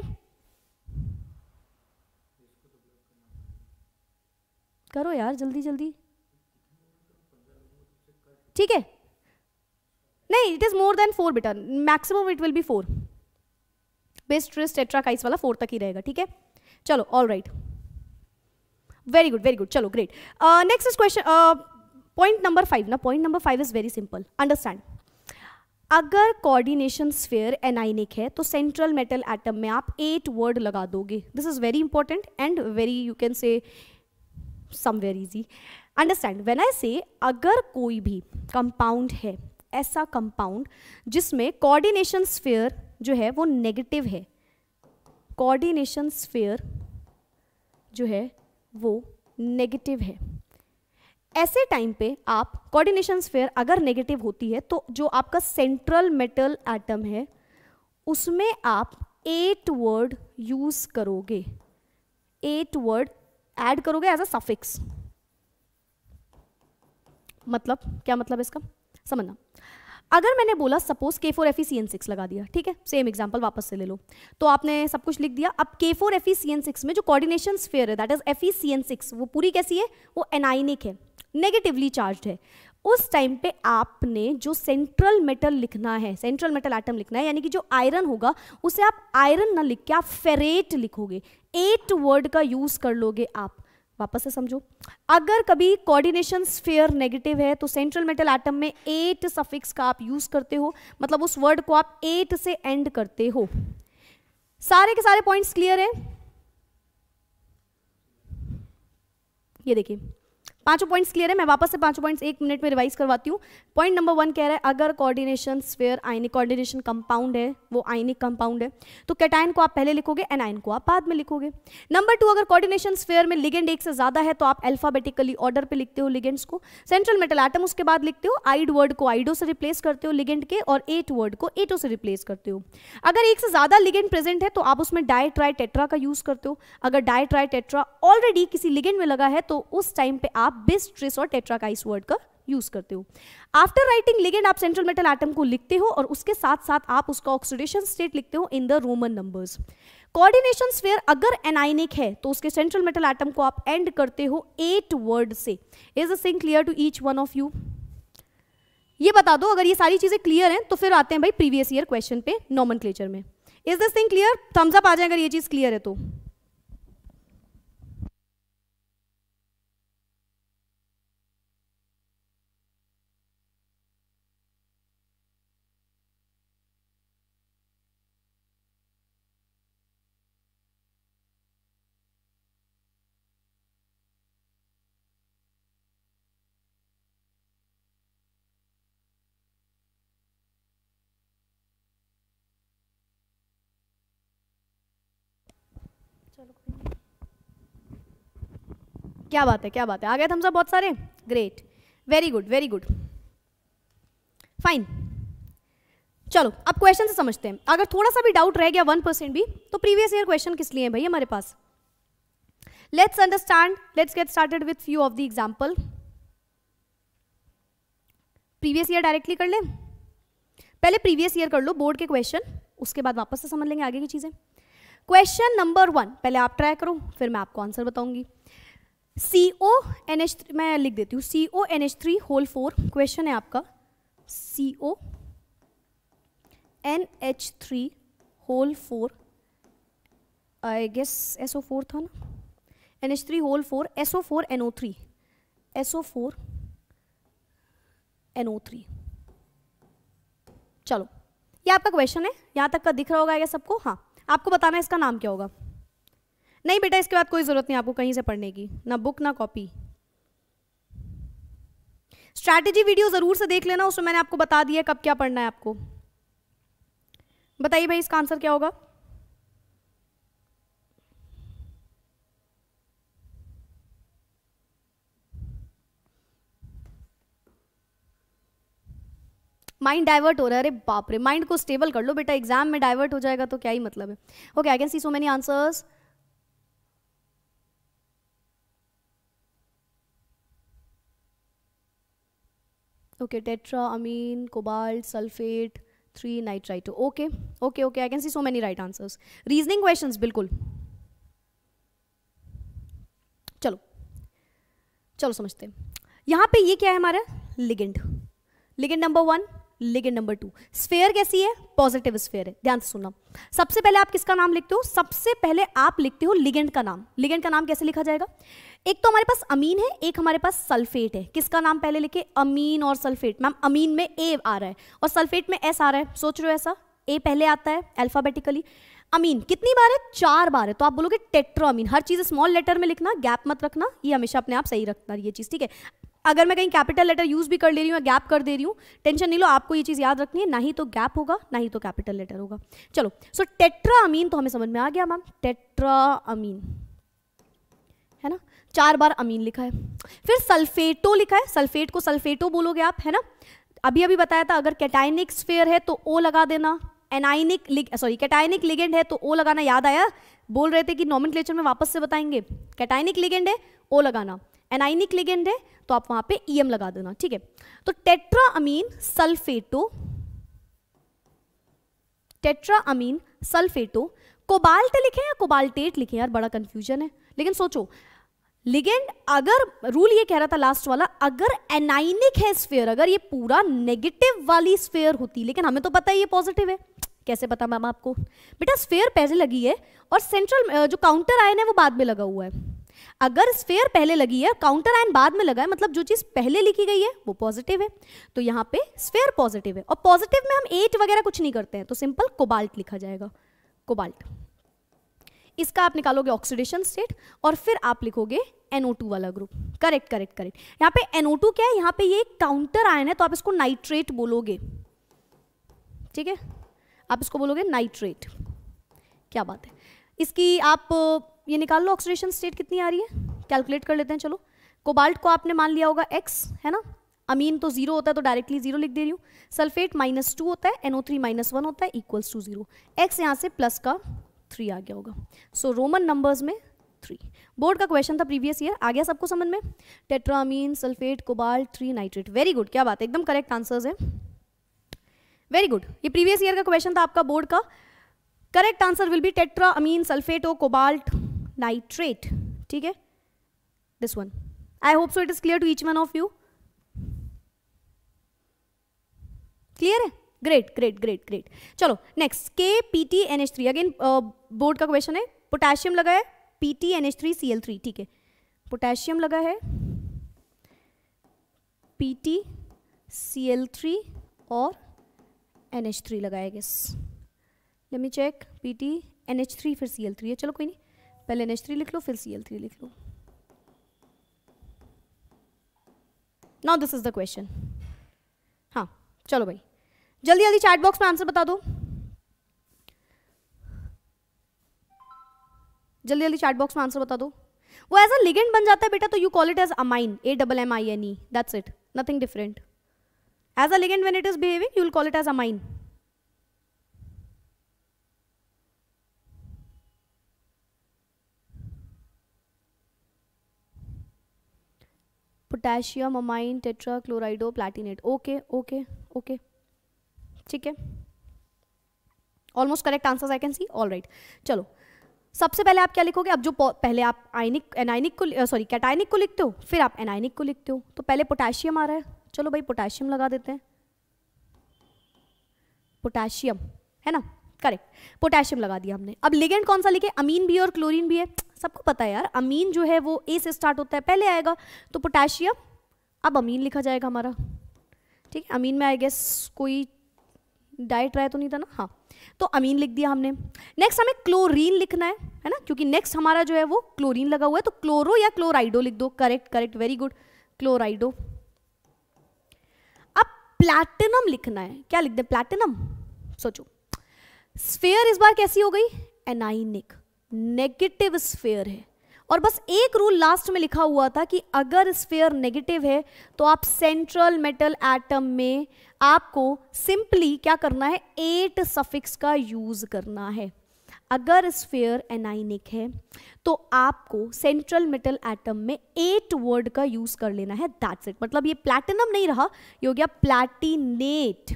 करो यार जल्दी जल्दी ठीक है नहीं it is more than four बेटा maximum it will be four bis tris tetrakis वाला फोर तक ही रहेगा ठीक है चलो all right very good very good चलो great next is question point number five ना point number five is very simple understand अगर कोऑर्डिनेशन स्फेयर एनाइनिक है तो सेंट्रल मेटल एटम में आप एट वर्ड लगा दोगे this is very important and very you can say somewhere easy understand when I say अगर कोई भी कंपाउंड है ऐसा कंपाउंड जिसमें कोऑर्डिनेशन स्फेयर जो है वो नेगेटिव है कोऑर्डिनेशन स्फेयर जो है वो नेगेटिव है ऐसे टाइम पे आप कोऑर्डिनेशन स्फेयर अगर नेगेटिव होती है तो जो आपका सेंट्रल मेटल एटम है उसमें आप एट वर्ड यूज करोगे एट वर्ड ऐड करोगे एज अ सफिक्स मतलब क्या मतलब इसका समझना अगर मैंने बोला suppose K four F E C N six लगा दिया ठीक है सेम एग्जाम्पल वापस से ले लो तो आपने सब कुछ लिख दिया अब K four F E C N six में जो कॉर्डिनेशन स्फेयर है that is F E C N six वो पूरी कैसी है वो एनाइनिक है नेगेटिवली चार्ज है उस टाइम पे आपने जो सेंट्रल मेटल लिखना है सेंट्रल मेटल आइटम लिखना है यानी कि जो आयरन होगा उसे आप आयरन ना लिख के आप फेरेट लिखोगे एट वर्ड का यूज़ कर लोगे आप वापस से समझो अगर कभी कोऑर्डिनेशन स्फेयर नेगेटिव है तो सेंट्रल मेटल एटम में एट सफिक्स का आप यूज करते हो मतलब उस वर्ड को आप एट से एंड करते हो सारे के सारे पॉइंट्स क्लियर है ये देखिए पांचों पॉइंट्स क्लियर है मैं वापस से पांचों पॉइंट्स एक मिनट में रिवाइज करवाती हूँ पॉइंट नंबर वन कह रहा है अगर coordination sphere ionic coordination compound है वो आइनिक कंपाउंड है तो कैटाइन को आप पहले लिखोगे एनाइन को आप बाद में लिखोगे नंबर टू अगर कोऑर्डिनेशन स्फेयर में लिगेंड एक से ज़्यादा है तो आप एल्फाबेटिकली ऑर्डर पर लिखते हो लिगेंड्स को सेंट्रल मेटल आइटम उसके बाद लिखते हो आइड वर्ड को आइडो से रिप्लेस करते हो लिगेंड के और एट वर्ड को एटो से रिप्लेस करते हो अगर एक से ज़्यादा लिगेंड प्रेजेंट है तो आप उसमें डाई ट्राई टेट्रा का यूज़ करते हो अगर डाई ट्राई टेट्रा ऑलरेडी किसी लिगेंड में लगा है तो उस टाइम पे आप बिस ट्रिस और टेट्राकाइस वर्ड का यूज करते हो आफ्टर राइटिंग लिगेंड आप सेंट्रल मेटल एटम को लिखते हो और उसके साथ साथ आप उसका ऑक्सीडेशन स्टेट लिखते हो in the Roman numbers coordination sphere अगर एनाइनिक है तो उसके सेंट्रल मेटल एटम को आप एंड करते हो एट वर्ड से is the clear to each one of you ये बता दो अगर ये सारी चीजें क्लियर हैं तो फिर आते हैं भाई प्रीवियस ईयर क्वेश्चन पे नॉमन में is this thing clear thumbs up आ जाए अगर ये चीज क्लियर है तो क्या बात है क्या बात है आ गए थम्सअप बहुत सारे great very good very good fine चलो अब क्वेश्चन से समझते हैं अगर थोड़ा सा भी डाउट रह गया वन परसेंट भी तो प्रीवियस ईयर क्वेश्चन किस लिए है भाई हमारे पास let's understand let's get started with few of the example previous year directly कर ले पहले प्रीवियस ईयर कर लो बोर्ड के क्वेश्चन उसके बाद वापस से समझ लेंगे आगे की चीज़ें क्वेश्चन नंबर वन पहले आप ट्राई करो फिर मैं आपको आंसर बताऊंगी सी ओ एन एच मैं लिख देती हूँ C O N H three whole four question है आपका C O N H three whole four I guess S O four था ना N H three whole four S O four N O three S O four N O three चलो ये आपका question है यहाँ तक का दिख रहा होगा सबको हाँ आपको बताना इसका नाम क्या होगा नहीं बेटा इसके बाद कोई ज़रूरत नहीं आपको कहीं से पढ़ने की ना बुक ना कॉपी स्ट्रैटेजी वीडियो ज़रूर से देख लेना उसमें मैंने आपको बता दिया कब क्या पढ़ना है आपको बताइए भाई इसका आंसर क्या होगा माइंड डाइवर्ट हो रहा है अरे बाप रे माइंड को स्टेबल कर लो बेटा एग्जाम में डाइवर्ट हो जाएगा तो क्या ही मतलब है okay I can see so many answers okay tetra amine cobalt sulphate three nitrito okay okay okay I can see so many right answers reasoning question बिल्कुल चलो चलो समझते हैं यहाँ पे ये क्या है हमारा ligand ligand number one ligand number two sphere कैसी है पॉजिटिव स्फेयर है ध्यान से सुनना सबसे पहले आप किसका नाम लिखते हो सबसे पहले आप लिखते हो लिगेंड का नाम लिगेंड का नाम कैसे लिखा जाएगा एक तो हमारे पास अमीन है एक हमारे पास सल्फेट है किसका नाम पहले लिखे अमीन और सल्फेट मैम अमीन में ए आ रहा है और सल्फेट में एस आ रहा है सोच रहे हो ऐसा ए पहले आता है अल्फाबेटिकली अमीन कितनी बार है चार बार है तो आप बोलोगे टेट्रामीन हर चीज़ स्मॉल लेटर में लिखना गैप मत रखना ये हमेशा अपने आप सही रखना ये चीज़ ठीक है अगर मैं कहीं कैपिटल लेटर यूज़ भी कर ले रही हूँ गैप कर दे रही हूँ टेंशन नहीं लो आपको ये चीज़ याद रखनी है ना ही तो गैप होगा ना ही तो कैपिटल लेटर होगा चलो सो टेट्रा अमीन तो हमें समझ में आ गया मैम टेट्रा अमीन है ना चार बार अमीन लिखा है फिर सल्फेटो लिखा है सल्फेट को सल्फेटो बोलोगे आप है ना अभी अभी बताया था अगर कैटाइनिक स्फेयर है तो ओ लगा देना एनाइनिक सॉरी कैटाइनिक लिगेंड है तो ओ लगाना याद आया बोल रहे थे कि नॉमिन में वापस से बताएंगे कैटाइनिक लिगेंड है ओ लगाना एनाइनिक लिगेंड है तो आप वहां पे ई e लगा देना ठीक है तो tetra amine sulphato tetra amine sulphato cobalt लिखे या कोबाल्टेट लिखे यार बड़ा कंफ्यूजन है लेकिन सोचो लिगेंड अगर रूल ये कह रहा था लास्ट वाला अगर एनाइनिक है स्फेयर अगर ये पूरा नेगेटिव वाली स्फेयर होती लेकिन हमें तो पता है ये पॉजिटिव है कैसे पता मैम आपको बेटा स्फेयर पहले लगी है और सेंट्रल जो काउंटर आयन है वो बाद में लगा हुआ है अगर स्फेयर पहले लगी है काउंटर आयन बाद में लगा है मतलब जो चीज़ पहले लिखी गई है वो पॉजिटिव है तो यहाँ पे स्फेयर पॉजिटिव है और पॉजिटिव में हम एट वगैरह कुछ नहीं करते हैं तो सिंपल कोबाल्ट लिखा जाएगा कोबाल्ट इसका आप निकालोगे ऑक्सीडेशन स्टेट और फिर आप लिखोगे NO2 वाला ग्रुप करेक्ट करेक्ट करेक्ट यहाँ पे NO2 क्या है यहाँ पे ये काउंटर आयन है तो आप इसको नाइट्रेट बोलोगे ठीक है आप इसको बोलोगे नाइट्रेट क्या बात है इसकी आप ये निकाल लो ऑक्सीडेशन स्टेट कितनी आ रही है कैलकुलेट कर लेते हैं चलो कोबाल्ट को आपने मान लिया होगा एक्स है ना अमीन तो जीरो होता है तो डायरेक्टली जीरो लिख दे रही हूँ सल्फेट माइनस टू होता है एनओ थ्री माइनस वन होता है इक्वल्स टू जीरो एक्स यहाँ से प्लस का थ्री आ गया होगा सो रोमन नंबर्स में थ्री बोर्ड का क्वेश्चन था प्रीवियस ईयर आ गया सबको समझ में tetrammine sulphate cobalt three nitrate very good क्या बात है एकदम करेक्ट आंसर्स है वेरी गुड ये प्रीवियस ईयर का क्वेश्चन था आपका बोर्ड का correct answer will be tetra amine sulphate O cobalt nitrate ठीक है this one I hope so it is clear to each one of you clear है great great great great चलो next K P T N H three again board का question है potassium लगाया P T N H three C L three ठीक है potassium लगा है P T C L three और एन एच थ्री लगाया है guess check P T N H three फिर सी एल थ्री है चलो कोई नहीं पहले एन एच थ्री लिख लो फिर सी एल थ्री लिख लो now this is the question हाँ चलो भाई जल्दी जल्दी चैट बॉक्स में आंसर बता दो जल्दी जल्दी चैट बॉक्स में आंसर बता दो वो एज अ लिगेंड बन जाता है बेटा तो you call it as ammine A double M I N E that's it nothing different as a ligand when it is behaving you will call it as ammine potassium ammine tetra chlorido platinate okay okay okay ठीक है almost correct answers I can see all right चलो सबसे पहले आप क्या लिखोगे अब जो पहले आप आयनिक एनाइनिक को सॉरी कैटाइनिक को लिखते हो फिर आप एनाइनिक को लिखते हो तो पहले पोटेशियम आ रहा है चलो भाई पोटेशियम लगा देते हैं पोटेशियम है ना करेक्ट पोटेशियम लगा दिया हमने अब लिगेंड कौन सा लिखे अमीन भी और क्लोरीन भी है सबको पता है यार अमीन जो है वो ए से स्टार्ट होता है पहले आएगा तो पोटेशियम अब अमीन लिखा जाएगा हमारा ठीक है अमीन में आई गेस कोई डाइट रहा तो नहीं था ना हाँ तो अमीन लिख दिया हमने नेक्स्ट हमें क्लोरीन लिखना है है ना क्योंकि नेक्स्ट हमारा जो है वो क्लोरीन लगा हुआ है तो क्लोरो या क्लोराइडो लिख दो correct correct very good chlorido अब प्लैटिनम लिखना है क्या लिख दे प्लैटिनम सोचो स्फेयर इस बार कैसी हो गई एनाइनिक नेगेटिव स्फेयर है और बस एक रूल लास्ट में लिखा हुआ था कि अगर स्फेयर नेगेटिव है तो आप सेंट्रल मेटल एटम में आपको सिंपली क्या करना है एट सफिक्स का यूज़ करना है अगर स्फेयर एनाइनिक है तो आपको सेंट्रल मेटल एटम में एट वर्ड का यूज़ कर लेना है दैट्स इट मतलब ये प्लैटिनम नहीं रहा ये हो गया प्लैटिनेट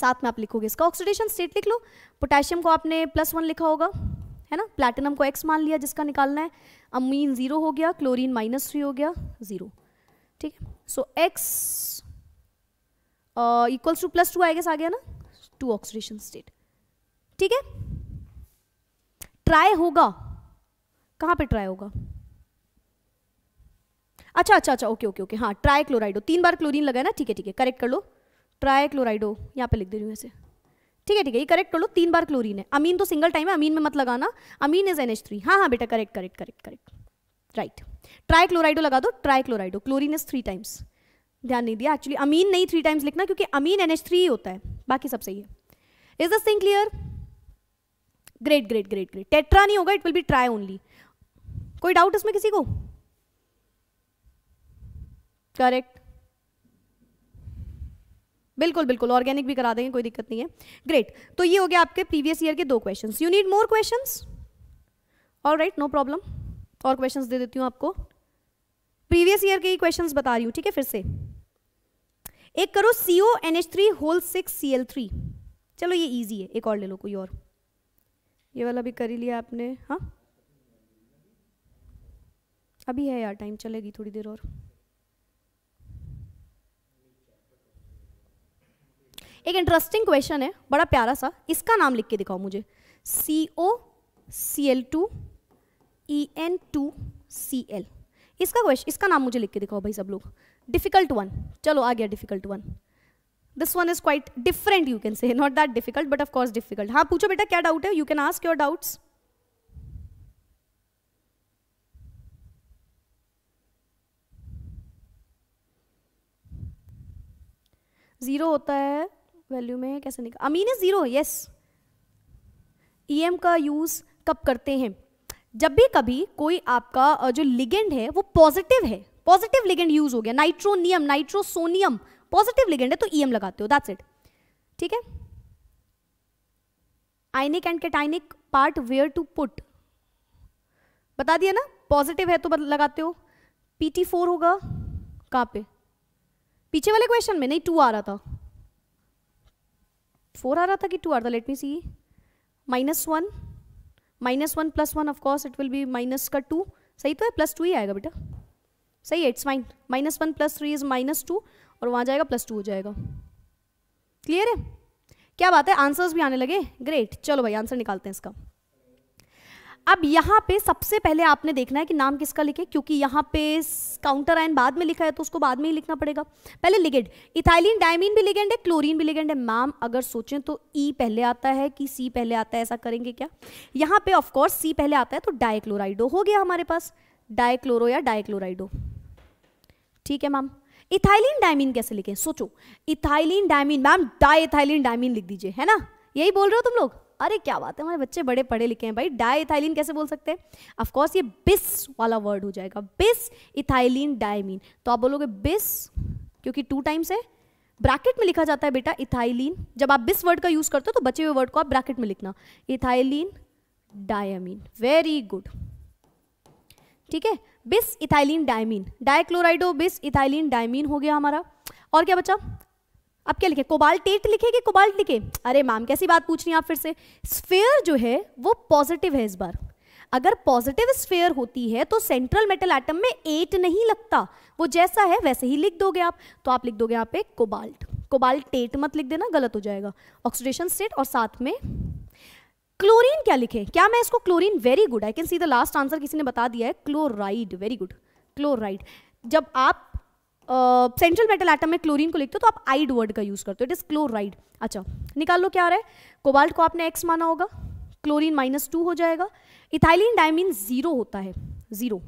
साथ में आप लिखोगे इसका ऑक्सीडेशन स्टेट लिख लो पोटेशियम को आपने प्लस वन लिखा होगा है ना प्लैटिनम को एक्स मान लिया जिसका निकालना है अमीन ज़ीरो हो गया क्लोरीन माइनस थ्री हो गया ज़ीरो ठीक है so X equals to plus two I guess आ गया ना टू ऑक्सीडेशन स्टेट ठीक है ट्राई होगा कहाँ पे ट्राई होगा अच्छा अच्छा अच्छा ओके ओके ओके हाँ ट्राई क्लोराइडो तीन बार क्लोरीन लगा है ना ठीक है ठीक है करेक्ट कर लो ट्राई क्लोराइडो यहाँ पे लिख दे रही हूँ ऐसे ठीक है ठीक है ये करेक्ट कर लो तीन बार क्लोरीन है अमीन तो सिंगल टाइम है अमीन में मत लगाना amine is N H three हाँ हाँ बेटा correct correct correct correct right tri chlorido लगा दो tri chlorido chlorine is three times ध्यान नहीं दिया एक्चुअली अमीन नहीं थ्री टाइम्स लिखना क्योंकि अमीन एन ही होता है बाकी सब सही है is this thing clear great great great great tetra नहीं होगा it will be tri only कोई डाउट इसमें किसी को करेक्ट बिल्कुल बिल्कुल ऑर्गेनिक भी करा देंगे कोई दिक्कत नहीं है ग्रेट तो ये हो गया आपके प्रीवियस ईयर के दो question you need more question all right no problem और क्वेश्चन दे देती हूँ आपको प्रीवियस ईयर के ही क्वेश्चन बता रही हूँ ठीक है फिर से एक करो C O N H three whole six C L three चलो ये ईजी है एक और ले लो कोई और ये वाला भी कर ही लिया आपने हाँ अभी है यार टाइम चलेगी थोड़ी देर और एक इंटरेस्टिंग क्वेश्चन है बड़ा प्यारा सा इसका नाम लिख के दिखाओ मुझे C O C L two E N two C L इसका क्वेश्चन इसका नाम मुझे लिख के दिखाओ भाई सब लोग difficult one chalo aa gaya difficult one this one is quite different you can say not that difficult but of course difficult ha pucho beta kya doubt hai you can ask your doubts zero होता है value में कैसे निकल amine is zero yes EM का use कब करते हैं जब भी कभी कोई आपका जो लिगेंड है वो पॉजिटिव है पॉजिटिव लिगेंड यूज हो गया नाइट्रोनियम नाइट्रोसोनियम पॉजिटिव लिगेंड है तो ई e लगाते हो दैट्स इट ठीक है ionic and cationic part where to put बता दिया ना पॉजिटिव है तो लगाते हो पीटी फोर होगा कहाँ पे पीछे वाले क्वेश्चन में नहीं टू आ रहा था फोर आ रहा था कि टू आ रहा था let me see minus one minus one plus one of course it will be minus का टू सही तो है प्लस टू ही आएगा बेटा सही है it's fine minus one plus three is minus two और वहाँ जाएगा प्लस टू हो जाएगा क्लियर है क्या बात है आंसर्स भी आने लगे ग्रेट चलो भाई आंसर निकालते हैं इसका अब यहाँ पे सबसे पहले आपने देखना है कि नाम किसका लिखे क्योंकि यहाँ पे काउंटर आयन बाद में लिखा है तो उसको बाद में ही लिखना पड़ेगा पहले लिगेंड इथाइलिन डायमिन भी लिगेंड है क्लोरीन भी लिगेंड है मैम अगर सोचें तो ई e पहले आता है कि सी पहले आता है ऐसा करेंगे क्या यहाँ पे ऑफकोर्स सी पहले आता है तो डायक्लोराइडो हो गया हमारे पास डायक्लोरो या डायक्लोराइडो ठीक है मैम इथाइलिन डायमिन कैसे लिखें सोचो ethylene diamine ma'am diethylene diamine लिख दीजिए है ना यही बोल रहे हो तुम लोग अरे क्या बात है हमारे बच्चे बड़े पढ़े लिखे हैं भाई डाइथाइलिन कैसे बोल सकते हैं ऑफकोर्स ये बिस वाला वर्ड हो जाएगा बिस इथाइलिन डायमिन तो आप बोलोगे बिस क्योंकि टू टाइम्स है ब्रैकेट में लिखा जाता है बेटा इथाइलिन जब आप बिस वर्ड का यूज़ करते हो तो बचे हुए वर्ड को आप ब्रैकेट में लिखना इथाइलिन डायमिन वेरी गुड ठीक है बिस इथाइलिन डायमीन डायक्लोराइडो बिस इथाइलिन डायमीन हो गया हमारा और क्या बचा अब क्या लिखे कोबाल्टेट लिखे कि कोबाल्ट लिखे अरे मैम कैसी बात पूछ रही हैं आप फिर से स्फेयर जो है वो पॉजिटिव है इस बार अगर पॉजिटिव स्फेयर होती है तो सेंट्रल मेटल एटम में एट नहीं लगता वो जैसा है वैसे ही लिख दोगे आप तो आप लिख दोगे यहाँ पे कोबाल्ट कोबाल्टेट मत लिख देना गलत हो जाएगा ऑक्सीडेशन स्टेट और साथ में क्लोरीन क्या लिखे क्या मैं इसको chlorine very good I can see the last answer किसी ने बता दिया है क्लोराइड वेरी गुड क्लोराइड जब आप सेंट्रल मेटल एटम में क्लोरीन को लिखते हो तो आप आइड वर्ड का यूज करते हो इट इज क्लोराइड अच्छा निकाल लो क्या आ रहा है कोबाल्ट को आपने एक्स माना होगा क्लोरीन माइनस टू हो जाएगा इथाइलिन डायमिन जीरो होता है जीरो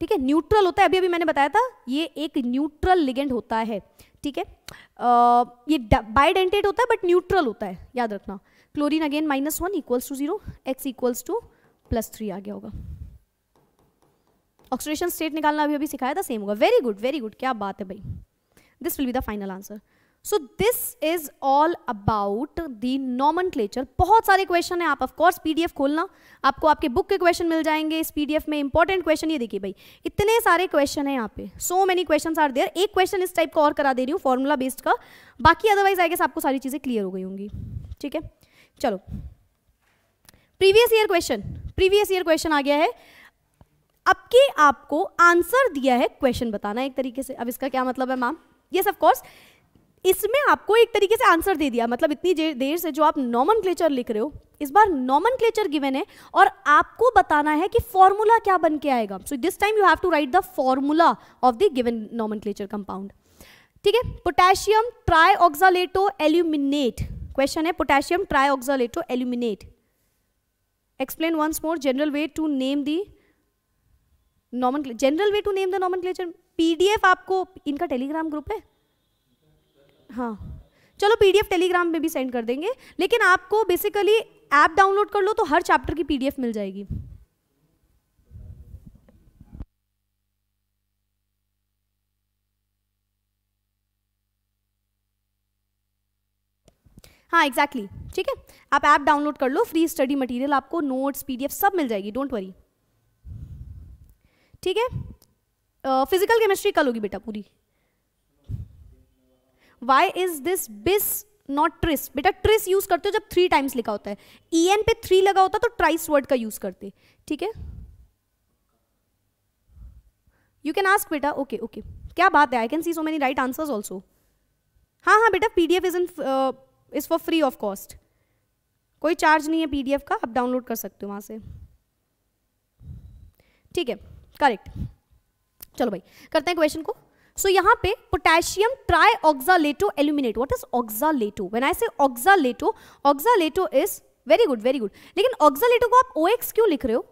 ठीक है न्यूट्रल होता है अभी अभी मैंने बताया था ये एक न्यूट्रल लिगेंड होता है ठीक है ये बाइडेंटेड होता है बट न्यूट्रल होता है याद रखना chlorine again minus one equals to zero X equals to plus three आ गया होगा ऑक्सीडेशन स्टेट निकालना अभी अभी सिखाया था सेम होगा वेरी गुड वेरी गुड क्या बात है भाई this will be the final answer so this is all about the nomen बहुत सारे क्वेश्चन है आप ऑफकोर्स पीडीएफ खोलना आपको आपके बुक के क्वेश्चन मिल जाएंगे इस पीडीएफ में इंपॉर्टेंट क्वेश्चन ये देखिए भाई इतने सारे क्वेश्चन है यहाँ पे so many question are there एक क्वेश्चन इस टाइप का और करा दे रही हूँ फॉर्मूला बेस्ड का बाकी अदरवाइज आई गेस आपको सारी चीज़ें क्लियर हो गई होंगी ठीक है चलो previous year question previous year question आ गया है अब की आपको आंसर दिया है क्वेश्चन बताना एक तरीके से अब इसका क्या मतलब है मैम यस ऑफ कोर्स इसमें आपको एक तरीके से आंसर दे दिया मतलब इतनी देर से जो आप नॉमन लिख रहे हो इस बार नॉमन गिवन है और आपको बताना है कि फॉर्मूला क्या बन के आएगा so this time you have to write the formula of the given nomen compound ठीक है potassium tri oxalato aluminate question है potassium trioxalato aluminate explain once more general way to name the nomen general way to name the nomen PDF आपको इनका Telegram group है हाँ चलो PDF Telegram में भी सेंड कर देंगे लेकिन आपको बेसिकली ऐप डाउनलोड कर लो तो हर चैप्टर की पीडीएफ मिल जाएगी हाँ एग्जैक्टली exactly, ठीक है आप ऐप डाउनलोड कर लो फ्री स्टडी मटेरियल आपको नोट्स पीडीएफ सब मिल जाएगी डोंट वरी ठीक है फिजिकल केमिस्ट्री कल होगी बेटा पूरी why is this bis not tris बेटा ट्रिस यूज करते हो जब थ्री टाइम्स लिखा होता है ई एन पे थ्री लगा होता तो ट्राइस वर्ड का यूज करते ठीक है यू कैन आस्क बेटा ओके ओके क्या बात है I can see so many right answers also हाँ हाँ बेटा PDF is in is for free of cost कोई चार्ज नहीं है पीडीएफ का आप डाउनलोड कर सकते हो वहाँ से ठीक है करेक्ट चलो भाई करते हैं क्वेश्चन को सो so, यहाँ पे potassium tri oxalato aluminate what is oxalato when I say oxalato oxalato is very good very good लेकिन ऑक्सालेटो को आप ओ क्यों लिख रहे हो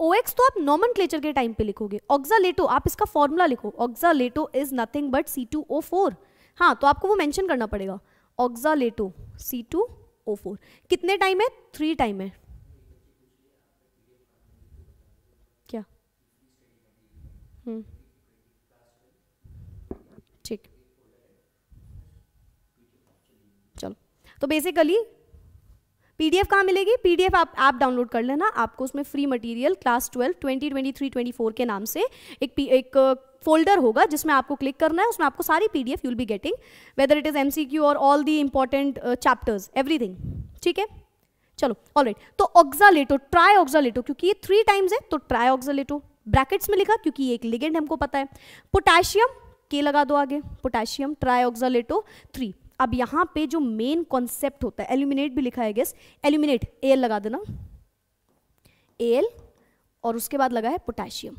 ओ तो आप नॉमन क्लेचर के टाइम पे लिखोगे ऑक्सालेटो आप इसका फॉर्मूला लिखो oxalato is nothing but C two O four हाँ तो आपको वो मेंशन करना पड़ेगा oxalato C two O four कितने टाइम है थ्री टाइम है क्या हम्म। ठीक चलो तो बेसिकली पीडीएफ कहाँ मिलेगी पीडीएफ आप ऐप डाउनलोड कर लेना आपको उसमें free material class twelve twenty twenty three twenty four के नाम से एक एक फोल्डर होगा जिसमें आपको क्लिक करना है उसमें आपको सारी P D F you'll be getting whether it is M C Q और all the important chapters everything ठीक है चलो ऑल राइट तो ऑक्जालेटो ट्राई ऑक्जालेटो क्योंकि ये थ्री टाइम्स है तो ट्राई ऑक्जालेटो ब्रैकेट्स में लिखा क्योंकि ये एक लिगेंड हमको पता है पोटेशियम के लगा दो आगे पोटेशियम ट्राई ऑक्जालेटो थ्री अब यहाँ पे जो मेन कॉन्सेप्ट होता है एल्यूमिनेट भी लिखा है गेस एल्यूमिनेट एल लगा देना एल और उसके बाद लगा है पोटेशियम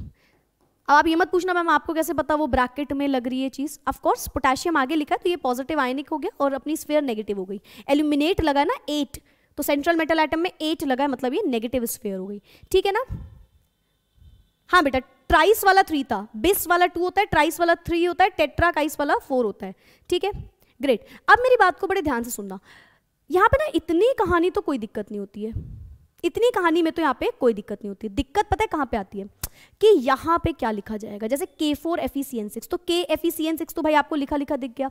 अब आप ये मत पूछना मैम आपको कैसे पता वो ब्रैकेट में लग रही है चीज़ ऑफकोर्स पोटेशियम आगे लिखा तो ये पॉजिटिव आयनिक हो गया और अपनी स्फेयर नेगेटिव हो गई एल्यूमिनेट लगा ना एट तो सेंट्रल मेटल आइटम में एट लगा है मतलब ये नेगेटिव स्फेयर हो गई ठीक है ना हाँ बेटा ट्राइस वाला थ्री था बिस वाला टू होता है ट्राइस वाला थ्री होता है टेट्रा काइस वाला फोर होता है ठीक है ग्रेट अब मेरी बात को बड़े ध्यान से सुनना यहाँ पे ना इतनी कहानी तो कोई दिक्कत नहीं होती है इतनी कहानी में तो यहाँ पे कोई दिक्कत नहीं होती दिक्कत पता है कहाँ पे आती है कि यहाँ पे क्या लिखा जाएगा जैसे K four F E C N six तो K F E C N six तो भाई आपको लिखा लिखा दिख गया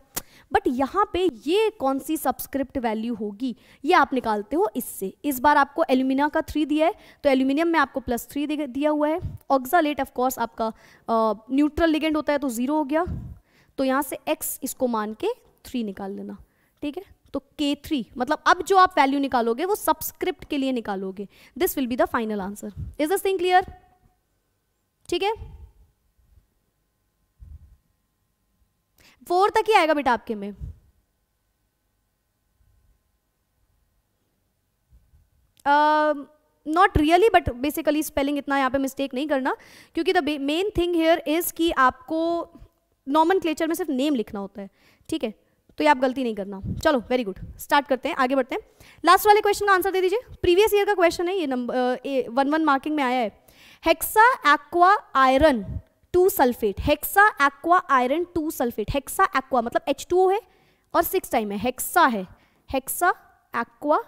बट यहाँ पे ये कौन सी सब्सक्रिप्ट वैल्यू होगी ये आप निकालते हो इससे इस बार आपको एल्यूमिना का थ्री दिया है तो एल्यूमिनियम में आपको प्लस थ्री दिया हुआ है लेट ऑफकोर्स आपका न्यूट्रल लिगेंड होता है तो ज़ीरो हो गया तो यहाँ से एक्स इसको मान के थ्री निकाल लेना ठीक है तो के थ्री मतलब अब जो आप वैल्यू निकालोगे वो सब्सक्रिप्ट के लिए निकालोगे this will be the final answer is this thing clear ठीक है फोर तक ही आएगा बेटा आपके में not really but basically spelling इतना यहाँ पे मिस्टेक नहीं करना क्योंकि the main thing here is कि आपको नॉमन क्लेचर में सिर्फ नेम लिखना होता है ठीक है तो ये आप गलती नहीं करना चलो वेरी गुड स्टार्ट करते हैं आगे बढ़ते हैं लास्ट वाले क्वेश्चन का आंसर दे दीजिए प्रीवियस ईयर का क्वेश्चन है ये नंबर वन वन मार्किंग में आया है hexa aqua iron two sulphate hexa aqua iron two sulphate hexa aqua मतलब एच टू है और सिक्स टाइम है हेक्सा है हेक्सा एक्वा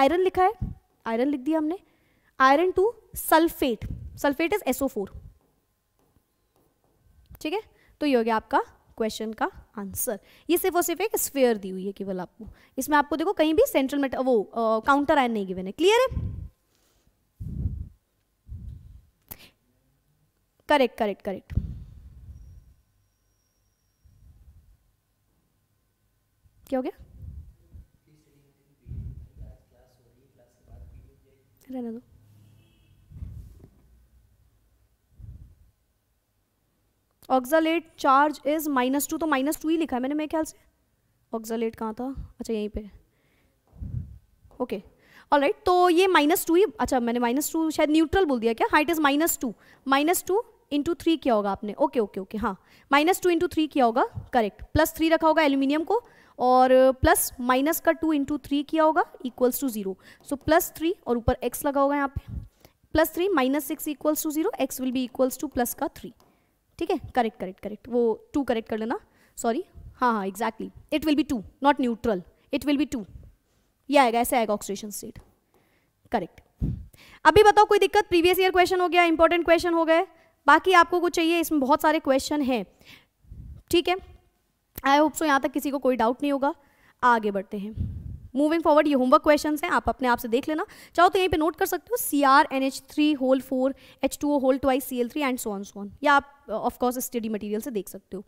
आयरन लिखा है आयरन लिख दिया हमने iron two sulphate sulphate is S O four ठीक है तो ये हो गया आपका क्वेश्चन का आंसर ये सिर्फ और सिर्फ एक स्फेयर दी हुई है केवल आपको इसमें आपको देखो कहीं भी सेंट्रल मेट वो काउंटर आयन नहीं गिवन है क्लियर है करेक्ट करेक्ट करेक्ट क्या हो गया रहने दो oxalate charge is minus two तो माइनस टू ही लिखा है मैंने मेरे ख्याल से ऑक्जालेट कहाँ था अच्छा यहीं पे ओके ऑल राइट तो ये माइनस टू ही अच्छा मैंने माइनस टू शायद न्यूट्रल बोल दिया क्या हाइट is minus two minus two into three किया होगा आपने ओके ओके ओके हाँ माइनस टू इंटू थ्री किया होगा करेक्ट प्लस थ्री रखा होगा एल्यूमिनियम को और प्लस माइनस का टू इंटू थ्री किया होगा equals to zero so plus three और ऊपर एक्स लगा होगा यहाँ पे plus three minus six equals to zero x will be equals to plus का थ्री ठीक है करेक्ट करेक्ट करेक्ट वो टू करेक्ट कर लेना सॉरी हाँ हाँ exactly it will be two not neutral it will be two ये आएगा ऐसे आएगा ऑक्सीडेशन स्टेट करेक्ट अभी बताओ कोई दिक्कत प्रीवियस ईयर क्वेश्चन हो गया इंपॉर्टेंट क्वेश्चन हो गए बाकी आपको कुछ चाहिए इसमें बहुत सारे क्वेश्चन हैं ठीक है आई होप सो यहाँ तक किसी को कोई डाउट नहीं होगा आगे बढ़ते हैं मूविंग फॉरवर्ड ये होमवर्क क्वेश्चन हैं आप अपने आप से देख लेना चाहो तो यहीं पे नोट कर सकते हो C R N H three whole four H two O whole twice C L three and so on so on या आप ऑफकोर्स स्टडी मटेरियल से देख सकते हो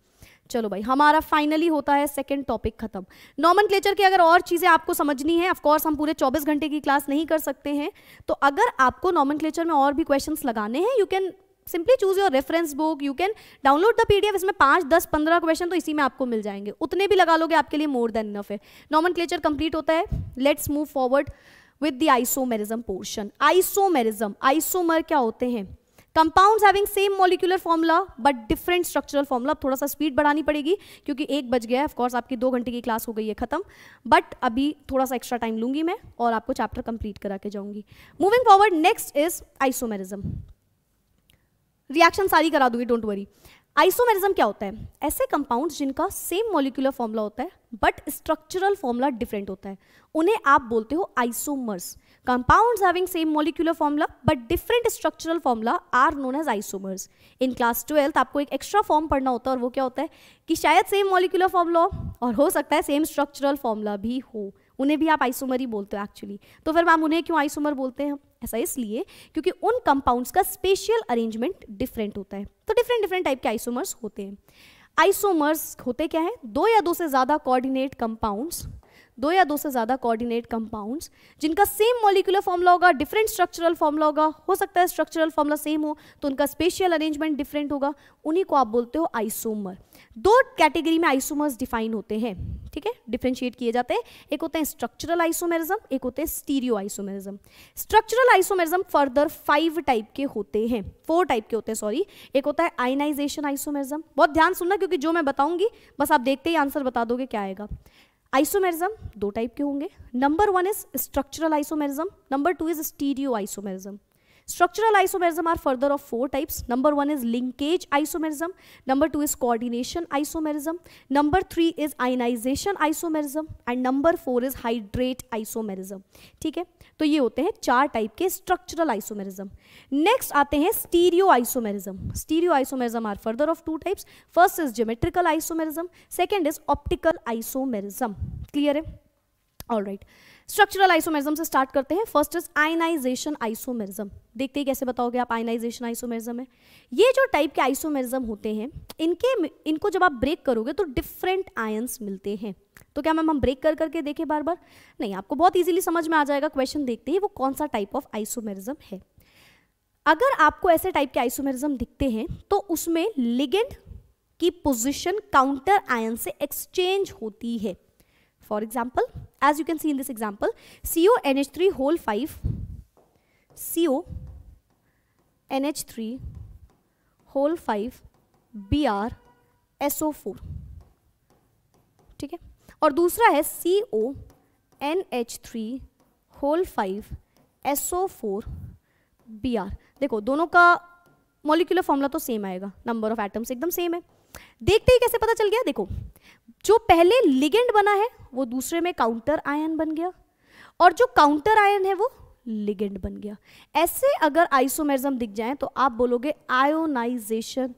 चलो भाई हमारा फाइनली होता है सेकंड टॉपिक खत्म नॉमन क्लेचर की अगर और चीज़ें आपको समझनी है ऑफकोर्स हम पूरे 24 घंटे की क्लास नहीं कर सकते हैं तो अगर आपको नॉमन क्लेचर में और भी क्वेश्चन लगाने हैं you can simply choose your reference book you can download the PDF इसमें पांच दस पंद्रह क्वेश्चन तो इसी में आपको मिल जाएंगे उतने भी लगा लोगे आपके लिए मोर देन इनफ है नॉमन क्लेचर कंप्लीट होता है let's move forward with the isomerism portion isomerism isomer क्या होते हैं compounds having same molecular formula but different structural formula थोड़ा सा स्पीड बढ़ानी पड़ेगी क्योंकि एक बज गया है ऑफकोर्स आपकी दो घंटे की क्लास हो गई है खत्म बट अभी थोड़ा सा एक्स्ट्रा टाइम लूंगी मैं और आपको चैप्टर कंप्लीट करा के जाऊंगी moving forward next is isomerism reaction सारी करा दूंगी डोंट वरी आइसोमेरिज्म क्या होता है ऐसे कंपाउंड जिनका सेम मॉलिकुलर फॉर्मूला होता है बट स्ट्रक्चरल फॉर्मूला डिफरेंट होता है उन्हें आप बोलते हो isomers compounds having same molecular formula but different structural formula are known as isomers in class twelfth आपको एक एक्स्ट्रा फॉर्म पढ़ना होता है और वो क्या होता है कि शायद सेम मॉलिकुलर फॉर्मूला और हो सकता है सेम स्ट्रक्चरल फॉर्मूला भी हो उन्हें भी आप आइसोमर ही बोलते हो एक्चुअली तो फिर मैम उन्हें क्यों आइसोमर बोलते हैं ऐसा इसलिए क्योंकि उन कंपाउंड्स का स्पेशियल अरेंजमेंट डिफरेंट होता है तो डिफरेंट डिफरेंट टाइप के आइसोमर्स होते हैं आइसोमर्स होते क्या है दो या दो से ज़्यादा कोऑर्डिनेट कंपाउंड्स दो या दो से ज़्यादा कोऑर्डिनेट कंपाउंड्स जिनका सेम मॉलिकुलर फॉर्मूला होगा डिफरेंट स्ट्रक्चरल फॉर्मूला होगा हो सकता है स्ट्रक्चरल फॉर्मूला सेम हो तो उनका स्पेशियल अरेंजमेंट डिफरेंट होगा उन्हीं को आप बोलते हो आइसोमर दो कैटेगरी में आइसोमर्स डिफाइन होते हैं ठीक है डिफ्रेंशिएट किए जाते हैं एक होते हैं स्ट्रक्चरल आइसोमेरिज्म एक होते हैं stereo isomerism structural isomerism further five type के होते हैं फोर टाइप के होते हैं सॉरी एक होता है आयनाइजेशन आइसोमेरिज्म बहुत ध्यान सुनना क्योंकि जो मैं बताऊंगी बस आप देखते ही आंसर बता दोगे क्या आएगा आइसोमेरिज्म दो टाइप के होंगे number one is structural isomerism number two is stereo isomerism Structural isomerism are further of four types. Number one is linkage isomerism. Number two is coordination isomerism. Number three is ionization isomerism. And number four is hydrate isomerism. ठीक है तो ये होते हैं चार type के structural isomerism next आते हैं stereo isomerism stereo isomerism are further of two types first is geometrical isomerism second is optical isomerism clear है all right right. Structural isomerism से स्टार्ट करते हैं फर्स्ट इज आयनाइजेशन आइसोमेरिज्म देखते ही कैसे बताओगे आप आयनाइजेशन आइसोमेरिज्म है ये जो टाइप के आइसोमेरिज्म होते हैं इनके इनको जब आप ब्रेक करोगे तो डिफरेंट आयंस मिलते हैं तो क्या मैम हम ब्रेक कर करके देखें बार बार नहीं आपको बहुत ईजिली समझ में आ जाएगा क्वेश्चन देखते ही वो कौन सा टाइप ऑफ आइसोमेरिज्म है अगर आपको ऐसे टाइप के आइसोमेरिज्म दिखते हैं तो उसमें लिगेंड की पोजिशन काउंटर आयन से एक्सचेंज होती है For example, as you can see in this example, CONH3 whole 5, CONH3 whole 5 Br SO4. ठीक है और दूसरा है C O N H three whole five S O four B R देखो दोनों का मोलिकुलर फॉर्मूला तो सेम आएगा नंबर ऑफ एटम्स एकदम सेम है देखते ही कैसे पता चल गया देखो जो पहले लिगेंड बना है वो दूसरे में काउंटर आयन बन गया और जो काउंटर आयन है वो लिगेंड बन गया ऐसे अगर आइसोमेरिज्म दिख जाए तो आप बोलोगे ionisation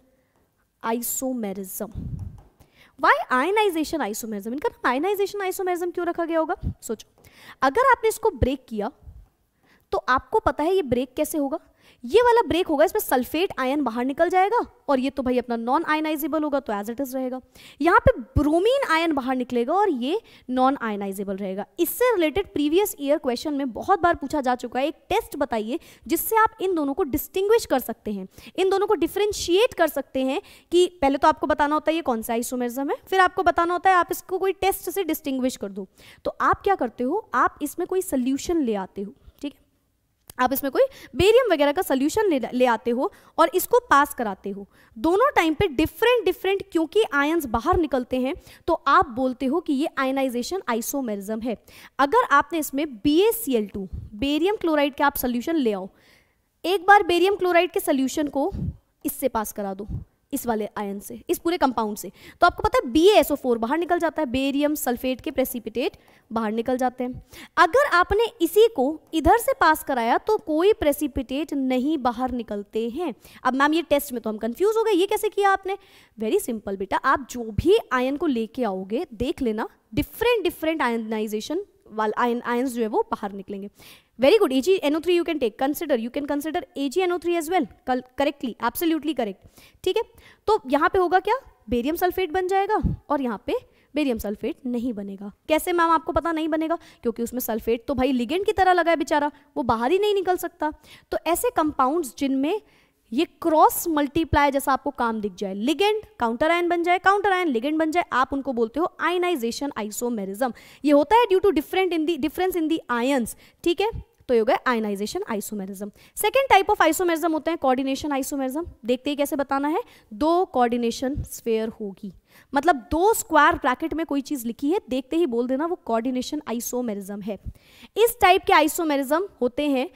isomerism why ionisation isomerism इनका नाम आयनाइजेशन आइसोमेरिज्म क्यों रखा गया होगा सोचो अगर आपने इसको ब्रेक किया तो आपको पता है ये ब्रेक कैसे होगा ये वाला ब्रेक होगा इसमें सल्फेट आयन बाहर निकल जाएगा और ये तो भाई अपना नॉन आयनाइजेबल होगा तो एज इट इज रहेगा यहाँ पे ब्रोमीन आयन बाहर निकलेगा और ये नॉन आयनाइजेबल रहेगा इससे रिलेटेड प्रीवियस ईयर क्वेश्चन में बहुत बार पूछा जा चुका है एक टेस्ट बताइए जिससे आप इन दोनों को डिस्टिंग्विश कर सकते हैं इन दोनों को डिफ्रेंशिएट कर सकते हैं कि पहले तो आपको बताना होता है ये कौन सा आइसोमेरिज्म है फिर आपको बताना होता है आप इसको कोई टेस्ट से डिस्टिंग्विश कर दो तो आप क्या करते हो आप इसमें कोई सोल्यूशन ले आते हो आप इसमें कोई बेरियम वगैरह का सोल्यूशन ले, ले आते हो और इसको पास कराते हो दोनों टाइम पे डिफरेंट डिफरेंट क्योंकि आयंस बाहर निकलते हैं तो आप बोलते हो कि ये आयनाइजेशन आइसोमेरिज्म है अगर आपने इसमें बी बेरियम क्लोराइड के आप सोल्यूशन ले आओ एक बार बेरियम क्लोराइड के सोल्यूशन को इससे पास करा दो इस वाले आयन से इस पूरे कंपाउंड से तो आपको पता है बी एस ओ फोर बाहर निकल जाता है बेरियम सल्फेट के प्रेसिपिटेट बाहर निकल जाते हैं अगर आपने इसी को इधर से पास कराया तो कोई प्रेसिपिटेट नहीं बाहर निकलते हैं अब मैम ये टेस्ट में तो हम कंफ्यूज हो गए ये कैसे किया आपने वेरी सिंपल बेटा आप जो भी आयन को लेके आओगे देख लेना डिफरेंट डिफरेंट आयनाइजेशन वाला आयन आयन्स जो है वो बाहर निकलेंगे very good A G N O three you can take consider you can consider A G N O three as well correctly absolutely correct ठीक है तो यहाँ पे होगा क्या बेरियम सल्फेट बन जाएगा और यहाँ पे बेरियम सल्फेट नहीं बनेगा कैसे मैम आपको पता नहीं बनेगा क्योंकि उसमें सल्फेट तो भाई लिगेंड की तरह लगा है बेचारा वो बाहर ही नहीं निकल सकता तो ऐसे कंपाउंड्स जिनमें ये क्रॉस मल्टीप्लाई जैसा आपको काम दिख जाए लिगेंड काउंटर आयन बन जाए काउंटर आयन लिगेंड बन जाए आप उनको बोलते हो आयनाइजेशन आइसोमेरिज्म ये होता है due to different in the difference in the ions ठीक है तो ये हो गया ionisation isomerism second type of isomerism होते हैं कोऑर्डिनेशन आइसोमेरिज्म देखते ही कैसे बताना है दो कोऑर्डिनेशन स्फेयर होगी मतलब दो स्क्वायर ब्रैकेट में कोई चीज लिखी है देखते ही बोल देना वो कोऑर्डिनेशन आइसोमेरिज्म है इस टाइप के आइसोमेरिज्म होते हैं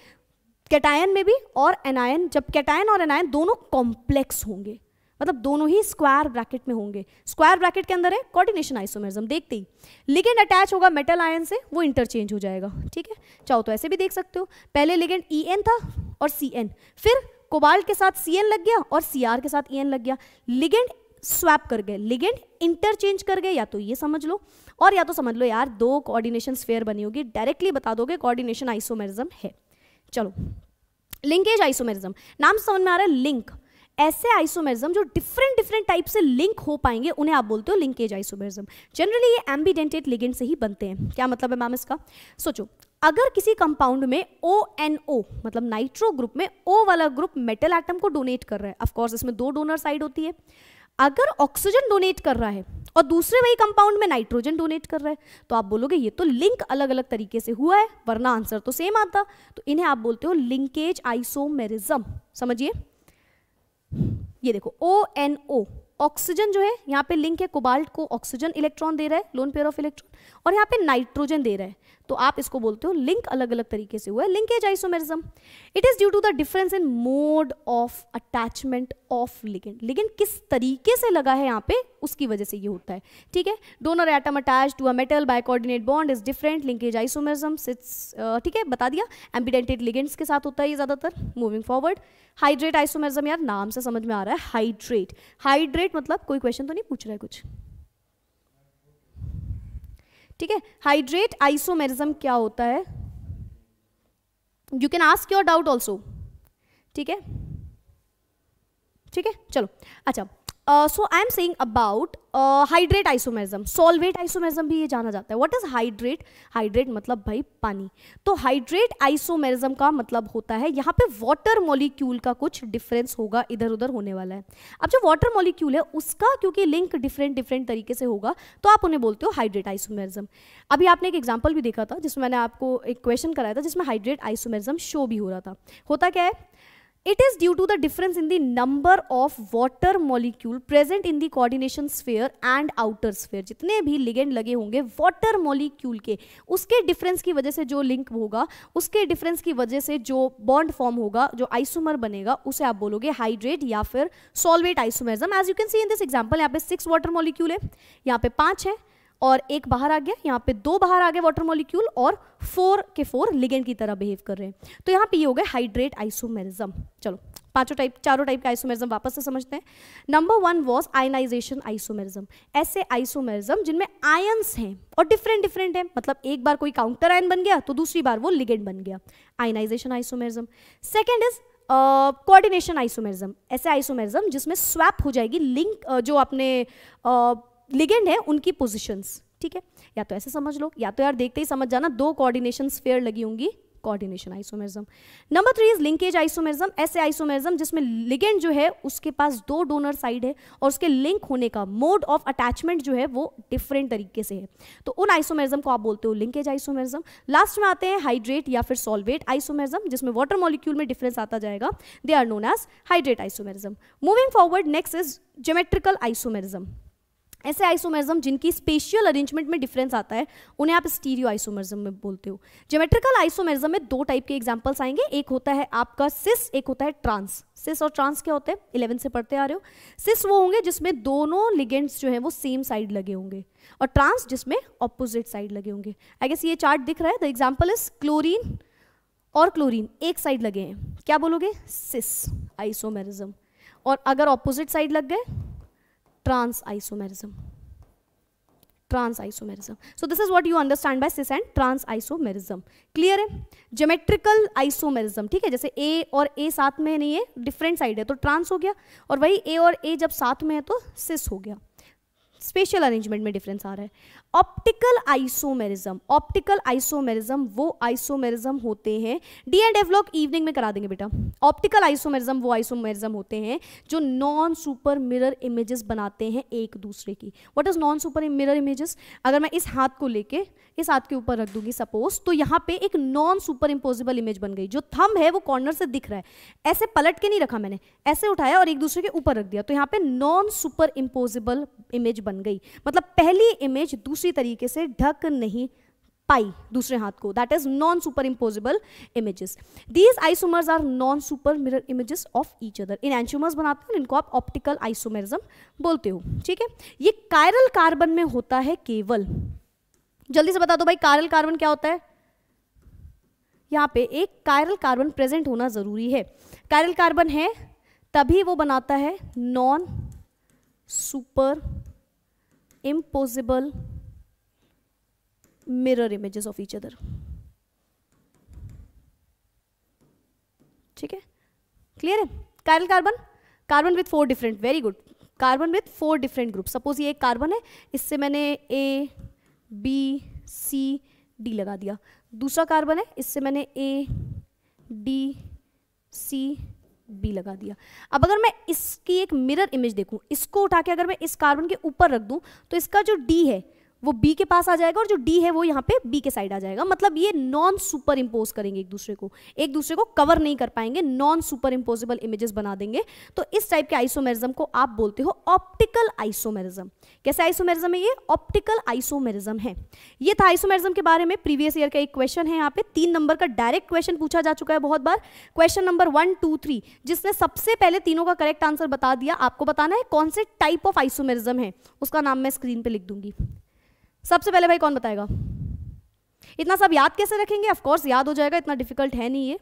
कैटायन में भी और एनायन जब कैटायन और एनायन दोनों कॉम्प्लेक्स होंगे मतलब दोनों ही स्क्वायर ब्रैकेट में होंगे स्क्वायर ब्रैकेट के अंदर है कोऑर्डिनेशन आइसोमेरिज्म देखते ही लिगेंड अटैच होगा मेटल आयन से वो इंटरचेंज हो जाएगा ठीक है चाहो तो ऐसे भी देख सकते हो पहले लिगेंड ई e था और सी फिर कोबाल्ट के साथ सी लग गया और सी के साथ ई एन लग गया लिगेंड स्वैप कर गए लिगेंड इंटरचेंज कर गए या तो ये समझ लो और या तो समझ लो यार दो कोऑर्डिनेशन स्फेयर बनी होगी डायरेक्टली बता दोगे कोऑर्डिनेशन आइसोमेरिज्म है चलो लिंकेज आइसोमेरिज्म नाम समझ में आ रहा है लिंक ऐसे आइसोमेरिज्म जो डिफरेंट डिफरेंट टाइप से लिंक हो पाएंगे उन्हें आप बोलते हो लिंकेज आइसोमेरिज्म जनरली ये एम्बीडेंटेड लिगेंड से ही बनते हैं क्या मतलब है मैम इसका सोचो अगर किसी कंपाउंड में ओ एन ओ मतलब नाइट्रो ग्रुप में ओ वाला ग्रुप मेटल एटम को डोनेट कर रहा है ऑफकोर्स इसमें दो डोनर साइड होती है अगर ऑक्सीजन डोनेट कर रहा है और दूसरे वही कंपाउंड में नाइट्रोजन डोनेट कर रहा है तो आप बोलोगे ये तो लिंक अलग अलग तरीके से हुआ है वरना आंसर तो सेम आता तो इन्हें आप बोलते हो लिंकेज आइसोमेरिज्म समझिए ये देखो ओ एन ओ ऑक्सीजन जो है यहाँ पे लिंक है कोबाल्ट को ऑक्सीजन इलेक्ट्रॉन दे रहा है लोन पेयर ऑफ इलेक्ट्रॉन और यहाँ पे नाइट्रोजन दे रहा है तो आप इसको बोलते हो लिंक अलग अलग तरीके से हुआ है linkage isomerism it is due to the difference in mode of attachment of ligand ligand किस तरीके से लगा है यहाँ पे उसकी वजह से ये होता है ठीक है donor atom attach to a metal by coordinate bond is different linkage isomerism it's ठीक है बता दिया एम्बिडेंटेड लिगेंड्स के साथ होता है ये ज़्यादातर मूविंग फॉरवर्ड हाइड्रेट आइसोमेरिज्म यार नाम से समझ में आ रहा है हाइड्रेट हाइड्रेट मतलब कोई क्वेश्चन तो नहीं पूछ रहा है कुछ ठीक है हाइड्रेट आइसोमेरिज्म क्या होता है you can ask your doubt also ठीक है ठीक है चलो अच्छा so I am saying about hydrate isomerism solvate isomerism भी ये जाना जाता है व्हाट इज हाइड्रेट हाइड्रेट मतलब भाई पानी तो हाइड्रेट आइसोमेरिज्म का मतलब होता है यहाँ पे वाटर मॉलिक्यूल का कुछ डिफरेंस होगा इधर उधर होने वाला है अब जो वाटर मॉलिक्यूल है उसका क्योंकि लिंक डिफरेंट डिफरेंट तरीके से होगा तो आप उन्हें बोलते हो हाइड्रेट आइसोमेरिज्म अभी आपने एक एग्जाम्पल भी देखा था जिसमें मैंने आपको एक क्वेश्चन कराया था जिसमें हाइड्रेट आइसोमेरिज्म शो भी हो रहा था होता क्या है It is due to the difference in the number of water molecule present in the coordination sphere and outer sphere. जितने भी ligand लगे होंगे water molecule के उसके difference की वजह से जो link होगा उसके difference की वजह से जो bond form होगा जो isomer बनेगा उसे आप बोलोगे hydrate या फिर solvate isomerism. As you can see in this example यहाँ पे six water molecule है यहाँ पे पाँच है और एक बाहर आ गया यहाँ पे दो बाहर आ गए वाटर मॉलिक्यूल और फोर के फोर लिगेंड की तरह बिहेव कर रहे हैं तो यहाँ पे ये हो गया हाइड्रेट आइसोमेरिज्म चलो पांचों टाइप चारों टाइप का आइसोमेरिज्म वापस से समझते हैं number one was ionisation isomerism ऐसे आइसोमेरिज्म जिनमें आयंस हैं और डिफरेंट डिफरेंट हैं मतलब एक बार कोई काउंटर आयन बन गया तो दूसरी बार वो लिगेंड बन गया ionisation isomerism second is coordination isomerism ऐसे आइसोमेरिज्म जिसमें स्वैप हो जाएगी लिंक uh, जो आपने uh, लिगेंड है उनकी पोजिशंस ठीक है या तो ऐसे समझ लो या तो यार देखते ही समझ जाना दो कॉर्डिनेशन स्फेयर लगी होंगी coordination isomerism number three is linkage isomerism ऐसे आइसोमेरिज्म जिसमें लिगेंड जो है उसके पास दो डोनर साइड है और उसके लिंक होने का मोड ऑफ अटैचमेंट जो है वो डिफरेंट तरीके से है तो उन आइसोमेरिज्म को आप बोलते हो लिंकेज आइसोमेरिज्म लास्ट में आते हैं हाइड्रेट या फिर सॉल्वेट आइसोमेरिज्म जिसमें वाटर मॉलिक्यूल में डिफरेंस आता जाएगा they are known as hydrate isomerism moving forward next is geometrical isomerism ऐसे आइसोमेरिज्म जिनकी स्पेशियल अरेंजमेंट में डिफरेंस आता है उन्हें आप स्टीरियो आइसोमेरिज्म में बोलते हो जोमेट्रिकल आइसोमेरिज्म में दो टाइप के एग्जांपल्स आएंगे एक होता है आपका सिस एक होता है ट्रांस सिस और ट्रांस क्या होते हैं इलेवन से पढ़ते आ रहे हो सिस वो होंगे जिसमें दोनों लिगेंड्स जो हैं वो सेम साइड लगे होंगे और ट्रांस जिसमें ऑपोजिट साइड लगे होंगे आई गेस ये चार्ट दिख रहा है द एग्जाम्पल इज क्लोरीन और क्लोरीन एक साइड लगे हैं क्या बोलोगे सिस आइसोमेरिज्म और अगर ऑपोजिट साइड लग गए trans isomerism trans isomerism so this is what you understand by cis and trans isomerism clear है geometrical isomerism ठीक है जैसे a और a साथ में नहीं है different side है तो trans हो गया और वही a और a जब साथ में है तो cis हो गया स्पेशल अरेंजमेंट में डिफरेंस आ रहा है ऑप्टिकल आइसोमेरिज्म ऑप्टिकल आइसोमेरिज्म वो आइसोमेरिज्म होते हैं डी एंड एफ लॉक इवनिंग में करा देंगे बेटा ऑप्टिकल आइसोमेरिज्म वो आइसोमेरिज्म होते हैं जो नॉन सुपर मिरर इमेजेस बनाते हैं एक दूसरे की what is non super mirror images अगर मैं इस हाथ को लेके इस हाथ के ऊपर रख दूंगी सपोज तो यहाँ पे एक नॉन सुपर इम्पोजिबल इमेज बन गई जो थम है वो कॉर्नर से दिख रहा है ऐसे पलट के नहीं रखा मैंने ऐसे उठाया और एक दूसरे के ऊपर रख दिया तो यहाँ पे नॉन सुपर इम्पोजिबल इमेज बन गई मतलब पहली इमेज दूसरी दूसरी तरीके से ढक नहीं पाई दूसरे हाथ को that is non superimposable images these isomers are non super mirror images of each other enantiomers बनाते हैं इनको आप ऑप्टिकल आइसोमेरिज्म बोलते हो ठीक है ये कायरल कार्बन में होता है केवल जल्दी से बता दो भाई कायरल कार्बन क्या होता है यहाँ पे एक कायरल कार्बन प्रेजेंट होना जरूरी है कायरल कार्बन है तभी वो बनाता है non superimposable mirror images of each other ठीक है क्लियर है chiral carbon carbon with four different very good carbon with four different group suppose ये एक कार्बन है इससे मैंने ए बी सी डी लगा दिया दूसरा कार्बन है इससे मैंने ए डी सी बी लगा दिया अब अगर मैं इसकी एक मिरर इमेज देखूं इसको उठा के अगर मैं इस कार्बन के ऊपर रख दूं तो इसका जो डी है वो बी के पास आ जाएगा और जो डी है वो यहाँ पे बी के साइड आ जाएगा मतलब ये नॉन सुपर इम्पोज करेंगे एक दूसरे को एक दूसरे को कवर नहीं कर पाएंगे नॉन सुपर इम्पोजेबल इमेजेस बना देंगे तो इस टाइप के आइसोमेरिज्म को आप बोलते हो ऑप्टिकल आइसोमेरिज्म कैसे आइसोमेरिज्म है ये ऑप्टिकल आइसोमेरिज्म है ये था आइसोमेरिज्म के बारे में प्रीवियस ईयर का एक क्वेश्चन है यहाँ पे तीन नंबर का डायरेक्ट क्वेश्चन पूछा जा चुका है बहुत बार question number one two three जिसने सबसे पहले तीनों का करेक्ट आंसर बता दिया आपको बताना है कौन से टाइप ऑफ आइसोमेरिज्म है उसका नाम मैं स्क्रीन पर लिख दूंगी सबसे पहले भाई कौन बताएगा इतना सब याद कैसे रखेंगे ऑफकोर्स याद हो जाएगा इतना डिफिकल्ट है नहीं ये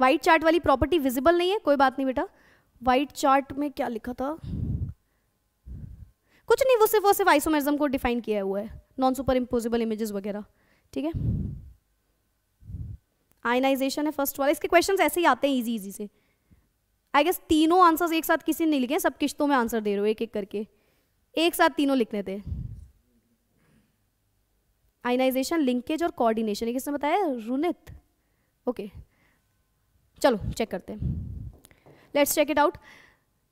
व्हाइट चार्ट वाली प्रॉपर्टी विजिबल नहीं है कोई बात नहीं बेटा वाइट चार्ट में क्या लिखा था कुछ नहीं वो सिर्फ वो सिर्फ आइसोमेरिज्म को डिफाइन किया हुआ है नॉन सुपर इम्पोजिबल इमेजेस वगैरह ठीक है आयनाइजेशन है फर्स्ट वाला इसके क्वेश्चन ऐसे ही आते हैं इजी ईजी से आई गेस तीनों आंसर्स एक साथ किसी ने नहीं लिखे सब किश्तों में आंसर दे रहे हो एक एक करके एक साथ तीनों लिखने थे आइनाइजेशन लिंकेज और कोऑर्डिनेशन ये किसने बताया रुनित ओके okay. चलो चेक करते हैं let's check it out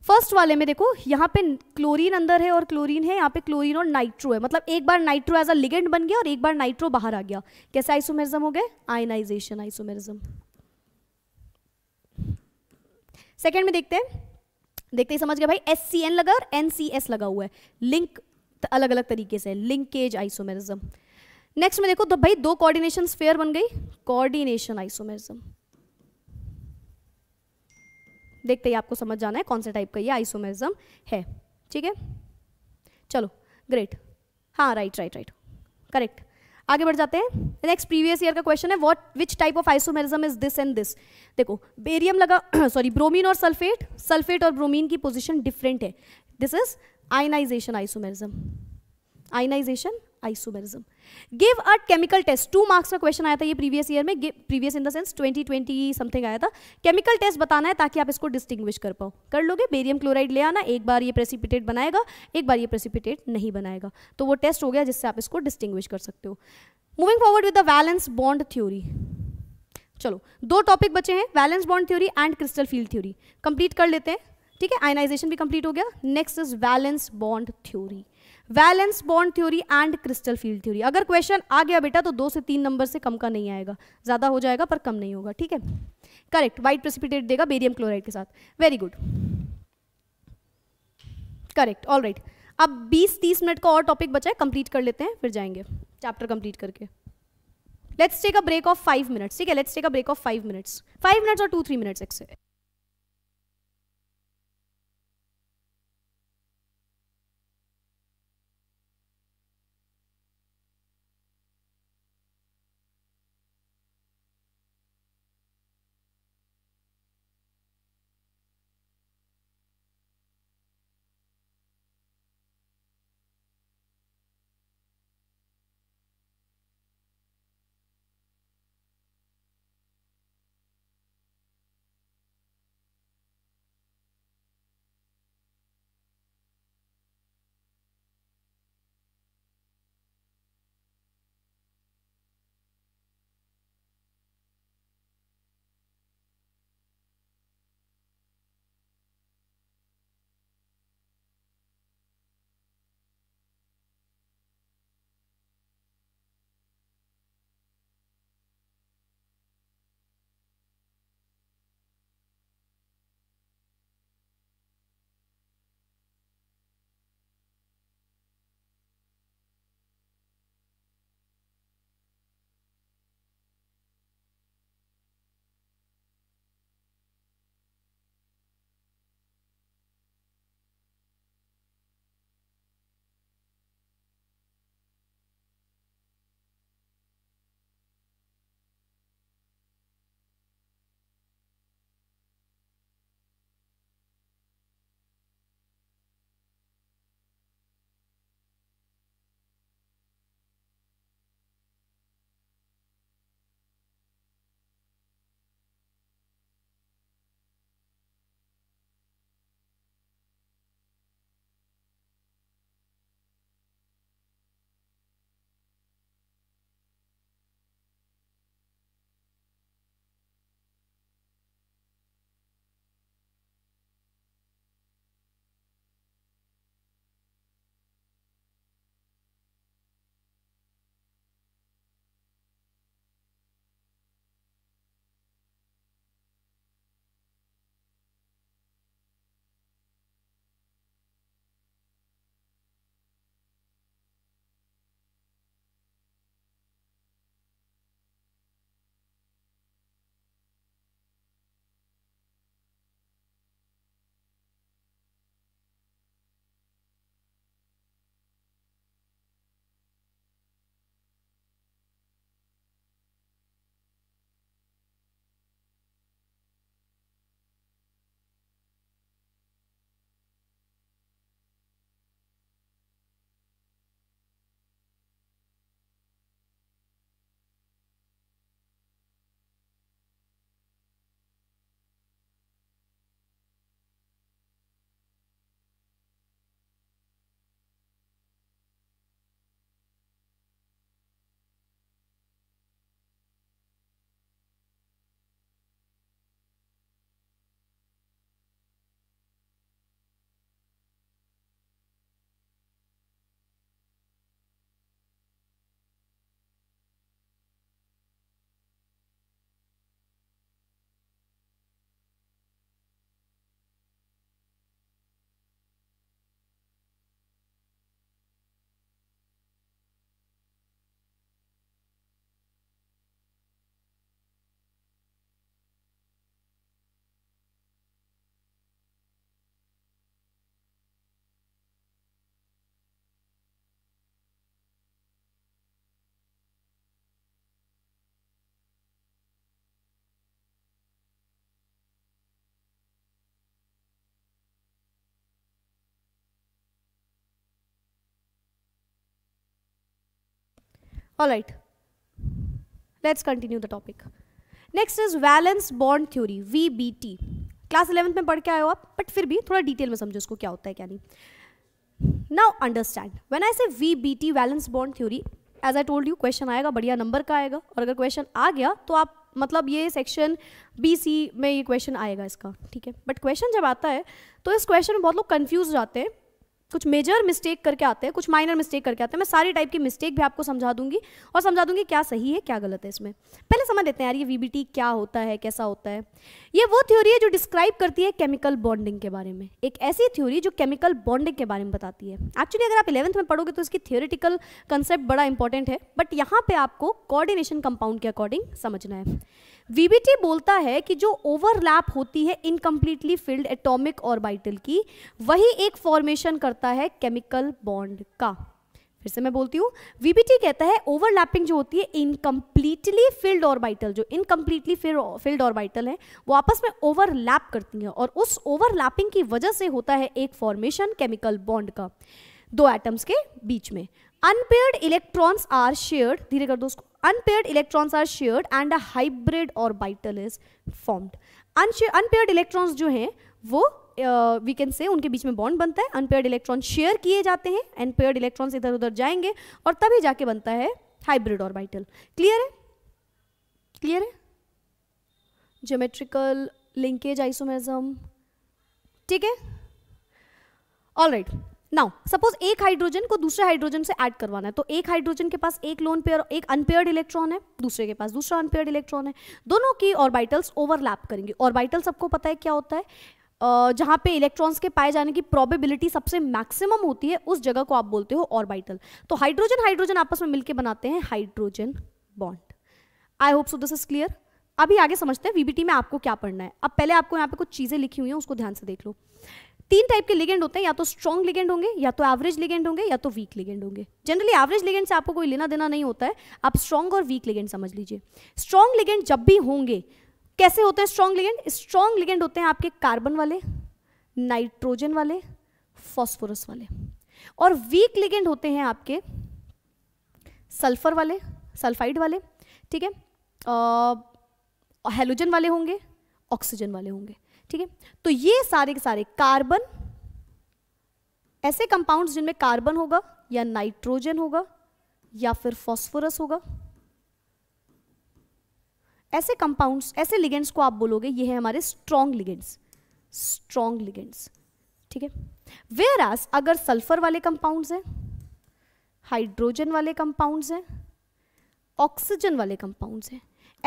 first वाले में देखो यहाँ पे क्लोरीन अंदर है और क्लोरीन है यहाँ पे क्लोरीन और नाइट्रो है मतलब एक बार नाइट्रो एज अ लिगेंड बन गया और एक बार नाइट्रो बाहर आ गया कैसे आइसोमेरिज्म हो गए आयनाइजेशन आइसोमेरिज्म सेकेंड में देखते हैं देखते ही समझ गए भाई एस सी एन लगा और एन सी एस लगा हुआ है लिंक अलग अलग तरीके से लिंकेज आइसोमेरिज्म नेक्स्ट में देखो तो भाई दो कोऑर्डिनेशन स्फेयर बन गई कोऑर्डिनेशन आइसोमेरिज्म देखते ही आपको समझ जाना है कौन से टाइप का ये आइसोमेरिज्म है ठीक है चलो ग्रेट हाँ राइट राइट राइट करेक्ट आगे बढ़ जाते हैं नेक्स्ट प्रीवियस ईयर का क्वेश्चन है what which type of isomerism is this and this देखो बेरियम लगा सॉरी ब्रोमीन और सल्फेट सल्फेट और ब्रोमीन की पोजिशन डिफरेंट है this is ionisation isomerism ionisation isomerism give a chemical test two marks का question आया था ये प्रीवियस ईयर में previous in the sense 2020 something आया था केमिकल टेस्ट बताना है ताकि आप इसको डिस्टिंग्विश कर पाओ कर लोगे बेरियम क्लोराइड ले आना एक बार ये प्रेसिपिटेट बनाएगा एक बार ये प्रेसिपिटेट नहीं बनाएगा तो वो टेस्ट हो गया जिससे आप इसको डिस्टिंग्विश कर सकते हो moving forward with the valence bond theory चलो दो टॉपिक बचे हैं valence bond theory and crystal field theory complete कर लेते हैं ठीक है आयनाइजेशन भी कंप्लीट हो गया next is valence bond theory valence bond theory and crystal field theory अगर क्वेश्चन आ गया बेटा तो दो से तीन नंबर से कम का नहीं आएगा ज़्यादा हो जाएगा पर कम नहीं होगा ठीक है करेक्ट वाइट प्रेसिपिटेट देगा बेरियम क्लोराइड के साथ very good correct all right अब 20-30 मिनट का और टॉपिक बचा है कंप्लीट कर लेते हैं फिर जाएंगे चैप्टर कंप्लीट करके let's take a break of five minutes ठीक है let's take a break of five minutes five minutes और two three minutes minutes all right let's continue the topic next is valence bond theory vbt class eleventh में पढ़ के आए हो आप but फिर भी थोड़ा डिटेल में समझो इसको क्या होता है क्या नहीं now understand when I say V B T valence bond theory as I told you question आएगा बढ़िया नंबर का आएगा और अगर क्वेश्चन आ गया तो आप मतलब ये सेक्शन बी सी में ये क्वेश्चन आएगा इसका ठीक है बट क्वेश्चन जब आता है तो इस क्वेश्चन में बहुत लोग कन्फ्यूज जाते हैं कुछ मेजर मिस्टेक करके आते हैं कुछ माइनर मिस्टेक करके आते हैं मैं सारी टाइप की मिस्टेक भी आपको समझा दूंगी और समझा दूंगी क्या सही है क्या गलत है इसमें पहले समझ लेते हैं यार ये वीबीटी क्या होता है कैसा होता है ये वो थ्योरी है जो डिस्क्राइब करती है केमिकल बॉन्डिंग के बारे में एक ऐसी थ्योरी जो केमिकल बॉन्डिंग के बारे में बताती है एक्चुअली अगर आप इलेवंथ में पढ़ोगे तो इसकी थियोरिटिकल कंसेप्ट बड़ा इंपॉर्टेंट है बट यहाँ पे आपको कोऑर्डिनेशन कंपाउंड के अकॉर्डिंग समझना है वीबीटी बोलता है कि जो ओवरलैप होती है इनकम्प्लीटली फिल्ड एटॉमिक ऑर्बिटल की वही एक फॉर्मेशन करता है केमिकल बॉन्ड का फिर से मैं बोलती हूँ वीबीटी कहता है ओवरलैपिंग जो होती है इनकम्प्लीटली फिल्ड ऑर्बिटल जो इनकम्प्लीटली फिल्ड ऑर्बिटल है वो आपस में ओवरलैप करती हैं और उस ओवरलैपिंग की वजह से होता है एक फॉर्मेशन केमिकल बॉन्ड का दो एटम्स के बीच में अनपेयर्ड इलेक्ट्रॉन्स आर शेयर्ड धीरे कर दो उसको unpaired electrons are shared and a hybrid orbital is formed unpaired electrons जो हैं वो वी कैन से उनके बीच में बॉन्ड बनता है अनपेयर्ड इलेक्ट्रॉन शेयर किए जाते हैं अनपेयर्ड इलेक्ट्रॉन्स इधर उधर जाएंगे और तभी जाके बनता है हाइब्रिड और बाइटल क्लियर है क्लियर है जोमेट्रिकल लिंकेज आइसोमेजम ठीक है all right right. Now suppose एक हाइड्रोजन को दूसरे हाइड्रोजन से ऐड करवाना है तो एक हाइड्रोजन के पास एक लोन पेयर एक अनपेयर्ड इलेक्ट्रॉन है दूसरे के पास दूसरा अनपेयर्ड इलेक्ट्रॉन है दोनों की ऑर्बिटल्स ओवरलैप करेंगे ऑर्बिटल्स सबको पता है क्या होता है Uh, जहाँ पे इलेक्ट्रॉन्स के पाए जाने की प्रोबेबिलिटी सबसे मैक्सिमम होती है उस जगह को आप बोलते हो ऑर्बिटल तो हाइड्रोजन हाइड्रोजन आपस में मिलकर बनाते हैं hydrogen bond I hope so this is clear अभी आगे समझते हैं वीबीटी में आपको क्या पढ़ना है अब पहले आपको यहाँ पे कुछ चीज़ें लिखी हुई हैं उसको ध्यान से देख लो तीन टाइप के लिगेंड होते हैं या तो स्ट्रॉन्ग लिगेंड होंगे या तो एवरेज लिगेंड होंगे या तो वीक लिगेंड होंगे जनरली एवरेज लिगेंड से आपको कोई लेना देना नहीं होता है आप स्ट्रॉन्ग और वीक लिगेंड समझ लीजिए स्ट्रॉन्ग लिगेंड जब भी होंगे कैसे होते हैं स्ट्रॉन्ग लिगेंड स्ट्रॉन्ग लिगेंड होते हैं आपके कार्बन वाले नाइट्रोजन वाले फॉस्फोरस वाले और वीक लिगेंड होते हैं आपके सल्फर वाले सल्फाइड वाले ठीक है हेलोजन वाले होंगे ऑक्सीजन वाले होंगे ठीक है तो ये सारे के सारे कार्बन ऐसे कंपाउंड्स जिनमें कार्बन होगा या नाइट्रोजन होगा या फिर फॉस्फोरस होगा ऐसे कंपाउंड्स ऐसे लिगेंड्स को आप बोलोगे ये है हमारे स्ट्रॉन्ग लिगेंड्स स्ट्रॉन्ग लिगेंड्स ठीक है वेयर आस अगर सल्फर वाले कंपाउंड्स हैं हाइड्रोजन वाले कंपाउंड्स हैं ऑक्सीजन वाले कंपाउंड्स हैं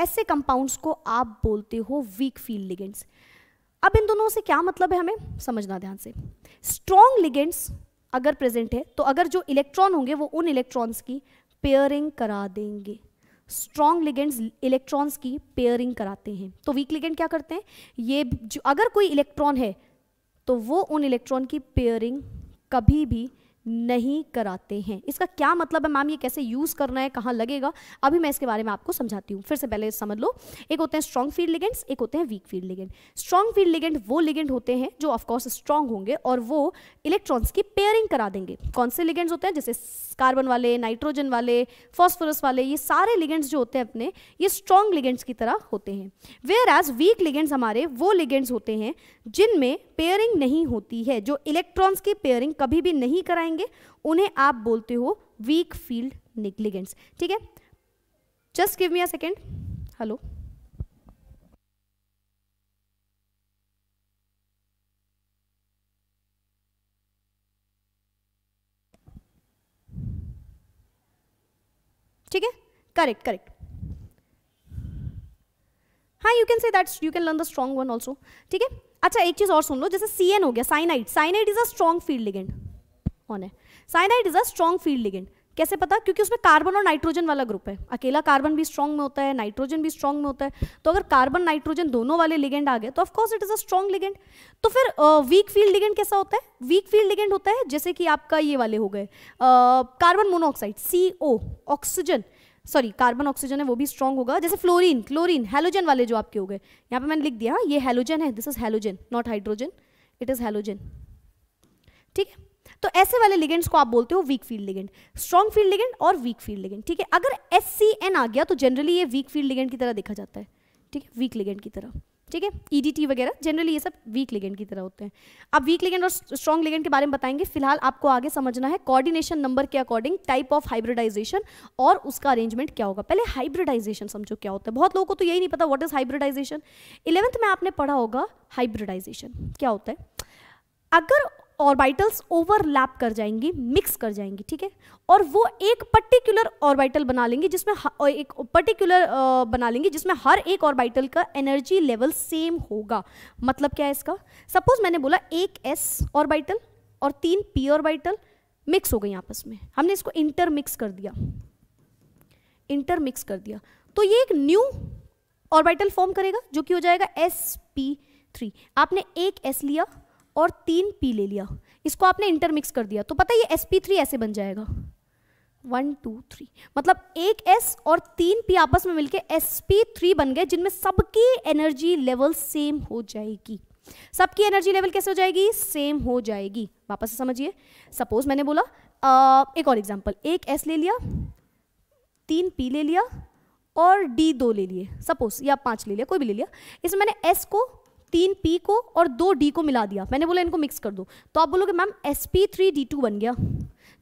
ऐसे कंपाउंड्स को आप बोलते हो वीक फील्ड लिगेंड्स अब इन दोनों से क्या मतलब है हमें समझना ध्यान से स्ट्रॉन्ग लिगेंड्स अगर प्रेजेंट है तो अगर जो इलेक्ट्रॉन होंगे वो उन इलेक्ट्रॉन्स की पेयरिंग करा देंगे स्ट्रॉन्ग लिगेंड्स इलेक्ट्रॉन्स की पेयरिंग कराते हैं तो वीक लिगेंड क्या करते हैं ये जो अगर कोई इलेक्ट्रॉन है तो वो उन इलेक्ट्रॉन की पेयरिंग कभी भी नहीं कराते हैं इसका क्या मतलब है मैम ये कैसे यूज़ करना है कहाँ लगेगा अभी मैं इसके बारे में आपको समझाती हूँ फिर से पहले समझ लो एक होते हैं स्ट्रॉन्ग फील्ड लिगेंट्स एक होते हैं weak field ligand strong field ligand वो लिगेंट होते हैं जो ऑफकोर्स स्ट्रॉन्ग होंगे और वो इलेक्ट्रॉन्स की पेयरिंग करा देंगे कौन से लिगेंट्स होते हैं जैसे कार्बन वाले नाइट्रोजन वाले फॉस्फोरस वाले ये सारे लिगेंट्स जो होते हैं अपने ये स्ट्रॉन्ग लिगेंट्स की तरह होते हैं वेयर एज वीक लिगेंट्स हमारे वो लिगेंट्स होते हैं जिनमें पेयरिंग नहीं होती है जो इलेक्ट्रॉन्स की पेयरिंग कभी भी नहीं कराएंगे उन्हें आप बोलते हो वीक फील्ड निग्लिगेंट्स ठीक है just give me a second hello ठीक है करेक्ट करेक्ट हाँ you can say that's you can learn the strong one also ठीक है अच्छा एक चीज़ और सुन लो जैसे सी हो गया cyanide cyanide is a strong field ligand कौन है cyanide is a strong field ligand कैसे पता क्योंकि उसमें कार्बन और नाइट्रोजन वाला ग्रुप है अकेला कार्बन भी स्ट्रॉन्ग में होता है नाइट्रोजन भी स्ट्रॉन्ग में होता है तो अगर कार्बन नाइट्रोजन दोनों वाले लिगेंड आ गए तो of course it is a strong ligand तो फिर वीक फील्ड लिगेंड कैसा होता है वीक फील्ड लिगेंड होता है जैसे कि आपका ये वाले हो गए carbon monoxide C oxygen sorry carbon oxygen है वो भी स्ट्रॉन्ग होगा जैसे फ्लोरीन क्लोरीन हेलोजन वाले जो आपके हो गए यहाँ पे मैंने लिख दिया हाँ, ये हेलोजन है this is halogen not hydrogen it is halogen ठीक है तो ऐसे वाले लिगेंड्स को आप बोलते हो weak field ligand strong field ligand और वीक फील्ड लिगेंड ठीक है अगर एस आ गया तो जनरली ये वीक फील्ड लिगेंड की तरह देखा जाता है ठीक है वीक लिगेंड की तरह ठीक है ईडीटी e वगैरह जनरली ये सब वीक लिगेंड की तरह होते हैं अब वीक लिगेंड और स्ट्रॉन्ग लिगेंड के बारे में बताएंगे फिलहाल आपको आगे समझना है कोऑर्डिनेशन नंबर के अकॉर्डिंग टाइप ऑफ हाइब्रिडाइजेशन और उसका अरेंजमेंट क्या होगा पहले हाइब्रिडाइजेशन समझो क्या होता है बहुत लोगों को तो यही नहीं पता वॉट इज हाइब्रिडाइजेशन इलेवंथ में आपने पढ़ा होगा हाइब्रिडाइजेशन क्या होता है अगर ऑर्बिटल्स ओवरलैप कर जाएंगी मिक्स कर जाएंगी ठीक है और वो एक पर्टिकुलर ऑर्बिटल बना लेंगी जिसमें एक पर्टिकुलर बना लेंगी जिसमें हर एक ऑर्बिटल का एनर्जी लेवल सेम होगा मतलब क्या है इसका सपोज मैंने बोला एक एस ऑर्बिटल और तीन पी ऑर्बिटल मिक्स हो गई आपस में हमने इसको इंटरमिक्स कर दिया इंटरमिक्स कर दिया तो ये एक न्यू ऑर्बिटल फॉर्म करेगा जो कि हो जाएगा एस पी थ्री आपने एक एस लिया और तीन पी ले लिया इसको आपने इंटरमिक्स कर दिया तो पता ये एस पी थ्री ऐसे बन जाएगा वन टू थ्री मतलब एक एस और तीन पी आपस में मिलके एस पी थ्री बन गए जिनमें सबकी एनर्जी लेवल सेम हो जाएगी सबकी एनर्जी लेवल कैसे हो जाएगी सेम हो जाएगी वापस से समझिए सपोज मैंने बोला आ, एक और एग्जाम्पल एक एस ले लिया तीन पी ले लिया और डी दो ले लिए सपोज या पांच ले लिया कोई भी ले लिया इसमें मैंने एस को तीन पी को और दो डी को मिला दिया मैंने बोला इनको मिक्स कर दो तो आप बोलोगे ma'am S P three D two बन गया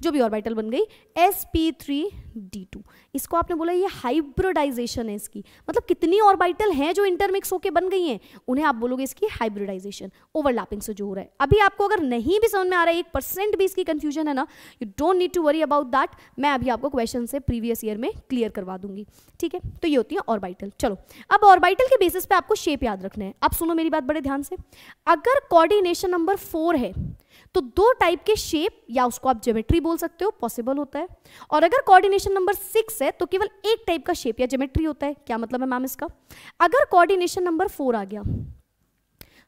जो भी ऑर्बिटल बन गई S P three D two इसको आपने बोला ये हाइब्रिडाइजेशन है इसकी मतलब कितनी ऑर्बिटल हैं जो इंटरमिक्स होकर बन गई हैं उन्हें आप बोलोगे इसकी हाइब्रिडाइजेशन ओवरलैपिंग से जो हो रहा है अभी आपको अगर नहीं भी समझ में आ रहा है एक परसेंट भी इसकी कंफ्यूजन है ना you don't need to worry about that मैं अभी आपको क्वेश्चन से प्रीवियस ईयर में क्लियर करवा दूंगी ठीक है तो ये होती है ऑर्बिटल चलो अब ऑर्बिटल के बेसिस पे आपको शेप याद रखना है आप सुनो मेरी बात बड़े ध्यान से अगर कॉर्डिनेशन नंबर फोर है तो दो टाइप के शेप या उसको आप ज्योमेट्री बोल सकते हो पॉसिबल होता है और अगर कोऑर्डिनेशन नंबर सिक्स है तो केवल एक टाइप का शेप या ज्योमेट्री होता है क्या मतलब है मैम इसका अगर कोऑर्डिनेशन नंबर फोर आ गया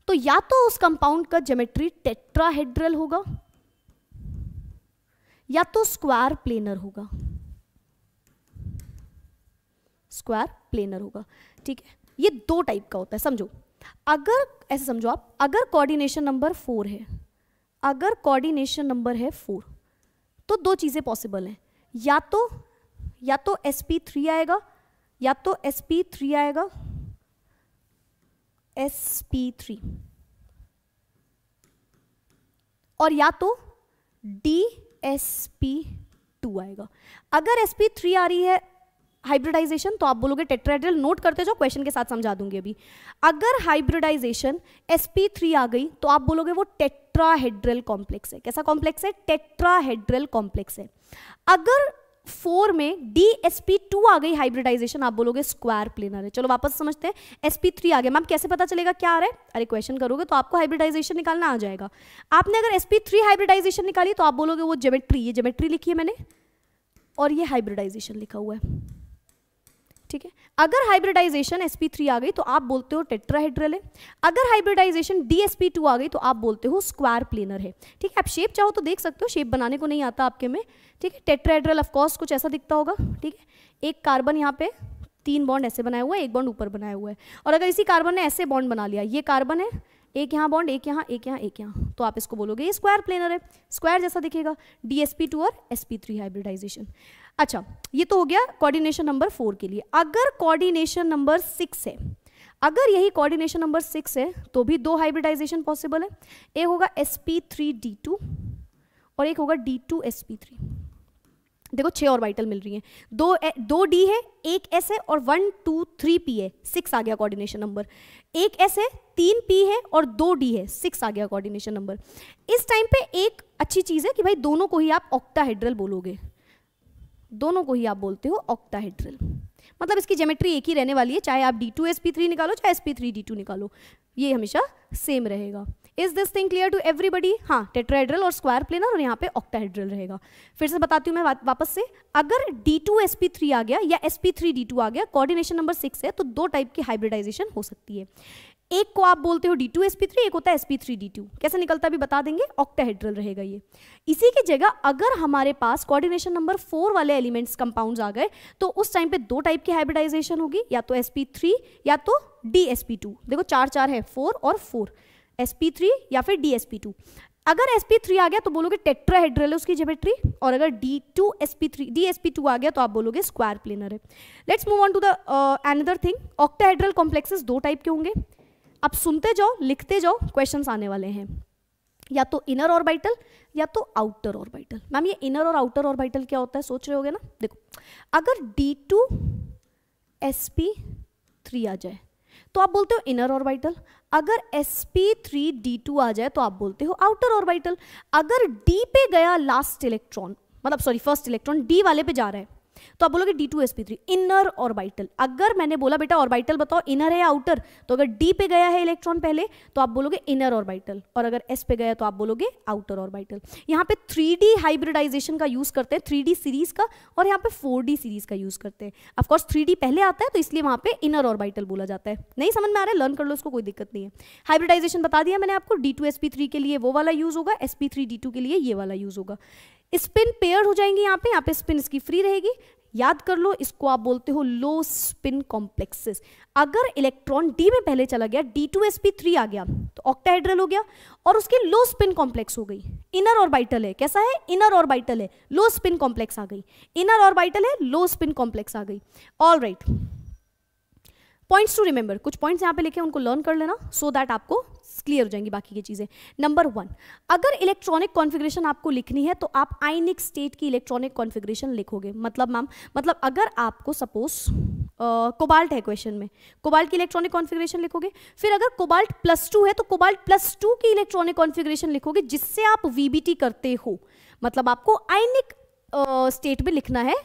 तो या तो उस कंपाउंड का ज्योमेट्री टेट्राहेड्रल होगा या तो स्क्वायर प्लेनर होगा स्क्वायर प्लेनर होगा ठीक है ये दो टाइप का होता है समझो अगर ऐसे समझो आप अगर कोऑर्डिनेशन नंबर फोर है अगर कोऑर्डिनेशन नंबर है फोर तो दो चीज़ें पॉसिबल हैं या तो या तो एस पी थ्री आएगा या तो एस पी थ्री आएगा एस पी थ्री और या तो डी एस पी टू आएगा अगर एस पी थ्री आ रही है हाइब्रिडाइजेशन तो आप बोलोगे टेट्राइड्रल नोट करते जाओ क्वेश्चन के साथ समझा दूंगी अभी अगर हाइब्रिडाइजेशन एस थ्री आ गई तो आप बोलोगे वो टेट टेट्राहेड्रल कॉम्प्लेक्स है कैसा कॉम्प्लेक्स है टेट्राहेड्रल कॉम्प्लेक्स है अगर फोर में डी एस पी टू आ गई हाइब्रिडाइजेशन आप बोलोगे स्क्वायर प्लेनर है चलो वापस समझते हैं एस पी थ्री आ गया मैम कैसे पता चलेगा क्या आ रहा है अरे क्वेश्चन करोगे तो आपको हाइब्रिडाइजेशन निकालना आ जाएगा आपने अगर एस पी थ्री हाइब्रिडाइजेशन निकाली तो आप बोलोगे वो जेमेट्री ये जेमेट्री लिखी है मैंने और ये हाइब्रिडाइजेशन लिखा हुआ है ठीक है अगर हाइब्रिडाइजेशन sp3 आ गई तो आप बोलते हो टेट्राहेड्रल है अगर हाइब्रिडाइजेशन dsp2 आ गई तो आप बोलते हो स्क्वायर प्लेनर है ठीक है आप शेप चाहो तो देख सकते हो शेप बनाने को नहीं आता आपके में ठीक है टेट्राहेड्रल ऑफकोर्स कुछ ऐसा दिखता होगा ठीक है एक कार्बन यहाँ पे तीन बॉन्ड ऐसे बनाया हुआ है एक बॉन्ड ऊपर बनाया हुआ है और अगर इसी कार्बन ने ऐसे बॉन्ड बना लिया ये कार्बन है एक यहाँ बॉन्ड एक यहाँ एक यहाँ एक यहाँ तो आप इसको बोलोगे ये स्क्वायर प्लेनर है स्क्वायर जैसा दिखेगा डी एस पी टू और एस पी थ्री हाइब्रिडाइजेशन अच्छा ये तो हो गया कोऑर्डिनेशन नंबर फोर के लिए अगर कोऑर्डिनेशन नंबर सिक्स है अगर यही कोऑर्डिनेशन नंबर सिक्स है तो भी दो हाइब्रिडाइजेशन पॉसिबल है एक होगा S P three D two और एक होगा D two S P three देखो छः मिल रही हैं दो ए, दो डी है एक एस है और वन टू थ्री पी है सिक्स आ गया कोऑर्डिनेशन नंबर एक एस है तीन पी है और दो डी है सिक्स आ गया कोऑर्डिनेशन नंबर इस टाइम पे एक अच्छी चीज़ है कि भाई दोनों को ही आप ऑक्टाहेड्रल बोलोगे दोनों को ही आप बोलते हो ऑक्टाहेड्रल मतलब इसकी जेमेट्री एक ही रहने वाली है चाहे आप D two S P three निकालो चाहे S P three D two निकालो ये हमेशा सेम रहेगा is this thing clear to everybody हाँ टेट्राहेड्रल और स्क्वायर प्लेनर और यहाँ पे ऑक्टाहेड्रल रहेगा फिर से बताती हूँ मैं वा, वापस से अगर D two S P three आ गया या S P three D two आ गया कोऑर्डिनेशन नंबर सिक्स है तो दो टाइप की हाइब्रिडाइजेशन हो सकती है एक को आप बोलते हो D two S P three एक होता है S P three D two कैसे निकलता भी बता देंगे ऑक्टाहेड्रल रहेगा ये इसी की जगह अगर हमारे पास कोऑर्डिनेशन नंबर फोर वाले एलिमेंट्स कंपाउंड्स आ गए तो उस टाइम पे दो टाइप की हाइब्रिडाइजेशन होगी या तो एस पी थ्री या तो डी एस पी टू देखो चार चार है फोर और फोर एस पी थ्री या फिर डी एस पी टू अगर एस पी थ्री आ गया तो बोलोगे टेट्राहेड्रल है उसकी ज्योमेट्री और अगर D two S P three D S P two आ गया तो आप बोलोगे स्क्वायर प्लेनर है let's move on to the another thing octahedral complexes दो टाइप के होंगे अब सुनते जाओ लिखते जाओ क्वेश्चन आने वाले हैं या तो इनर ऑर्बिटल या तो आउटर ऑर्बिटल मैम ये इनर और आउटर ऑर्बिटल क्या होता है सोच रहे होगे ना देखो अगर D two S P three आ जाए तो आप बोलते हो इनर ऑर्बिटल अगर S P three D two आ जाए तो आप बोलते हो आउटर ऑर्बिटल अगर डी पे गया लास्ट इलेक्ट्रॉन मतलब सॉरी फर्स्ट इलेक्ट्रॉन डी वाले पे जा रहा है तो आप बोलोगे D two S P three inner orbital अगर मैंने बोला बेटा ऑर्बिटल बताओ इनर है या आउटर तो अगर डी पे गया है इलेक्ट्रॉन पहले तो आप बोलोगे इनर ऑर्बिटल और अगर एस पे गया तो आप बोलोगे आउटर ऑर्बिटल यहाँ पे थ्री हाइब्रिडाइजेशन का यूज करते हैं थ्री सीरीज का और यहाँ पे फोर सीरीज का यूज करते हैं अफकोर्स थ्री पहले आता है तो इसलिए वहाँ पे इनर ऑर्बिटल बोला जाता है नहीं समझ में आ रहा है लर्न कर लो इसको कोई दिक्कत नहीं है हाइब्रिडाइजेशन बता दिया मैंने आपको D two S P three के लिए वो वाला यूज होगा S P three D two के लिए ये वाला यूज होगा स्पिन पेयर हो जाएंगे यहाँ पे यहाँ पे स्पिन इसकी फ्री रहेगी याद कर लो इसको आप बोलते हो लो स्पिन कॉम्प्लेक्सेस अगर इलेक्ट्रॉन डी में पहले चला गया D two S P three आ गया तो ऑक्टाहाइड्रल हो गया और उसकी लो स्पिन कॉम्प्लेक्स हो गई इनर और बाइटल है कैसा है इनर और बाइटल है लो स्पिन कॉम्प्लेक्स आ गई इनर और बाइटल है लो स्पिन कॉम्प्लेक्स आ गई all right points to remember कुछ पॉइंट्स यहाँ पे लिखे उनको लर्न कर लेना सो so दैट आपको क्लियर हो जाएंगी बाकी की चीज़ें नंबर वन अगर इलेक्ट्रॉनिक कॉन्फ़िगरेशन आपको लिखनी है तो आप आइनिक स्टेट की इलेक्ट्रॉनिक कॉन्फ़िगरेशन लिखोगे मतलब मैम मतलब अगर आपको सपोज कोबाल्ट uh, है क्वेश्चन में कोबाल्ट की इलेक्ट्रॉनिक कॉन्फ़िगरेशन लिखोगे फिर अगर कोबाल्ट प्लस टू है तो कोबाल्ट प्लस टू की इलेक्ट्रॉनिक कॉन्फिग्रेशन लिखोगे जिससे आप वीबीटी करते हो मतलब आपको आइनिक स्टेट uh, में लिखना है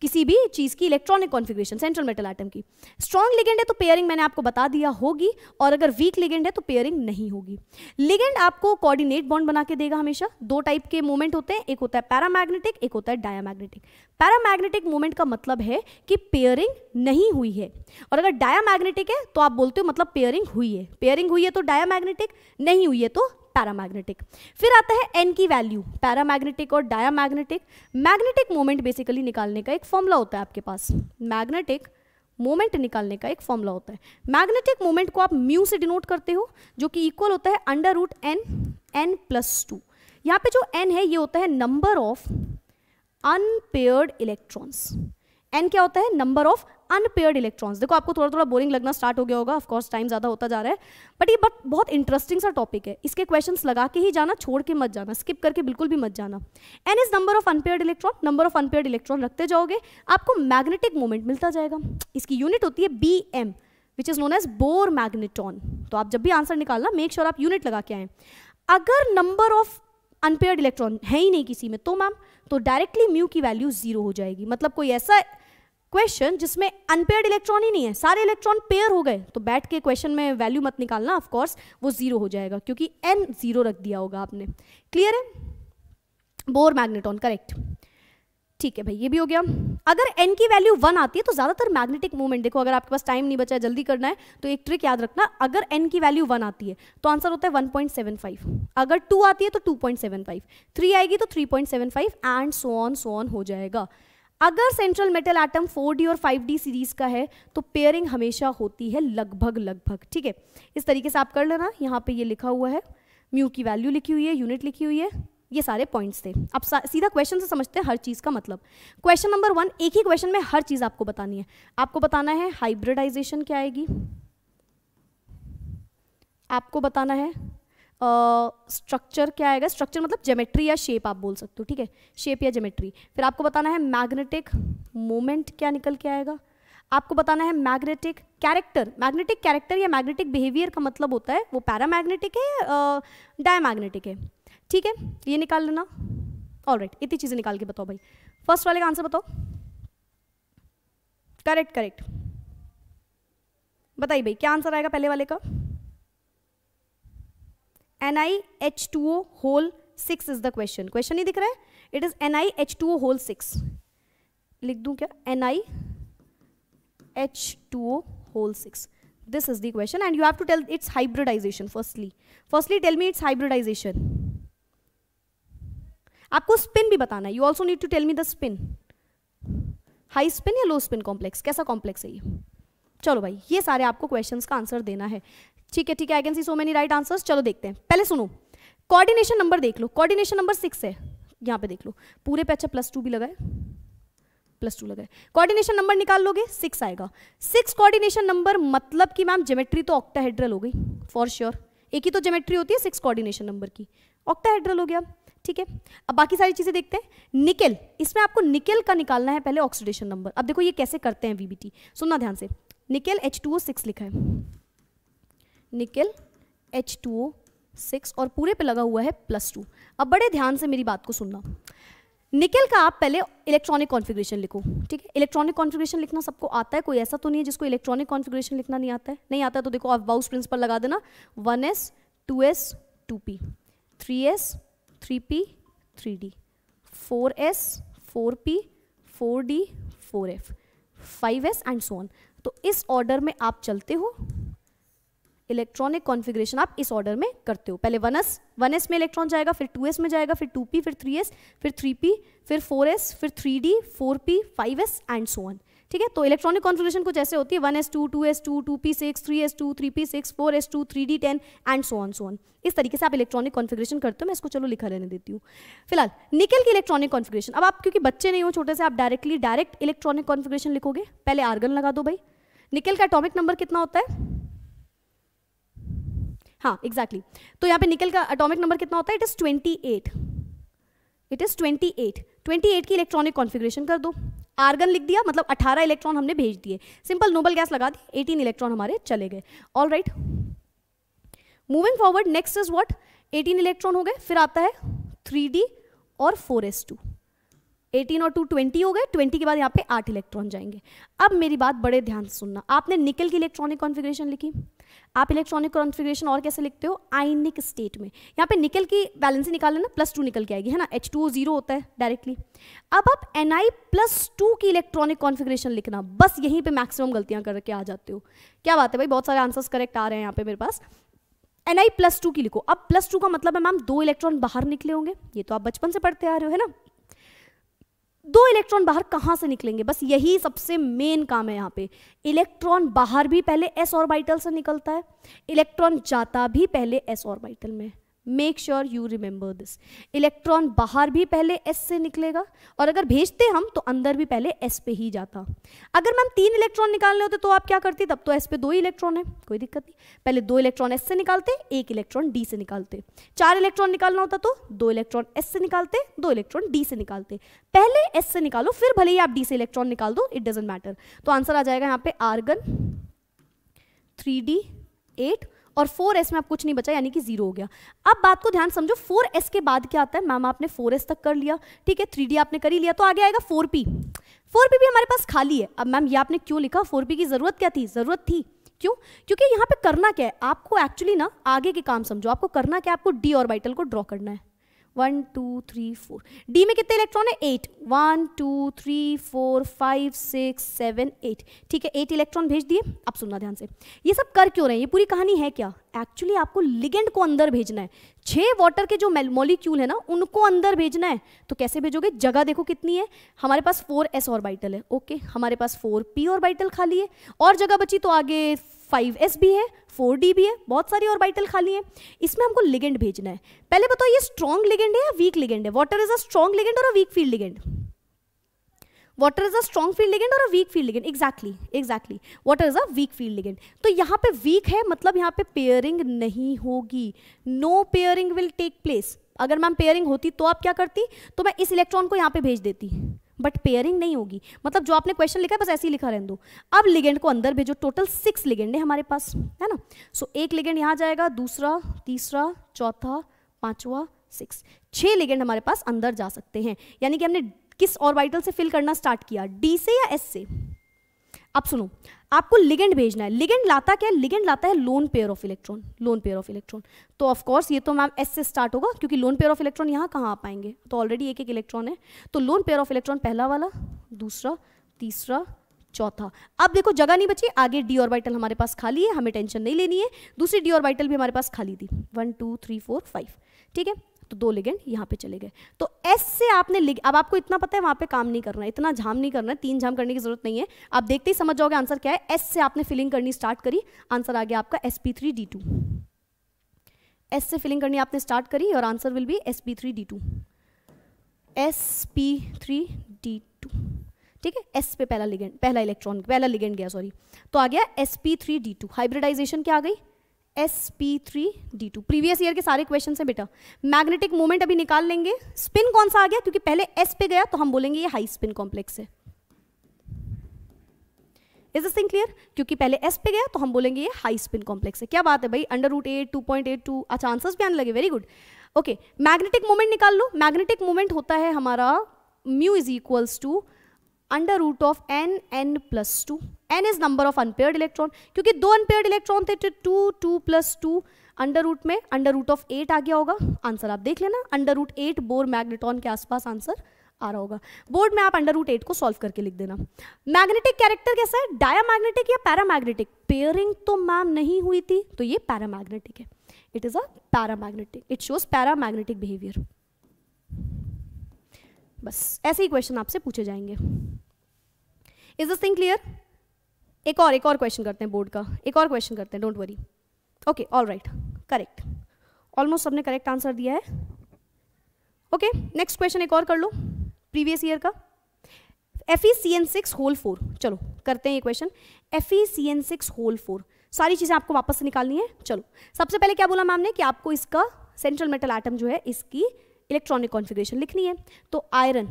किसी भी चीज़ की electronic configuration central metal atom की स्ट्रॉन्ग लिगेंड है तो पेयरिंग मैंने आपको बता दिया होगी और अगर वीक लिगेंड है तो पेयरिंग नहीं होगी लिगेंड आपको कोऑर्डिनेट बॉन्ड बना के देगा हमेशा दो टाइप के मूवमेंट होते हैं एक होता है पैरामैग्नेटिक एक होता है डायामैग्नेटिक पैरामैग्नेटिक मूवमेंट का मतलब है कि पेयरिंग नहीं हुई है और अगर डायामैग्नेटिक है तो आप बोलते हो मतलब पेयरिंग हुई है पेयरिंग हुई है तो डायामैग्नेटिक नहीं हुई है तो पैरामैग्नेटिक फिर आता है एन की वैल्यू पैरामैग्नेटिक और डायामैग्नेटिक मैग्नेटिक मोमेंट बेसिकली निकालने का एक फॉर्मूला होता है आपके पास मैग्नेटिक मोमेंट निकालने का एक फॉर्मूला होता है मैग्नेटिक मोमेंट को आप म्यू से डिनोट करते हो जो कि इक्वल होता है under root N N plus two यहाँ पे जो एन है ये होता है number of unpaired electrons N क्या होता है नंबर ऑफ अनपेयर्ड इलेक्ट्रॉन्स देखो आपको थोड़ा थोड़ा बोरिंग लगना स्टार्ट हो गया होगा ऑफकोर्स टाइम ज़्यादा होता जा रहा है बट ये बट बहुत इंटरेस्टिंग सा टॉपिक है इसके क्वेश्चन लगा के ही जाना छोड़ के मत जाना स्किप करके बिल्कुल भी मत जाना N is number of unpaired electron number of unpaired electron रखते जाओगे आपको मैग्नेटिक मोमेंट मिलता जाएगा इसकी यूनिट होती है B M which is known as Bohr magneton तो आप जब भी आंसर निकालना मेक श्योर sure आप यूनिट लगा के आए अगर नंबर ऑफ अनपेयर्ड इलेक्ट्रॉन है ही नहीं किसी में तो मैम तो डायरेक्टली म्यू की वैल्यू जीरो हो जाएगी मतलब कोई ऐसा क्वेश्चन जिसमें अनपेयर्ड इलेक्ट्रॉन ही नहीं है सारे इलेक्ट्रॉन पेयर हो गए तो बैठ के क्वेश्चन में वैल्यू मत निकालना ऑफ कोर्स वो जीरो हो जाएगा क्योंकि एन जीरो रख दिया होगा आपने क्लियर है बोर मैग्नेटॉन करेक्ट ठीक है भाई ये भी हो गया अगर एन की वैल्यू वन आती है तो ज़्यादातर मैग्नेटिक मूवमेंट देखो अगर आपके पास टाइम नहीं बचा है जल्दी करना है तो एक ट्रिक याद रखना अगर एन की वैल्यू वन आती है तो आंसर होता है वन पॉइंट सेवन फाइव अगर टू आती है तो two point seven five three आएगी तो three five and so on so on हो जाएगा अगर सेंट्रल मेटल एटम 4D और 5D सीरीज का है तो पेयरिंग हमेशा होती है लगभग लगभग ठीक है इस तरीके से आप कर लेना यहाँ पे ये लिखा हुआ है म्यू की वैल्यू लिखी हुई है यूनिट लिखी हुई है ये सारे पॉइंट्स थे अब सीधा क्वेश्चन से समझते हैं हर चीज़ का मतलब क्वेश्चन नंबर वन एक ही क्वेश्चन में हर चीज़ आपको बतानी है आपको बताना है हाइब्रिडाइजेशन क्या आएगी आपको बताना है स्ट्रक्चर uh, क्या आएगा स्ट्रक्चर मतलब जेमेट्री या शेप आप बोल सकते हो ठीक है शेप या जेमेट्री फिर आपको बताना है मैग्नेटिक मोमेंट क्या निकल के आएगा आपको बताना है मैग्नेटिक कैरेक्टर मैग्नेटिक कैरेक्टर या मैग्नेटिक बिहेवियर का मतलब होता है वो पैरा मैग्नेटिक है या डायमैग्नेटिक है ठीक है ये निकाल लेना ऑल राइट इतनी चीज़ें निकाल के बताओ भाई फर्स्ट वाले का आंसर बताओ करेक्ट करेक्ट बताइए भाई क्या आंसर आएगा पहले वाले का N I H two O whole six is the question question नहीं दिख रहा है it is N I H two O whole six लिख दूं क्या N I H two O whole six this is the question and you have to tell its hybridization firstly firstly tell me its hybridization आपको spin भी बताना है you also need to tell me the spin high spin या low spin complex कैसा complex है ये चलो भाई ये सारे आपको क्वेश्चंस का आंसर देना है ठीक है ठीक है I can see so many right answers चलो देखते हैं पहले सुनो कोऑर्डिनेशन नंबर देख लो कोऑर्डिनेशन नंबर सिक्स है यहाँ पे देख लो पूरे पे अच्छा प्लस टू भी लगाए प्लस टू लगाए कोऑर्डिनेशन नंबर निकाल लोगे सिक्स आएगा सिक्स कॉर्डिनेशन नंबर मतलब कि मैम जेमेट्री तो ऑक्टाहेड्रल हो गई फॉर श्योर एक ही तो जेमेट्री होती है सिक्स कॉर्डिनेशन नंबर की ऑक्टाहेड्रल हो गया ठीक है अब बाकी सारी चीज़ें देखते हैं निकेल इसमें आपको निकेल का निकालना है पहले ऑक्सीडेशन नंबर अब देखो ये कैसे करते हैं वीबीटी सुनना ध्यान से निकल एच टू ओ सिक्स लिखा है निकल एच टू ओ सिक्स और पूरे पे लगा हुआ है प्लस टू अब बड़े ध्यान से मेरी बात को सुनना निकल का आप पहले इलेक्ट्रॉनिक कॉन्फ़िगरेशन लिखो ठीक है इलेक्ट्रॉनिक कॉन्फ़िगरेशन लिखना सबको आता है कोई ऐसा तो नहीं है जिसको इलेक्ट्रॉनिक कॉन्फ़िगरेशन लिखना नहीं आता है नहीं आता है तो देखो आप बाउस प्रिंसिपल लगा देना one S two S two P three S three P three D four S four P four D four F five S and so on तो इस ऑर्डर में आप चलते हो इलेक्ट्रॉनिक कॉन्फ़िगरेशन आप इस ऑर्डर में करते हो पहले वन एस वन एस में इलेक्ट्रॉन जाएगा फिर टू एस में जाएगा फिर टू पी फिर थ्री एस फिर थ्री पी फिर फोर एस फिर three D four P five S and so on ठीक है तो इलेक्ट्रॉनिक कॉन्फिग्रेशन कुछ ऐसे होती है one S two two S two two P six three S two three P six four S two three D ten and so on so on इस तरीके से आप इलेक्ट्रॉनिक कॉन्फिग्रेशन करते हो मैं इसको चलो लिखा रहने देती हूँ फिलहाल निकल की इलेक्ट्रॉनिक कॉन्फिग्रेशन अब आप क्योंकि बच्चे नहीं हो छोटे से आप डायरेक्टली डायरेक्ट इलेक्ट्रॉनिक कॉन्फिग्रेशन लिखोगे पहले आर्गन लगा दो भाई निकल का अटोमिक नंबर कितना होता है हाँ एग्जैक्टली exactly. तो यहाँ पे निकल का अटोमिक नंबर कितना होता है it is twenty eight it is twenty eight twenty eight की इलेक्ट्रॉनिक कॉन्फिग्रेशन कर दो आर्गन लिख दिया मतलब 18 इलेक्ट्रॉन हमने भेज दिए सिंपल नोबल गैस लगा दी 18 इलेक्ट्रॉन हमारे चले गए all right moving forward next is what eighteen electron हो गए फिर आता है थ्री और फोर 18 और 2 20 हो गए 20 के बाद यहाँ पे 8 इलेक्ट्रॉन जाएंगे अब मेरी बात बड़े ध्यान से सुनना आपने निकल की इलेक्ट्रॉनिक कॉन्फिग्रेशन लिखी आप इलेक्ट्रॉनिक कॉन्फ़िगरेशन और कैसे लिखते हो आइनिक स्टेट में यहाँ पे निकल की बैलेंसी निकाल लेना प्लस टू निकल के आएगी है ना एच टू जीरो होता है डायरेक्टली अब आप एन आई प्लस टू की इलेक्ट्रॉनिक कॉन्फ़िगरेशन लिखना बस यहीं पे मैक्सिमम गलतियाँ करके आ जाते हो क्या बात है भाई बहुत सारे आंसर्स करेक्ट आ रहे हैं यहाँ पे मेरे पास एन आई प्लस टू की लिखो अब प्लस टू का मतलब है मैम दो इलेक्ट्रॉन बाहर निकले होंगे ये तो आप बचपन से पढ़ते आ रहे हो है ना दो इलेक्ट्रॉन बाहर कहाँ से निकलेंगे बस यही सबसे मेन काम है यहाँ पे इलेक्ट्रॉन बाहर भी पहले एस ऑर्बिटल से निकलता है इलेक्ट्रॉन जाता भी पहले एस ऑर्बिटल में make sure you remember this electron बाहर भी पहले एस से निकलेगा और अगर भेजते हम तो अंदर भी पहले एस पे ही जाता अगर मैम तीन इलेक्ट्रॉन निकालने होते तो आप क्या करती तब तो एस पे दो ही इलेक्ट्रॉन है कोई दिक्कत नहीं पहले दो इलेक्ट्रॉन एस से निकालते एक इलेक्ट्रॉन डी से निकालते चार इलेक्ट्रॉन निकालना होता तो दो इलेक्ट्रॉन एस से निकालते दो इलेक्ट्रॉन डी से निकालते पहले एस से निकालो फिर भले ही आप डी से इलेक्ट्रॉन निकाल दो इट डजेंट मैटर तो आंसर आ जाएगा यहाँ पे आर्गन थ्री डी एट और फोर एस में आप कुछ नहीं बचा यानी कि जीरो हो गया अब बात को ध्यान समझो फोर एस के बाद क्या आता है मैम आपने फोर एस तक कर लिया ठीक है थ्री डी आपने कर ही लिया तो आगे आएगा फोर पी फोर पी भी हमारे पास खाली है अब मैम ये आपने क्यों लिखा फोर पी की ज़रूरत क्या थी ज़रूरत थी क्यों क्योंकि यहाँ पे करना क्या है आपको एक्चुअली ना आगे के काम समझो आपको करना क्या है आपको डी ऑर्बिटल को ड्रॉ करना है one two three four d में कितने इलेक्ट्रॉन है eight one two three four five six seven eight ठीक है एट इलेक्ट्रॉन भेज दिए अब सुनना ध्यान से ये सब कर क्यों रहे हैं ये पूरी कहानी है क्या एक्चुअली आपको लिगेंड को अंदर भेजना है छह वाटर के जो मॉलिक्यूल है ना उनको अंदर भेजना है तो कैसे भेजोगे जगह देखो कितनी है हमारे पास फोर एस ऑर्बिटल है ओके हमारे पास फोर पी ऑर्बिटल खाली है और जगह बची तो आगे फाइव एस भी है फोर डी भी है बहुत सारी और बाइटल खाली है इसमें हमको लिगेंड भेजना है पहले बताओ ये स्ट्रॉन्ग लिगेंड है या वीक लिगेंड है water is a strong ligand और a weak field ligand water is a strong field ligand और a weak field ligand exactly exactly water is a weak field ligand तो यहाँ पे week है मतलब यहाँ पे पेयरिंग नहीं होगी no pairing will take place अगर मैम पेयरिंग होती तो आप क्या करती तो मैं इस इलेक्ट्रॉन को यहाँ पे भेज देती बट पेयरिंग नहीं होगी मतलब जो आपने क्वेश्चन लिखा है बस ऐसे ही लिखा रहने दो अब लिगेंड को अंदर भेजो टोटल सिक्स लिगेंड है हमारे पास है ना सो so, एक लिगेंड यहाँ जाएगा दूसरा तीसरा चौथा पाँचवा सिक्स छः लिगेंड हमारे पास अंदर जा सकते हैं यानी कि हमने किस ऑर्बिटल से फिल करना स्टार्ट किया डी से या एस से अब सुनो आपको लिगेंड भेजना है लिगेंड लाता क्या लिगेंड लाता है lone pair of electron lone pair of electron तो ऑफ कोर्स ये तो मैम एस से स्टार्ट होगा क्योंकि लोन पेयर ऑफ इलेक्ट्रॉन यहाँ कहाँ आ पाएंगे तो ऑलरेडी एक एक इलेक्ट्रॉन है तो लोन पेयर ऑफ इलेक्ट्रॉन पहला वाला दूसरा तीसरा चौथा अब देखो जगह नहीं बची आगे डी ऑर्बिटल हमारे पास खाली है हमें टेंशन नहीं लेनी है दूसरी डी ऑर्बिटल भी हमारे पास खाली थी one two three four five ठीक है तो दो लिगेंड यहाँ पे चले गए तो एस से आपने लिग अब आपको इतना पता है वहाँ पे काम नहीं करना है इतना झाम नहीं करना है तीन झाम करने की जरूरत नहीं है आप देखते ही समझ जाओगे आंसर क्या है एस से आपने फिलिंग करनी स्टार्ट करी आंसर आ गया आपका s P three D two s से फिलिंग करनी आपने स्टार्ट करी और answer will be s P three D two S P three D two ठीक है एस पे पहला लिगेंड पहला इलेक्ट्रॉन पहला लिगेंड गया सॉरी तो आ गया s P three D two hybridization क्या आ गई S P three D two previous year के सारे क्वेश्चन हैं बेटा मैग्नेटिक मोमेंट अभी निकाल लेंगे स्पिन कौन सा आ गया क्योंकि पहले एस पे गया तो हम बोलेंगे ये हाई स्पिन कॉम्प्लेक्स है इज दिस थिंग क्लियर क्योंकि पहले एस पे गया तो हम बोलेंगे ये हाई स्पिन कॉम्प्लेक्स है क्या बात है भाई under root eight two point eight two अच्छा आंसर भी आने लगे very good okay magnetic moment निकाल लो मैग्नेटिक मोमेंट होता है हमारा mu is equals to under root of n N plus two n is number of unpaired electron क्योंकि दो अनपेयर्ड इलेक्ट्रॉन थे two two plus two under root में under root of eight आ गया होगा आंसर आप देख लेना under root eight Bohr magneton के आसपास आंसर आ रहा होगा बोर्ड में आप अंडर रूट एट को सॉल्व करके लिख देना मैग्नेटिक कैरेक्टर कैसा है मैग्नेटिक या पैरामैग्नेटिक पेयरिंग तो मैम नहीं हुई थी तो ये पैरामैग्नेटिक है it is a paramagnetic it shows paramagnetic behaviour बस ऐसे ही क्वेश्चन आपसे पूछे जाएंगे इज दिस थिंग क्लियर एक और एक और क्वेश्चन करते हैं बोर्ड का एक और क्वेश्चन करते हैं don't worry okay all right correct almost सबने करेक्ट आंसर दिया है ओके नेक्स्ट क्वेश्चन एक और कर लो प्रीवियस ईयर का F E C N six whole four चलो करते हैं ये question F E C N six whole four सारी चीज़ें आपको वापस से निकालनी है चलो सबसे पहले क्या बोला मैम ने कि आपको इसका सेंट्रल मेटल आइटम जो है इसकी इलेक्ट्रॉनिक कॉन्फ़िगरेशन लिखनी है तो iron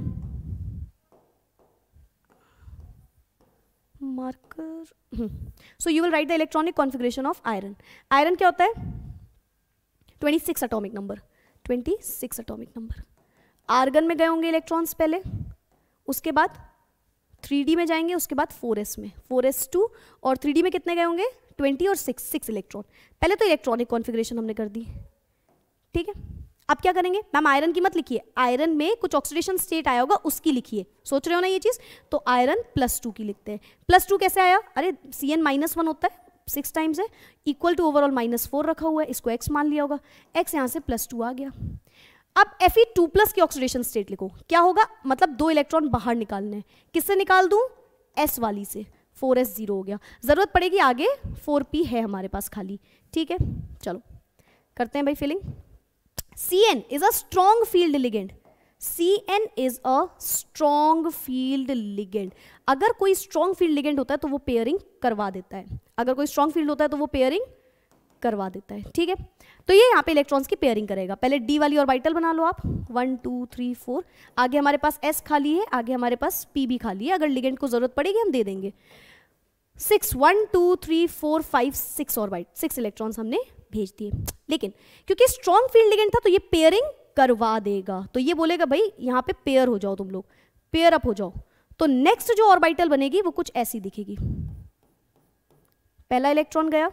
marker so you will write the electronic configuration of iron iron क्या होता है 26 atomic number 26 atomic number argon में गए होंगे इलेक्ट्रॉन्स पहले उसके बाद 3D में जाएंगे उसके बाद 4s में 4s2 और 3D में कितने गए होंगे 20 और 6 6 इलेक्ट्रॉन पहले तो इलेक्ट्रॉनिक कॉन्फ़िगरेशन हमने कर दी ठीक है अब क्या करेंगे मैम आयरन की मत लिखिए आयरन में कुछ ऑक्सीडेशन स्टेट आया होगा उसकी लिखिए सोच रहे हो ना ये चीज़ तो आयरन प्लस टू की लिखते हैं प्लस टू कैसे आया अरे सी एन माइनस वन होता है सिक्स टाइम्स है equal to overall minus four रखा हुआ है इसको एक्स मान लिया होगा एक्स यहाँ से प्लस टू आ गया अब एफ टू प्लस की ऑक्सीडेशन स्टेट लिखो क्या होगा मतलब दो इलेक्ट्रॉन बाहर निकालने किससे निकाल दूँ एस वाली से फोर एस जीरो हो गया ज़रूरत पड़ेगी आगे फोर पी है हमारे पास खाली ठीक है चलो करते हैं भाई filling CN is a strong field ligand. CN is a strong field ligand. अगर कोई strong field ligand होता है तो वो pairing करवा देता है अगर कोई strong field होता है तो वो pairing करवा देता है ठीक है तो ये यहाँ पे इलेक्ट्रॉन्स की पेयरिंग करेगा पहले डी वाली और वाइटल बना लो आप वन टू थ्री फोर आगे हमारे पास एस खाली है आगे हमारे पास पी भी खाली है अगर लिगेंड को जरूरत पड़ेगी हम दे देंगे six one two three four five six और वाइट सिक्स इलेक्ट्रॉन्स हमने भेज दिए लेकिन क्योंकि स्ट्रॉन्ग फील्ड लिगेंड था तो ये पेयरिंग करवा देगा तो ये बोलेगा भाई यहाँ पे पेयर हो जाओ तुम लोग पेयर अप हो जाओ तो नेक्स्ट जो ऑर्बिटल बनेगी वो कुछ ऐसी दिखेगी पहला इलेक्ट्रॉन गया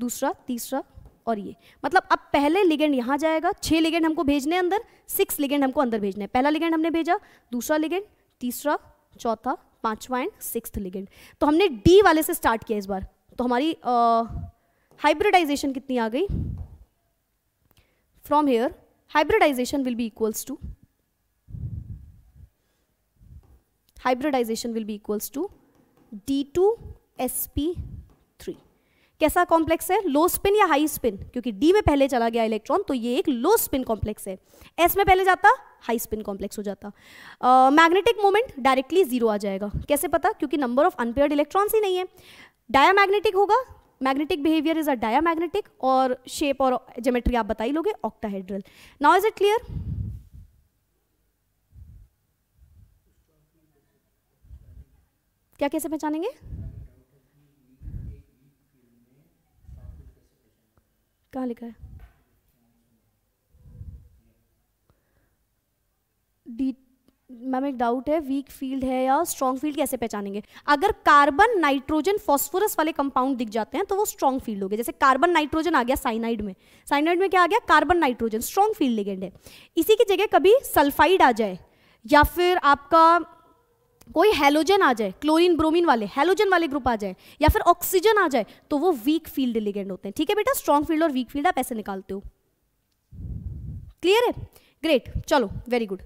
दूसरा तीसरा और ये मतलब अब पहले लिगेंड यहां जाएगा छह लिगेंड हमको भेजने अंदर सिक्स लिगेंड हमको अंदर भेजने पहला लिगेंड हमने भेजा दूसरा लिगेंड तीसरा चौथा पांचवा एंड सिक्स लिगेंड तो हमने डी वाले से स्टार्ट किया इस बार तो हमारी आ, हाइब्रिडाइजेशन कितनी आ गई from here hybridization will be equals to hybridization will be equals to d two S P three कैसा कॉम्प्लेक्स है लो स्पिन या हाई स्पिन क्योंकि डी में पहले चला गया इलेक्ट्रॉन तो ये एक लो स्पिन कॉम्प्लेक्स है एस में पहले जाता हाई स्पिन कॉम्प्लेक्स हो जाता मैग्नेटिक मोमेंट डायरेक्टली जीरो आ जाएगा कैसे पता क्योंकि नंबर ऑफ अनपेयर्ड इलेक्ट्रॉन्स ही नहीं है मैग्नेटिक होगा magnetic behaviour is a magnetic और शेप और जोमेट्री आप बताई लोगे octahedral now is it clear क्या कैसे पहचानेंगे कहा लिखा है डी मैम एक डाउट है वीक फील्ड है या स्ट्रॉन्ग फील्ड कैसे पहचानेंगे अगर कार्बन नाइट्रोजन फॉस्फोरस वाले कंपाउंड दिख जाते हैं तो वो स्ट्रॉन्ग फील्ड हो गए जैसे कार्बन नाइट्रोजन आ गया साइनाइड में साइनाइड में क्या आ गया carbon nitrogen strong field ligand है इसी की जगह कभी सल्फाइड आ जाए या फिर आपका कोई हेलोजन आ जाए क्लोरीन ब्रोमीन वाले हेलोजन वाले ग्रुप आ जाए या फिर ऑक्सीजन आ जाए तो वो वीक फील्ड लिगेंड होते हैं ठीक है बेटा स्ट्रॉन्ग फील्ड और वीक फील्ड आप ऐसे निकालते हो क्लियर है ग्रेट चलो वेरी गुड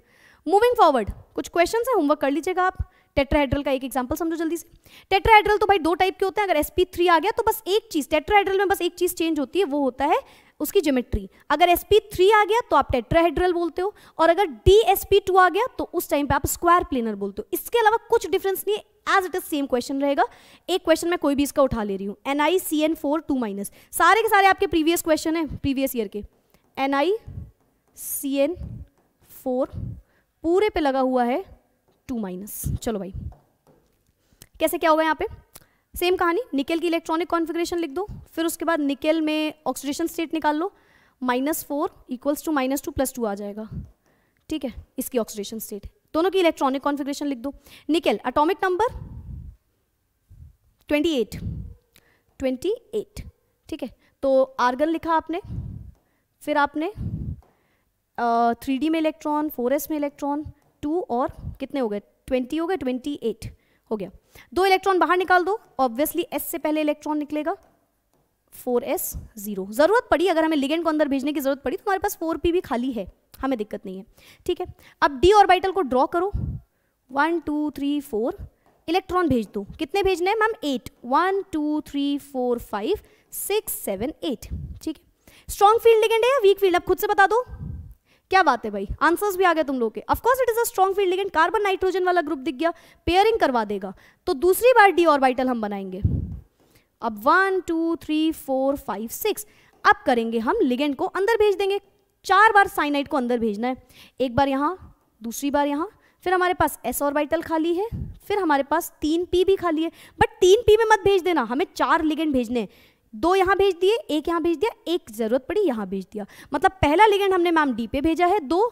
मूविंग फॉरवर्ड कुछ क्वेश्चन है होमवर्क कर लीजिएगा आप टेट्राहेड्रल का एक एग्जांपल समझो जल्दी से टेट्राहेड्रल तो भाई दो टाइप के होते हैं अगर sp3 आ गया तो बस एक चीज टेट्राहेड्रल में बस एक चीज चेंज होती है वो होता है उसकी ज्योमेट्री अगर sp3 आ गया तो आप टेट्राहेड्रल बोलते हो और अगर dsp2 आ गया तो उस टाइम पे आप स्क्वायर प्लेनर बोलते हो इसके अलावा कुछ डिफरेंस नहीं as it is same question रहेगा एक क्वेश्चन मैं कोई भी इसका उठा ले रही हूँ N I C N four two minus सारे के सारे आपके प्रीवियस क्वेश्चन है प्रीवियस ईयर के N I C N four पूरे पे लगा हुआ है टू माइनस चलो भाई कैसे क्या होगा यहाँ पे सेम कहानी निकेल की इलेक्ट्रॉनिक कॉन्फिग्रेशन लिख दो फिर उसके बाद निकेल में ऑक्सीडेशन स्टेट निकाल लो minus four equals to minus two plus two आ जाएगा ठीक है इसकी ऑक्सीडेशन स्टेट दोनों की इलेक्ट्रॉनिक कॉन्फिग्रेशन लिख दो nickel atomic number twenty eight ठीक है तो आर्गन लिखा आपने फिर आपने थ्री डी में इलेक्ट्रॉन फोर एस में इलेक्ट्रॉन टू और कितने हो गए ट्वेंटी हो गए ट्वेंटी एट हो गया दो इलेक्ट्रॉन बाहर निकाल दो ऑब्वियसली एस से पहले इलेक्ट्रॉन निकलेगा फोर एस जीरो ज़रूरत पड़ी अगर हमें लिगेंड को अंदर भेजने की ज़रूरत पड़ी तो हमारे पास फोर पी भी खाली है हमें दिक्कत नहीं है ठीक है अब डी ऑर्बिटल को ड्रॉ करो one two three four electron भेज दो कितने भेजने हैं ma'am eight one two three four five six seven eight ठीक है स्ट्रॉन्ग फील्ड लिगेंड है या वीक फील्ड अब खुद से बता दो क्या बात है भाई आंसर्स भी आ गए तुम लोग के of course it is a strong field लेकिन कार्बन नाइट्रोजन वाला ग्रुप दिख गया पेयरिंग करवा देगा तो दूसरी बार डी ऑर्बिटल हम बनाएंगे अब one two three four five six अब करेंगे हम लिगेंड को अंदर भेज देंगे चार बार साइनाइट को अंदर भेजना है एक बार यहाँ दूसरी बार यहाँ फिर हमारे पास एस ऑर्बिटल खाली है फिर हमारे पास तीन पी भी खाली है बट तीन पी में मत भेज देना हमें चार लिगेंड भेजने हैं दो यहाँ भेज दिए एक यहाँ भेज दिया एक ज़रूरत पड़ी यहाँ भेज दिया मतलब पहला लिगेंड हमने मैम डी पे भेजा है दो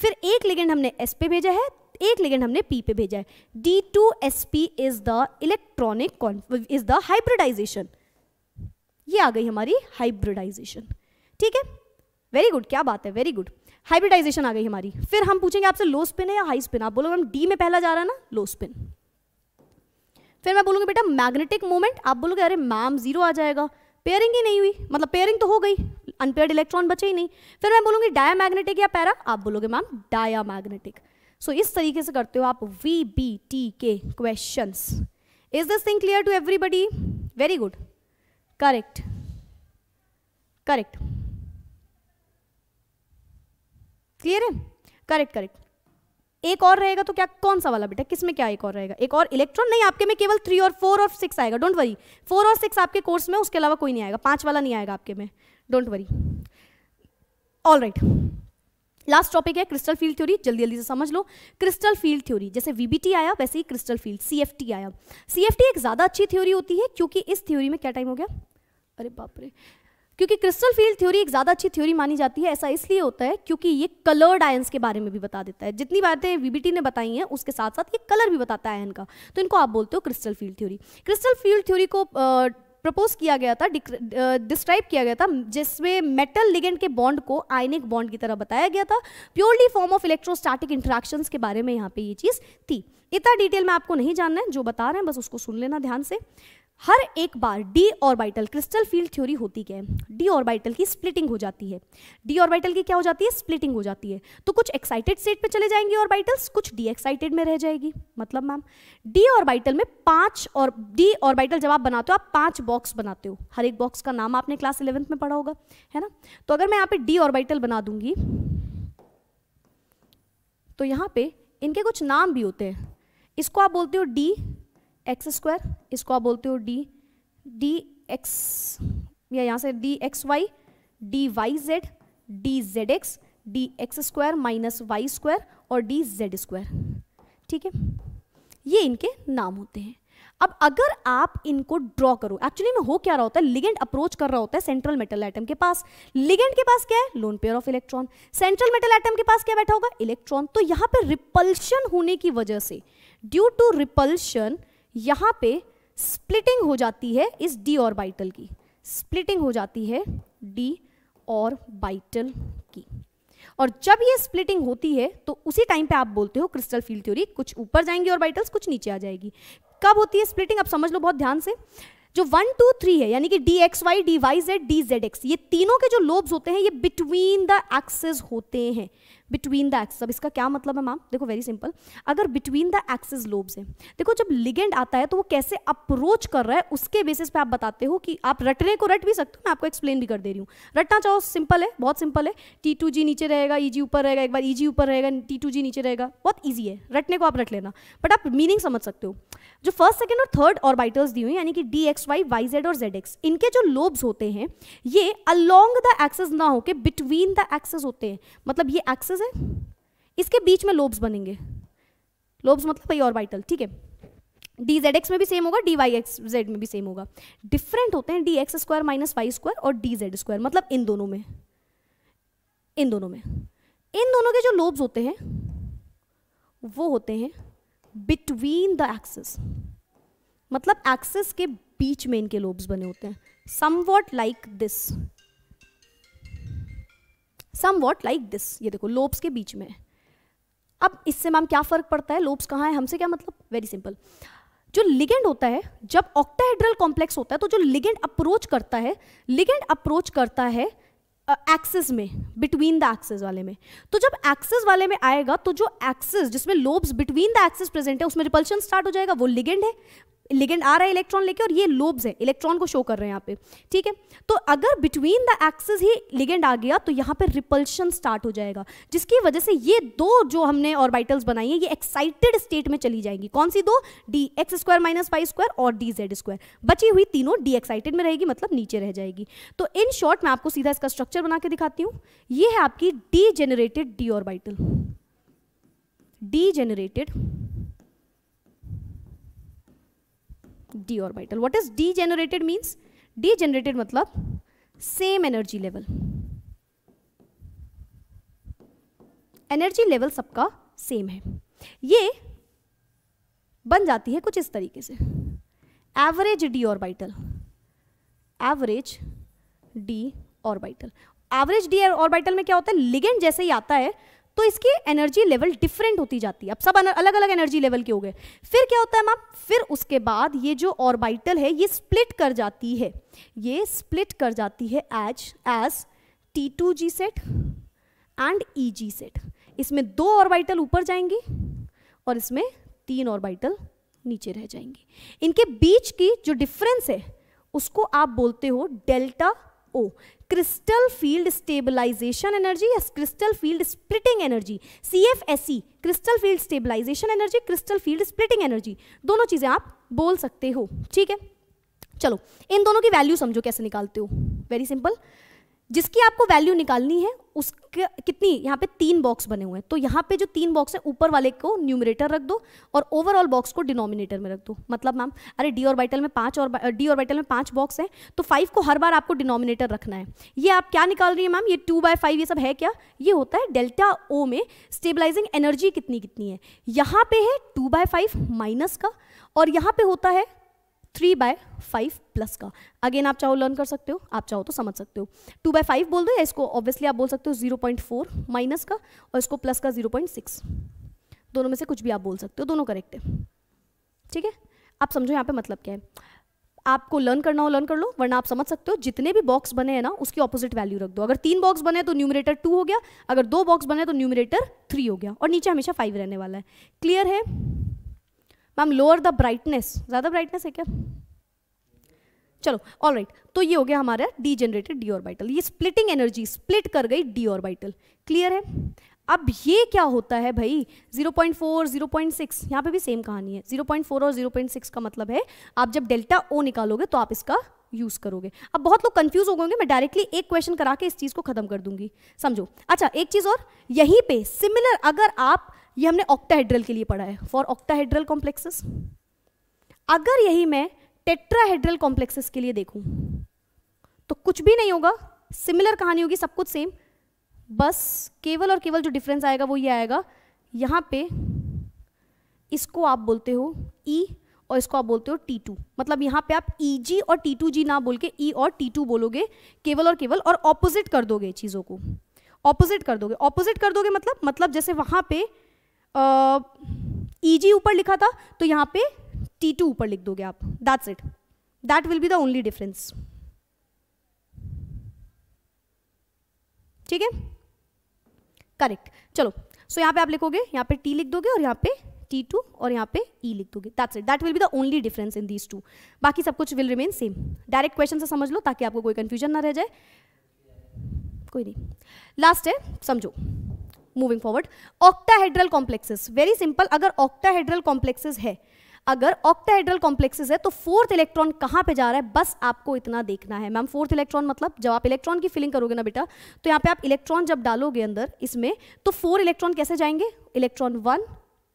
फिर एक लिगेंड हमने एस पे भेजा है एक लिगेंड हमने पी पे भेजा है d two S p is the electronic is the hybridization ये आ गई हमारी हाइब्रिडाइजेशन ठीक है वेरी गुड क्या बात है वेरी गुड हाइब्रिडाइजेशन आ गई हमारी फिर हम पूछेंगे आपसे लो स्पिन है या हाई स्पिन आप बोलोगे हम डी में पहला जा रहा है ना लो स्पिन फिर मैं बोलूँगी बेटा मैग्नेटिक मोमेंट आप बोलोगे अरे मैम जीरो आ जाएगा पेयरिंग ही नहीं हुई मतलब पेयरिंग तो हो गई अनपेयर्ड इलेक्ट्रॉन बचे ही नहीं फिर मैं बोलूँगी डाया मैग्नेटिक या पैरा आप बोलोगे मैम डाया मैग्नेटिक सो इस तरीके से करते हो आप वी बी टी के question is this thing clear to everybody very good correct correct clear है करेक्ट करेक्ट एक और रहेगा तो क्या कौन सा वाला बेटा किस में क्या एक और रहेगा एक और इलेक्ट्रॉन नहीं आपके में केवल थ्री और फोर और सिक्स आएगा डोंट वरी फोर और सिक्स आपके कोर्स में उसके अलावा कोई नहीं आएगा पांच वाला नहीं आएगा आपके में don't worry all right last topic है क्रिस्टल फील्ड थ्योरी जल्दी जल्दी से समझ लो क्रिस्टल फील्ड थ्योरी जैसे वीबीटी आया वैसे ही क्रिस्टल फील्ड सीएफटी आया सीएफटी एक ज़्यादा अच्छी थ्योरी होती है क्योंकि इस थ्योरी में क्या टाइम हो गया अरे बाप रे क्योंकि क्रिस्टल फील्ड थ्योरी एक ज़्यादा अच्छी थ्योरी मानी जाती है ऐसा इसलिए होता है क्योंकि ये कलर्ड आयंस के बारे में भी बता देता है जितनी बातें वीबीटी ने बताई हैं उसके साथ साथ ये कलर भी बताता है आयन का तो इनको आप बोलते हो crystal field theory crystal field theory को प्रपोज किया गया था डिस्क्राइब किया गया था जिसमें मेटल लिगेंड के बॉन्ड को आयनिक बॉन्ड की तरह बताया गया था purely form of electrostatic interaction के बारे में यहाँ पे ये चीज़ थी इतना डिटेल में आपको नहीं जानना है जो बता रहे हैं बस उसको सुन लेना ध्यान से हर एक बार d orbital crystal field theory होती क्या है डी ऑर्बिटल की स्प्लिटिंग हो जाती है डी ऑर्बिटल की क्या हो जाती है स्प्लिटिंग हो जाती है तो कुछ एक्साइटेड स्टेट पे चले जाएंगे ऑर्बिटल्स कुछ डी एक्साइटेड में रह जाएगी मतलब मैम डी ऑर्बिटल में पांच और डी ऑर्बिटल जब आप बनाते हो आप पांच बॉक्स बनाते हो हर एक बॉक्स का नाम आपने क्लास इलेवंथ में पढ़ा होगा है ना तो अगर मैं यहाँ पे डी ऑर्बिटल बना दूंगी तो यहाँ पे इनके कुछ नाम भी होते हैं इसको आप बोलते हो डी एक्स स्क्वायर इसको आप बोलते हो डी डी एक्स या यहाँ से d x y d y z d z x d x square minus y square और डी जेड स्क्वायर ठीक है ये इनके नाम होते हैं अब अगर आप इनको ड्रॉ करो एक्चुअली में हो क्या रहा होता है लिगेंड अप्रोच कर रहा होता है सेंट्रल मेटल एटम के पास लिगेंड के पास क्या है lone pair of electron central metal atom के पास क्या बैठा होगा इलेक्ट्रॉन तो यहां पर रिपल्शन होने की वजह से ड्यू टू रिपल्शन यहाँ पे स्प्लिटिंग हो जाती है इस डी ऑर्बिटल की स्प्लिटिंग हो जाती है डी ऑर्बिटल की और जब ये स्प्लिटिंग होती है तो उसी टाइम पे आप बोलते हो क्रिस्टल फील्ड थ्योरी कुछ ऊपर जाएंगी ऑर्बिटल्स कुछ नीचे आ जाएगी कब होती है स्प्लिटिंग अब समझ लो बहुत ध्यान से जो वन टू थ्री है यानी कि d x y d y z d z x ये तीनों के जो लोब्स होते हैं ये बिटवीन द एक्सेस होते हैं बिटवीन द एक्सेस अब इसका क्या मतलब है मैम देखो वेरी सिंपल अगर बिटवीन द एक्सेस लोब्स है देखो जब लिगेंड आता है तो वो कैसे अप्रोच कर रहा है उसके बेसिस पे आप बताते हो कि आप रटने को रट भी सकते हो मैं आपको एक्सप्लेन भी कर दे रही हूँ रटना चाहो सिंपल है बहुत सिंपल है टी टू जी नीचे रहेगा ई e जी ऊपर रहेगा एक बार ई e जी ऊपर रहेगा टी टू जी नीचे रहेगा बहुत ईजी है रटने को आप रट लेना बट आप मीनिंग समझ सकते हो जो फर्स्ट सेकेंड और थर्ड ऑर्बिटल्स दी हुई यानी कि d x y y z और जेड एक्स इनके जो लोब्स होते हैं ये अलोंग द एक्सेस ना होके बिटवीन द एक्सेस होते हैं मतलब ये एक्सेस है इसके बीच में लोब्स बनेंगे लोब्स मतलब भाई और वाइटल ठीक है डी जेड एक्स में भी सेम होगा डी वाई एक्स जेड में भी सेम होगा डिफरेंट होते हैं d x square minus y square और डी जेड स्क्वायर मतलब इन दोनों में इन दोनों में इन दोनों के जो लोब्स होते हैं वो होते हैं बिटवीन द एक्सेस मतलब एक्सेस के बीच में इनके लोब्स बने होते हैं somewhat like this somewhat like this ये देखो लोब्स के बीच में अब इससे मैम क्या फ़र्क पड़ता है लोब्स कहाँ है हमसे क्या मतलब वेरी सिंपल जो लिगेंड होता है जब ऑक्टाहेड्रल कॉम्प्लेक्स होता है तो जो लिगेंड अप्रोच करता है लिगेंड अप्रोच करता है एक्सेस uh, में बिटवीन द एक्सेस वाले में तो जब एक्सेस वाले में आएगा तो जो एक्सेस जिसमें lobes between the axes present है उसमें रिपल्शन स्टार्ट हो जाएगा वो लिगेंड है लिगेंड आ रहा है इलेक्ट्रॉन लेके और ये लोब्स हैं इलेक्ट्रॉन को शो कर रहे हैं यहाँ पे ठीक है तो अगर बिटवीन द एक्सेस ही लिगेंड आ गया तो यहाँ पे रिपल्शन स्टार्ट हो जाएगा जिसकी वजह से ये दो जो हमने ऑर्बिटल्स बनाई है ये एक्साइटेड स्टेट में चली जाएंगी कौन सी दो d x square minus y square और डी जेड स्क्वायर बची हुई तीनों डी एक्साइटेड में रहेगी मतलब नीचे रह जाएगी तो इन शॉर्ट मैं आपको सीधा इसका स्ट्रक्चर बना के दिखाती हूँ ये है आपकी degenerated d orbital degenerated d orbital what is degenerated means degenerated मतलब same energy level energy level सबका सेम है ये बन जाती है कुछ इस तरीके से average d orbital average d orbital average d orbital में क्या होता है लिगेंड जैसे ही आता है तो इसकी एनर्जी लेवल डिफरेंट होती जाती है अब सब अलग अलग एनर्जी लेवल के हो गए फिर क्या होता है मैम फिर उसके बाद ये जो ऑर्बिटल है ये स्प्लिट कर जाती है ये स्प्लिट कर जाती है as as t two g set and e g set इसमें दो ऑर्बिटल ऊपर जाएंगी और इसमें तीन ऑर्बिटल नीचे रह जाएंगी इनके बीच की जो डिफरेंस है उसको आप बोलते हो delta o crystal field stabilization energy या crystal field splitting energy C F S C crystal field stabilization energy crystal field splitting energy दोनों चीज़ें आप बोल सकते हो ठीक है चलो इन दोनों की वैल्यू समझो कैसे निकालते हो वेरी सिंपल जिसकी आपको वैल्यू निकालनी है उसके कितनी यहाँ पे तीन बॉक्स बने हुए हैं तो यहाँ पे जो तीन बॉक्स है ऊपर वाले को न्यूमरेटर रख दो और ओवरऑल बॉक्स को डिनोमिनेटर में रख दो मतलब मैम अरे डी और बाइटल में पांच और डी और बाइटल में पांच बॉक्स हैं तो फाइव को हर बार आपको डिनोमिनेटर रखना है ये आप क्या निकाल रही है मैम ये टू बाय फाइव ये सब है क्या ये होता है डेल्टा ओ में स्टेबलाइजिंग एनर्जी कितनी कितनी है यहाँ पे है टू बाय फाइव माइनस का और यहाँ पे होता है थ्री बाय फाइव प्लस का अगेन आप चाहो लर्न कर सकते हो आप चाहो तो समझ सकते हो टू बाई फाइव बोल दो या इसको ऑब्वियसली आप बोल सकते हो जीरो पॉइंट फोर माइनस का और इसको प्लस का जीरो पॉइंट सिक्स दोनों में से कुछ भी आप बोल सकते हो दोनों करेक्ट है ठीक है आप समझो यहाँ पे मतलब क्या है आपको लर्न करना हो लर्न कर लो वरना आप समझ सकते हो जितने भी बॉक्स बने हैं ना उसकी ऑपोजिट वैल्यू रख दो अगर तीन बॉक्स बने तो न्यूमिनेटर टू हो गया अगर दो बॉक्स बने तो न्यूमिनेटर थ्री हो गया और नीचे हमेशा फाइव रहने वाला है क्लियर है मैम लोअर द ब्राइटनेस ज़्यादा ब्राइटनेस है क्या चलो ऑल right, तो ये हो गया हमारा डी जनरेटेड डी ऑर्बाइटल ये स्प्लिटिंग एनर्जी स्प्लिट कर गई डी ऑर्बाइटल क्लियर है अब ये क्या होता है भाई 0.4, 0.6 यहाँ पे भी सेम कहानी है 0.4 और 0.6 का मतलब है आप जब डेल्टा ओ निकालोगे तो आप इसका यूज करोगे अब बहुत लोग कंफ्यूज हो गएंगे मैं डायरेक्टली एक क्वेश्चन करा के इस चीज को खत्म कर दूंगी समझो अच्छा एक चीज और यहीं पे सिमिलर अगर आप ये हमने ऑक्टाहेड्रल के लिए पढ़ा है फॉर ऑक्टाहेड्रल कॉम्प्लेक्सेस अगर यही मैं टेट्राहेड्रल कॉम्प्लेक्सेस के लिए देखूं तो कुछ भी नहीं होगा सिमिलर कहानी होगी सब कुछ सेम बस केवल और केवल जो डिफरेंस आएगा वो ये आएगा यहाँ पे इसको आप बोलते हो ई e और इसको आप बोलते हो टी टू मतलब यहाँ पे आप ई e जी और टी टू जी ना बोल के ई e और टी टू बोलोगे केवल और केवल और ऑपोजिट कर दोगे चीज़ों को ऑपोजिट कर दोगे ऑपोजिट कर दोगे मतलब मतलब जैसे वहाँ पे ई जी ऊपर लिखा था तो यहाँ पे टी टू ऊपर लिख दोगे आप that's it that will be the only difference ठीक है करेक्ट चलो सो so, यहाँ पे आप लिखोगे यहां पे टी लिख दोगे और यहां पे टी टू और यहां पे ई e लिख दोगे that's it that will be the only difference in these two बाकी सब कुछ will remain same direct question से समझ लो ताकि आपको कोई कंफ्यूजन ना रह जाए कोई नहीं लास्ट है समझो moving forward octahedral complexes very simple अगर ऑक्टाहेड्रल कॉम्प्लेक्सेस है अगर ऑक्टाहेड्रल कॉम्प्लेक्सेस है तो फोर्थ इलेक्ट्रॉन कहां पे जा रहा है बस आपको इतना देखना है मैम फोर्थ इलेक्ट्रॉन मतलब जब आप इलेक्ट्रॉन की फिलिंग करोगे ना बेटा तो यहां पे आप इलेक्ट्रॉन जब डालोगे अंदर इसमें तो फोर इलेक्ट्रॉन कैसे जाएंगे इलेक्ट्रॉन वन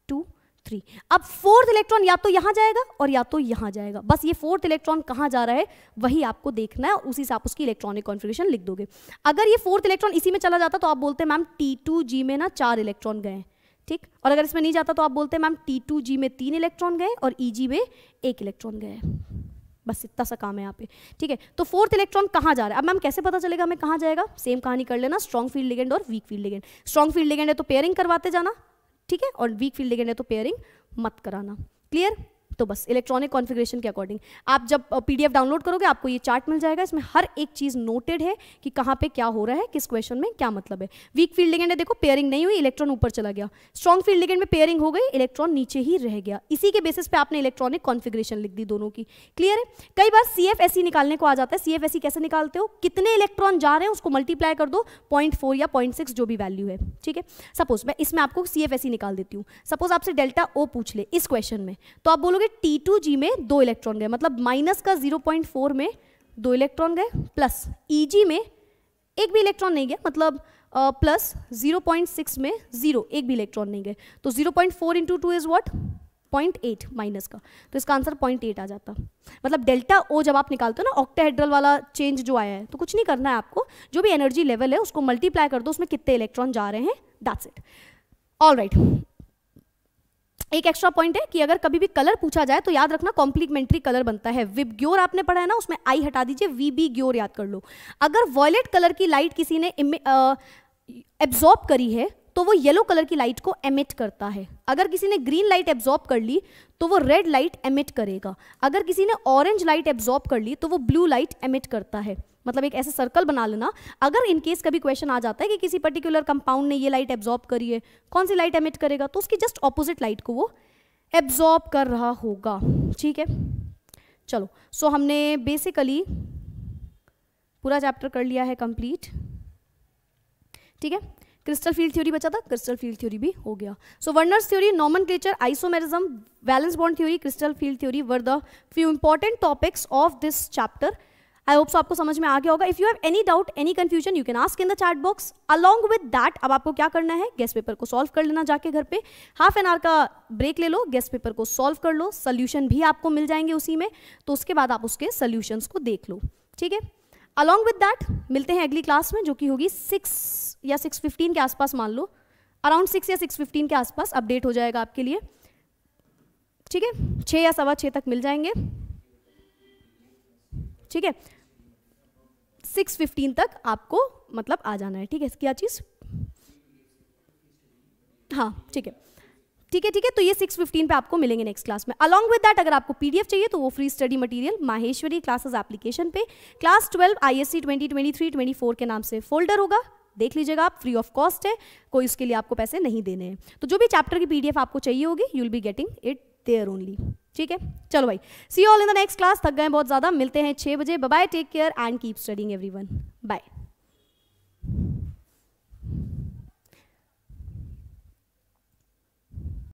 टू थ्री अब फोर्थ इलेक्ट्रॉन या तो यहां जाएगा और या तो यहां जाएगा बस ये फोर्थ इलेक्ट्रॉन कहां जा रहा है वही आपको देखना है उसी से आप उसकी इलेक्ट्रॉनिक कॉन्फ़िगरेशन लिख दोगे अगर ये फोर्थ इलेक्ट्रॉन इसी में चला जाता तो आप बोलते हैं मैम टी टू जी में ना चार इलेक्ट्रॉन गए हैं ठीक और अगर इसमें नहीं जाता तो आप बोलते हैं मैम टी टू जी में तीन इलेक्ट्रॉन गए और ई e जी में एक इलेक्ट्रॉन गए बस इतना सा काम है यहाँ पे ठीक है तो फोर्थ इलेक्ट्रॉन कहाँ जा रहा है अब मैम कैसे पता चलेगा हमें कहाँ जाएगा सेम कहानी कर लेना स्ट्रॉन्ग फील्ड लेगेंड और weak field ligand strong field ligand है तो पेयरिंग करवाते जाना ठीक है और वीक फील्ड लेगेंड है तो पेयरिंग मत कराना क्लियर तो बस इलेक्ट्रॉनिक कॉन्फ़िगरेशन के अकॉर्डिंग आप जब पीडीएफ डाउनलोड करोगे आपको ये चार्ट मिल जाएगा इसमें हर एक चीज़ नोटेड है कि कहाँ पे क्या हो रहा है किस क्वेश्चन में क्या मतलब है वीक फील्ड लिगेंड देखो पेयरिंग नहीं हुई इलेक्ट्रॉन ऊपर चला गया स्ट्रॉन्ग फील्ड लिगेंड में पेयरिंग हो गई इलेक्ट्रॉन नीचे ही रह गया इसी के बेसिस पे आपने इलेक्ट्रॉनिक कॉन्फिग्रेशन लिख दी दोनों की क्लियर है कई बार सी e निकालने को आ जाता है सी e कैसे निकालते हो कितने इलेक्ट्रॉन जा रहे हैं उसको मल्टीप्लाई कर दो पॉइंट या पॉइंट जो भी वैल्यू है ठीक है सपोज मैं इसमें आपको सी e निकाल देती हूँ सपोज आपसे डेल्टा ओ पूछ ले इस क्वेश्चन में तो आप बोलोगे पे T2G में दो इलेक्ट्रॉन गए मतलब माइनस का 0.4 में दो इलेक्ट्रॉन गए प्लस EG में एक भी इलेक्ट्रॉन नहीं गया मतलब प्लस जीरो पॉइंट सिक्स में जीरो एक भी इलेक्ट्रॉन नहीं गए तो zero point four into two is what point eight minus का तो इसका आंसर पॉइंट एट आ जाता मतलब डेल्टा ओ जब आप निकालते हो ना ऑक्टाहेड्रल वाला चेंज जो आया है तो कुछ नहीं करना है आपको जो भी एनर्जी लेवल है उसको मल्टीप्लाई कर दो उसमें कितने इलेक्ट्रॉन जा रहे हैं दैट्स इट ऑल राइट एक एक्स्ट्रा पॉइंट है कि अगर कभी भी कलर पूछा जाए तो याद रखना कॉम्प्लीमेंट्री कलर बनता है विप ग्योर आपने पढ़ा है ना उसमें आई हटा दीजिए वी बी ग्योर याद कर लो अगर वॉयलेट कलर की लाइट किसी ने एब्जॉर्ब करी है तो वो येलो कलर की लाइट को एमिट करता है अगर किसी ने ग्रीन लाइट एब्जॉर्ब कर ली तो वो रेड लाइट एमिट करेगा अगर किसी ने ऑरेंज लाइट एब्जॉर्ब कर ली तो वो ब्लू लाइट एमिट करता है मतलब एक ऐसा सर्कल बना लेना अगर इनकेस कभी क्वेश्चन आ जाता है कि किसी पर्टिकुलर कंपाउंड ने ये लाइट एब्जॉर्ब करी है कौन सी लाइट एमिट करेगा तो उसकी जस्ट ऑपोजिट लाइट को वो एब्जॉर्ब कर रहा होगा ठीक है चलो सो so हमने बेसिकली पूरा चैप्टर कर लिया है कंप्लीट ठीक है क्रिस्टल फील्ड थ्योरी बचा था क्रिस्टल फील्ड थ्योरी भी हो गया so Werner's theory nomenclature isomerism valence bond theory crystal field theory were the few important topics of this chapter I hope so आपको समझ में आ गया होगा if you have any doubt any confusion you can ask in the chat box along with that अब आपको क्या करना है गेस्ट पेपर को सॉल्व कर लेना जाके घर पे हाफ एन आवर का ब्रेक ले लो गेस्ट पेपर को सॉल्व कर लो सोल्यूशन भी आपको मिल जाएंगे उसी में तो उसके बाद आप उसके सोल्यूशन को देख लो ठीक है अलॉन्ग विद दैट मिलते हैं अगली क्लास में जो कि होगी सिक्स या सिक्स फिफ्टीन के आसपास मान लो अराउंड सिक्स या सिक्स फिफ्टीन के आसपास अपडेट हो जाएगा आपके लिए ठीक है छः या सवा छः तक मिल जाएंगे ठीक है सिक्स फिफ्टीन तक आपको मतलब आ जाना है ठीक है क्या चीज़ हाँ ठीक है ठीक है ठीक है तो ये 6:15 पे आपको मिलेंगे नेक्स्ट क्लास में अलॉन्ग विद दैट अगर आपको पीडीएफ चाहिए तो वो free study material Maheshwari classes application पे क्लास 12 आईएससी 2023 24 के नाम से फोल्डर होगा देख लीजिएगा आप फ्री ऑफ कॉस्ट है कोई उसके लिए आपको पैसे नहीं देने हैं तो जो भी चैप्टर की पीडीएफ आपको चाहिए होगी you will be getting it there only ठीक है चलो भाई see all in the next class थक गए बहुत ज़्यादा मिलते हैं छह बजे bye take care and keep studying everyone bye